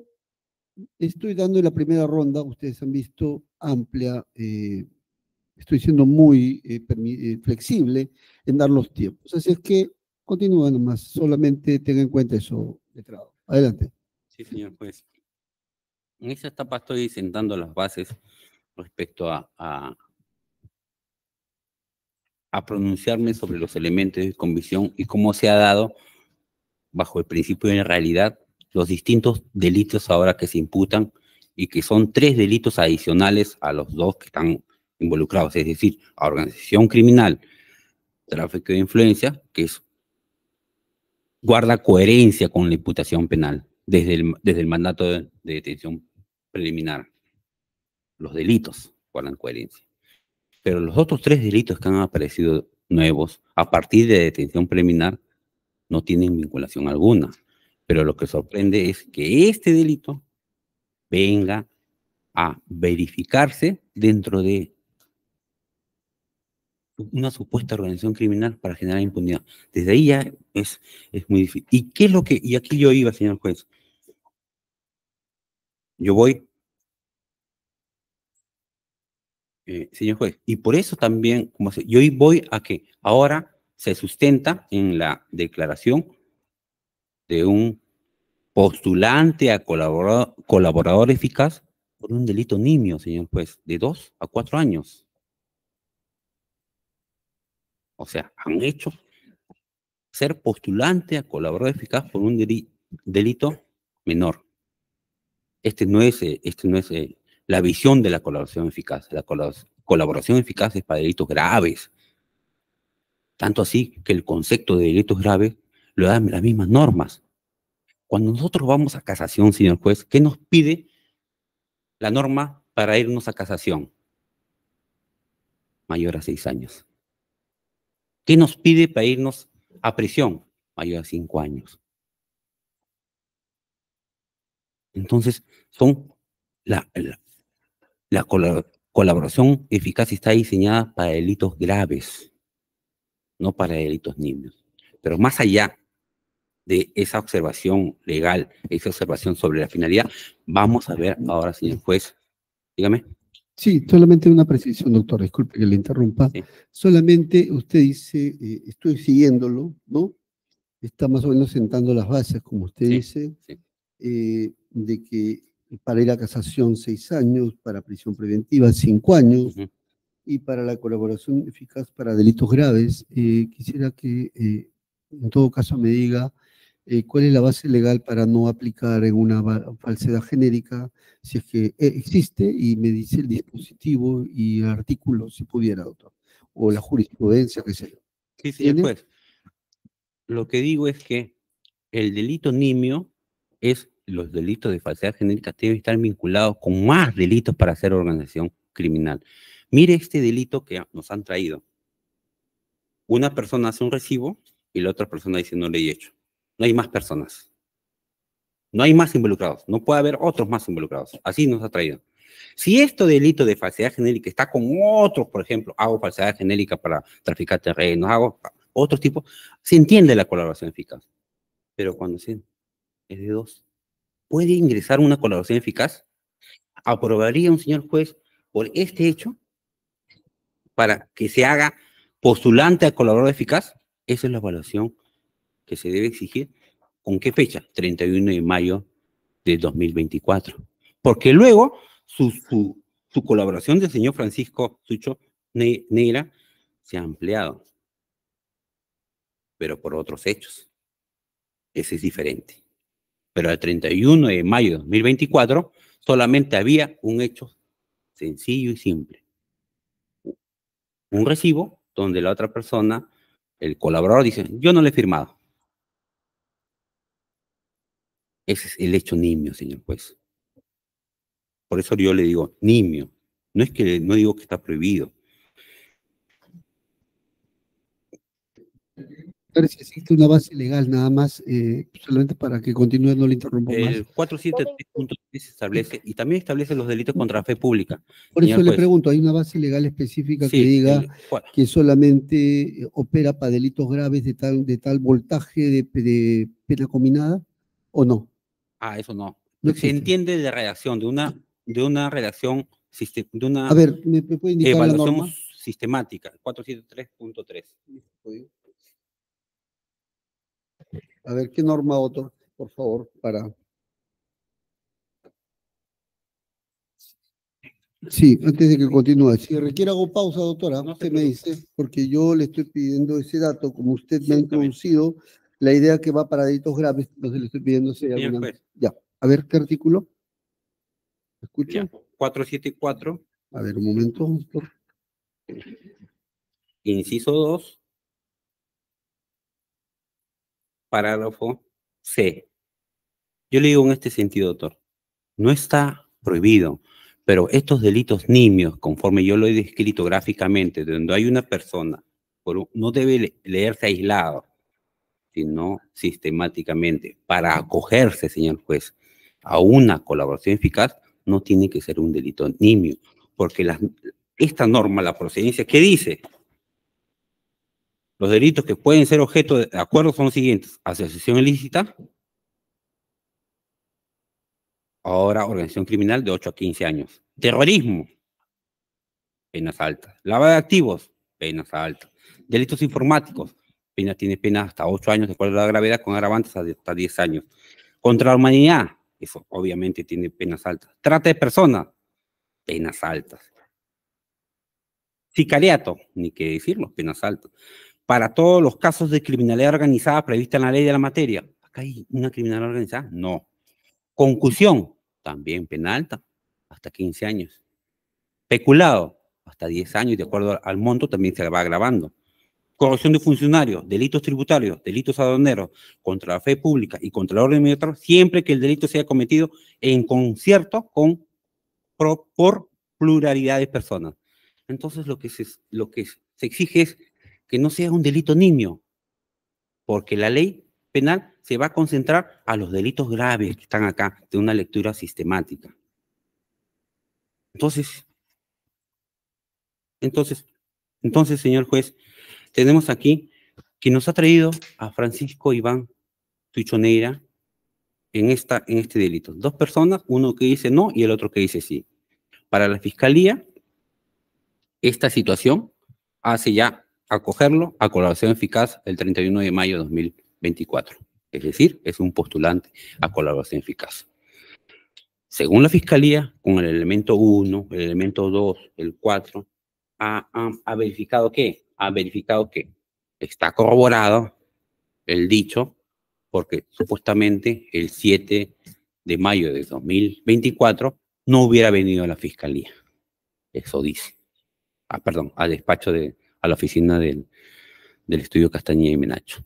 estoy dando la primera ronda, ustedes han visto, amplia, eh, estoy siendo muy flexible en dar los tiempos. Así es que continúen nomás, solamente tengan en cuenta eso, letrado. Adelante. Sí, señor juez. En esa etapa estoy sentando las bases respecto a, a, pronunciarme sobre los elementos de convicción y cómo se ha dado, bajo el principio de realidad, los distintos delitos ahora que se imputan y que son tres delitos adicionales a los dos que están involucrados, es decir, a organización criminal, tráfico de influencia, que es, guarda coherencia con la imputación penal desde el, desde el mandato de detención preliminar los delitos por la incoherencia. Pero los otros tres delitos que han aparecido nuevos a partir de detención preliminar no tienen vinculación alguna. Pero lo que sorprende es que este delito venga a verificarse dentro de una supuesta organización criminal para generar impunidad. Desde ahí ya es, es muy difícil. ¿Y qué es lo que, y aquí yo iba, señor juez? Yo voy Eh, señor juez. Y por eso también, como se, yo voy a que ahora se sustenta en la declaración de un postulante a colaborador, colaborador eficaz por un delito nimio, señor juez, de dos a cuatro años. O sea, han hecho ser postulante a colaborador eficaz por un delito menor. Este no es, eh, este no es eh, la visión de la colaboración eficaz. La colaboración eficaz es para delitos graves. Tanto así que el concepto de delitos graves lo dan las mismas normas. Cuando nosotros vamos a casación, señor juez, ¿qué nos pide la norma para irnos a casación? Mayor a seis años. ¿Qué nos pide para irnos a prisión? Mayor a cinco años. Entonces, son la, la, la colaboración eficaz está diseñada para delitos graves, no para delitos niños. Pero más allá de esa observación legal, esa observación sobre la finalidad, vamos a ver ahora, el juez, dígame. Sí, solamente una precisión, doctor, disculpe que le interrumpa. Solamente usted dice, eh, estoy siguiéndolo, ¿no? Está más o menos sentando las bases, como usted dice, eh, de que para ir a casación seis años, para prisión preventiva cinco años y para la colaboración eficaz para delitos graves. Eh, quisiera que eh, en todo caso me diga eh, cuál es la base legal para no aplicar en una falsedad genérica, si es que existe, y me dice el dispositivo y el artículo, si pudiera, doctor, o la jurisprudencia, qué sé yo. Sí, sí, pues. Lo que digo es que el delito nimio es los delitos de falsedad genérica que estar vinculados con más delitos para hacer organización criminal. Mire este delito que nos han traído. Una persona hace un recibo y la otra persona dice no le he hecho. No hay más personas. No hay más involucrados. No puede haber otros más involucrados. Así nos ha traído. Si este delito de falsedad genérica está con otros, por ejemplo, hago falsedad genérica para traficar terrenos, hago otros tipos, se entiende la colaboración eficaz. Pero cuando se es de dos, ¿Puede ingresar una colaboración eficaz? ¿Aprobaría un señor juez por este hecho para que se haga postulante a colaborador eficaz? Esa es la evaluación que se debe exigir. ¿Con qué fecha? 31 de mayo de 2024. Porque luego su, su, colaboración del señor Francisco Sucho Neira Negra se ha ampliado, pero por otros hechos. Ese es diferente pero el 31 de mayo de 2024 solamente había un hecho sencillo y simple. Un recibo donde la otra persona, el colaborador, dice, yo no le he firmado. Ese es el hecho nimio, señor juez. Por eso yo le digo nimio. No es que no digo que está prohibido. si existe una base legal nada más, eh, solamente para que continúe, no le interrumpo más. El 473.3 establece, y también establece los delitos contra la fe pública. Por eso le pregunto, ¿hay una base legal específica que diga que solamente eh, opera para delitos graves de tal, de tal voltaje de, de pena combinada o no? Ah, eso no. Se entiende de redacción, de una, de una redacción, de una A ver, ¿me, puede indicar norma? sistemática, 473.3. A ver, ¿qué norma otro, por favor, para... Sí, antes de que continúe. Si requiere hago pausa, doctora, no usted me dice, porque yo le estoy pidiendo ese dato, como usted me ha introducido, la idea que va para delitos graves, entonces le estoy pidiendo ese pues. Ya, a ver, ¿qué artículo? ¿Me escucha? 474. A ver, un momento. Doctor. Inciso 2, parágrafo C. Yo le digo en este sentido, doctor, no está prohibido, pero estos delitos nimios, conforme yo lo he descrito gráficamente, donde hay una persona, no debe leerse aislado, sino sistemáticamente. Para acogerse, señor juez, a una colaboración eficaz, no tiene que ser un delito nimio, porque esta norma, la procedencia, ¿qué dice? Los delitos que pueden ser objeto de acuerdos son los siguientes. Asociación ilícita. Ahora organización criminal de 8 a 15 años. Terrorismo. Penas altas. Lava de activos. Penas altas. Delitos informáticos. Pena tiene pena hasta 8 años de acuerdo a la gravedad con agravantes hasta 10 años. Contra la humanidad. Eso obviamente tiene penas altas. Trata de personas. Penas altas. Sicariato. Ni qué decirlo. Penas altas para todos los casos de criminalidad organizada prevista en la ley de la materia. ¿Acá hay una criminalidad organizada? No. Concusión, también penalta. hasta 15 años. Peculado, hasta 10 años, de acuerdo al monto, también se va agravando. Corrupción de funcionarios, delitos tributarios, delitos aduaneros, contra la fe pública y contra la orden militar, siempre que el delito sea cometido en concierto con, por pluralidad de personas. Entonces, lo que se, lo que se exige es que no sea un delito niño, porque la ley penal se va a concentrar a los delitos graves que están acá, de una lectura sistemática. Entonces, entonces, entonces, señor juez, tenemos aquí que nos ha traído a Francisco Iván Tuichoneira en, esta, en este delito. Dos personas, uno que dice no y el otro que dice sí. Para la fiscalía, esta situación hace ya acogerlo a colaboración eficaz el 31 de mayo de 2024. Es decir, es un postulante a colaboración eficaz. Según la Fiscalía, con el elemento 1, el elemento 2, el 4, ha, verificado que, ha verificado que está corroborado el dicho, porque supuestamente el 7 de mayo de 2024 no hubiera venido a la Fiscalía. Eso dice. Ah, perdón, al despacho de, a la oficina del, del estudio Castañeda y Menacho.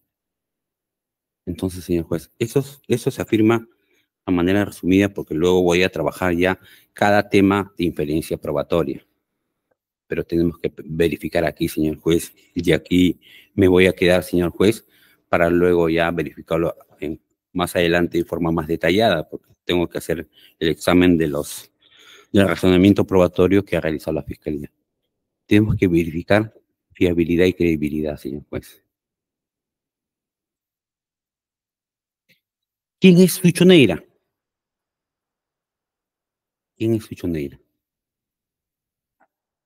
Entonces, señor juez, eso, eso se afirma a manera resumida porque luego voy a trabajar ya cada tema de inferencia probatoria. Pero tenemos que verificar aquí, señor juez, y aquí me voy a quedar, señor juez, para luego ya verificarlo más adelante de forma más detallada, porque tengo que hacer el examen de los del razonamiento probatorio que ha realizado la Fiscalía. Tenemos que verificar fiabilidad y credibilidad, señor juez. ¿Quién es Suchoneira? ¿Quién es Suchoneira?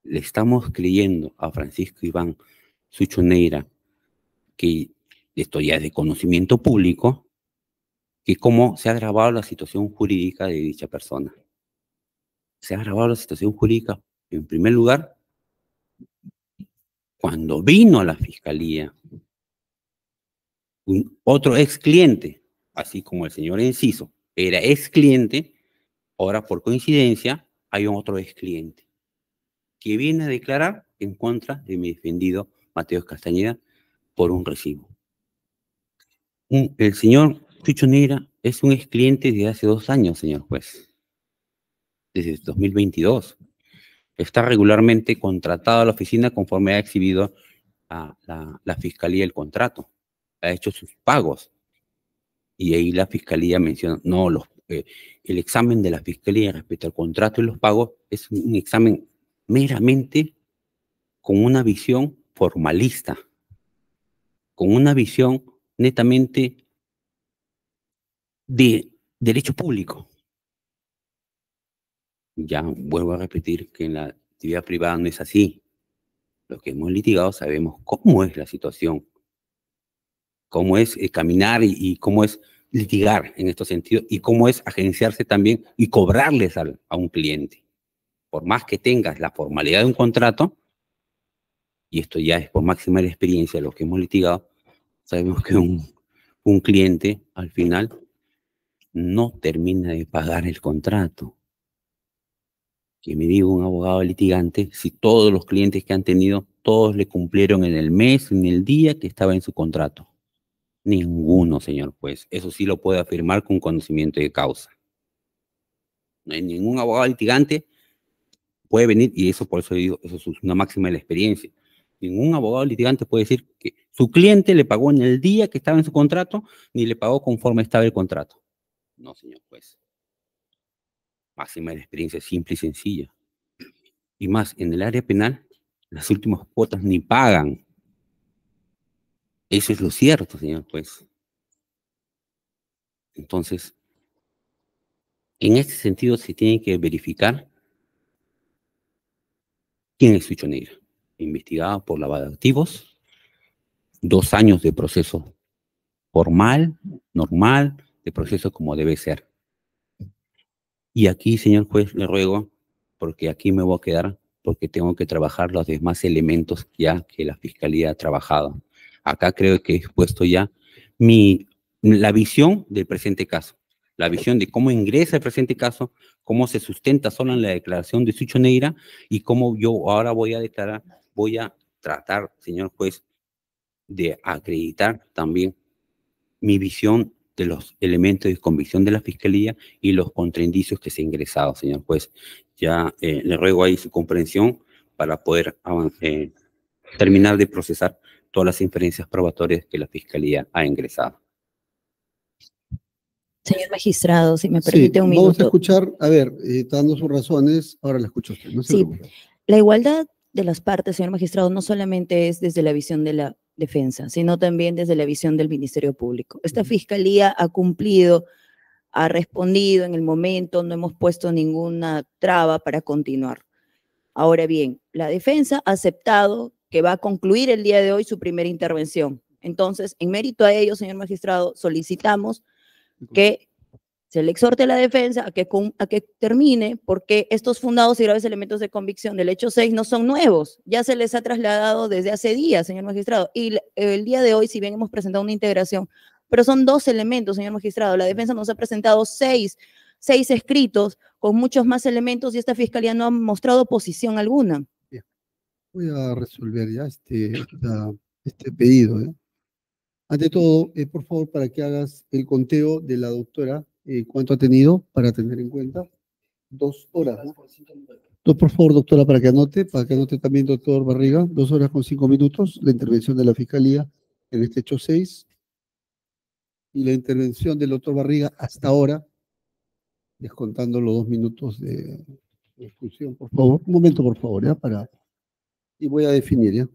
Le estamos creyendo a Francisco Iván Suchoneira que esto ya es de conocimiento público, que cómo se ha agravado la situación jurídica de dicha persona. Se ha agravado la situación jurídica, en primer lugar, cuando vino a la fiscalía, un, otro ex cliente, así como el señor Enciso, era ex cliente, ahora por coincidencia hay un otro ex cliente que viene a declarar en contra de mi defendido Mateo Castañeda por un recibo. el señor Chucho es un ex cliente desde hace dos años, señor juez, desde 2022 está regularmente contratado a la oficina conforme ha exhibido a la, fiscalía el contrato, ha hecho sus pagos. Y ahí la fiscalía menciona, no, los, eh, el examen de la fiscalía respecto al contrato y los pagos es un examen meramente con una visión formalista, con una visión netamente de derecho público. Ya vuelvo a repetir que en la actividad privada no es así. Los que hemos litigado sabemos cómo es la situación, cómo es eh, caminar y, cómo es litigar en estos sentidos y cómo es agenciarse también y cobrarles a un cliente. Por más que tengas la formalidad de un contrato, y esto ya es por máxima experiencia de los que hemos litigado, sabemos que un cliente al final no termina de pagar el contrato que me diga un abogado litigante si todos los clientes que han tenido, todos le cumplieron en el mes, en el día que estaba en su contrato. Ninguno, señor juez. Eso sí lo puede afirmar con conocimiento de causa. ningún abogado litigante puede venir, y eso por eso digo, eso es una máxima de la experiencia. Ningún abogado litigante puede decir que su cliente le pagó en el día que estaba en su contrato, ni le pagó conforme estaba el contrato. No, señor juez máxima de experiencia simple y sencilla. Y más, en el área penal, las últimas cuotas ni pagan. Eso es lo cierto, señor juez. Entonces, en este sentido se tiene que verificar quién es Fichonegra. Negra. Investigada por lavado de activos, dos años de proceso formal, normal, de proceso como debe ser. Y aquí, señor juez, le ruego, porque aquí me voy a quedar, porque tengo que trabajar los demás elementos ya que la Fiscalía ha trabajado. Acá creo que he expuesto ya mi, la visión del presente caso, la visión de cómo ingresa el presente caso, cómo se sustenta solo en la declaración de Sucho Neira y cómo yo ahora voy a declarar, voy a tratar, señor juez, de acreditar también mi visión de los elementos de convicción de la Fiscalía y los contraindicios que se han ingresado, señor juez. Ya eh, le ruego ahí su comprensión para poder eh, terminar de procesar todas las inferencias probatorias que la Fiscalía ha ingresado. Señor magistrado, si me permite un minuto. Vamos a escuchar, a ver, eh, dando sus razones, ahora la escucho usted. sí, la igualdad de las partes, señor magistrado, no solamente es desde la visión de la defensa, sino también desde la visión del Ministerio Público. Esta fiscalía ha cumplido, ha respondido en el momento, no hemos puesto ninguna traba para continuar. Ahora bien, la defensa ha aceptado que va a concluir el día de hoy su primera intervención. Entonces, en mérito a ello, señor magistrado, solicitamos que se le exhorte a la defensa a que, termine porque estos fundados y graves elementos de convicción del hecho 6 no son nuevos, ya se les ha trasladado desde hace días, señor magistrado. Y el día de hoy, si bien hemos presentado una integración, pero son dos elementos, señor magistrado. La defensa nos ha presentado seis, seis escritos con muchos más elementos y esta fiscalía no ha mostrado posición alguna. Voy a resolver ya este, este pedido. ¿eh? Ante todo, eh, por favor, para que hagas el conteo de la doctora eh, cuánto ha tenido para tener en cuenta. Dos horas. Dos, por favor, doctora, para que anote, para que anote también, doctor Barriga, dos horas con cinco minutos, la intervención de la Fiscalía en este hecho seis, y la intervención del doctor Barriga hasta ahora, descontando los dos minutos de discusión, por favor. Un momento, por favor, ¿ya? Para... Y voy a definir, ¿ya?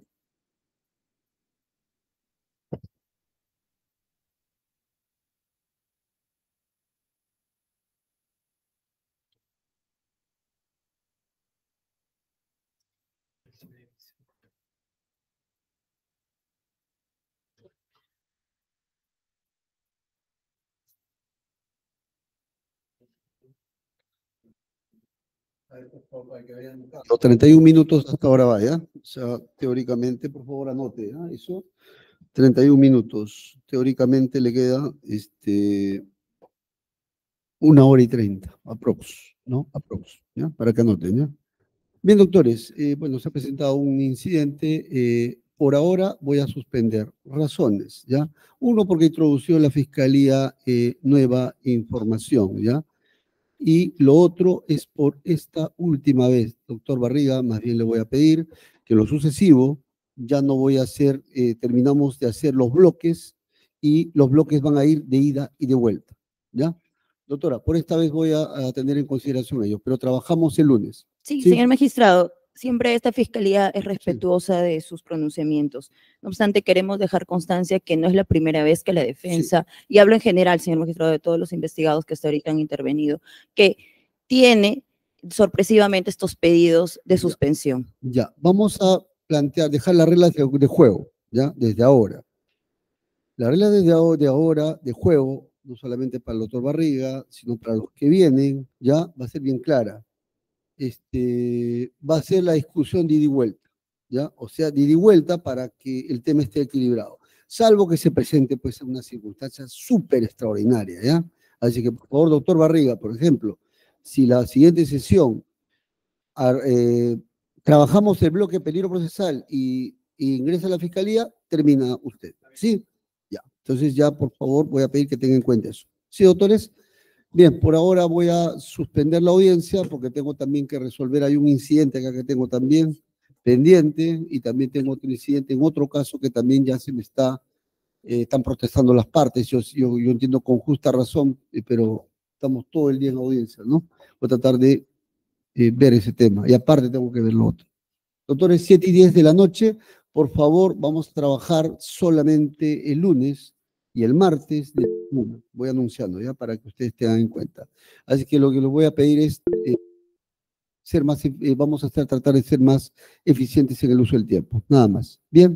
Los 31 minutos hasta ahora vaya. O sea, teóricamente, por favor, anote ah eso. 31 minutos. Teóricamente le queda este, una hora y treinta, aprox, ¿no? Aprox, ¿ya? Para que anoten, ¿ya? Bien, doctores, eh, bueno, se ha presentado un incidente. Eh, por ahora voy a suspender. Razones, ¿ya? Uno, porque introdució la Fiscalía eh, nueva información, ¿ya? Y lo otro es por esta última vez, doctor Barriga, más bien le voy a pedir que lo sucesivo ya no voy a hacer, eh, terminamos de hacer los bloques y los bloques van a ir de ida y de vuelta. ¿Ya? Doctora, por esta vez voy a, tener en consideración ello, pero trabajamos el lunes. ¿sí? señor magistrado siempre esta fiscalía es respetuosa de sus pronunciamientos. No obstante, queremos dejar constancia que no es la primera vez que la defensa, y hablo en general, señor magistrado, de todos los investigados que hasta ahorita han intervenido, que tiene sorpresivamente estos pedidos de suspensión. Ya, vamos a plantear, dejar las reglas de, juego, ya, desde ahora. La regla desde ahora, de ahora de juego, no solamente para el doctor Barriga, sino para los que vienen, ya va a ser bien clara este, va a ser la discusión de ida y vuelta, ¿ya? O sea, de ida y vuelta para que el tema esté equilibrado, salvo que se presente pues una circunstancia súper extraordinaria, ¿ya? Así que, por favor, doctor Barriga, por ejemplo, si la siguiente sesión eh, trabajamos el bloque peligro procesal y, ingresa a la fiscalía, termina usted, ¿sí? Ya, entonces ya, por favor, voy a pedir que tenga en cuenta eso. ¿Sí, doctores? Bien, por ahora voy a suspender la audiencia porque tengo también que resolver, hay un incidente acá que tengo también pendiente y también tengo otro incidente en otro caso que también ya se me está, eh, están protestando las partes, yo, entiendo con justa razón, eh, pero estamos todo el día en audiencia, ¿no? Voy a tratar de eh, ver ese tema y aparte tengo que ver lo otro. Doctores, 7 y 10 de la noche, por favor, vamos a trabajar solamente el lunes y el martes de Voy anunciando ya para que ustedes tengan en cuenta. Así que lo que les voy a pedir es eh, ser más, eh, vamos a tratar de ser más eficientes en el uso del tiempo. Nada más. Bien.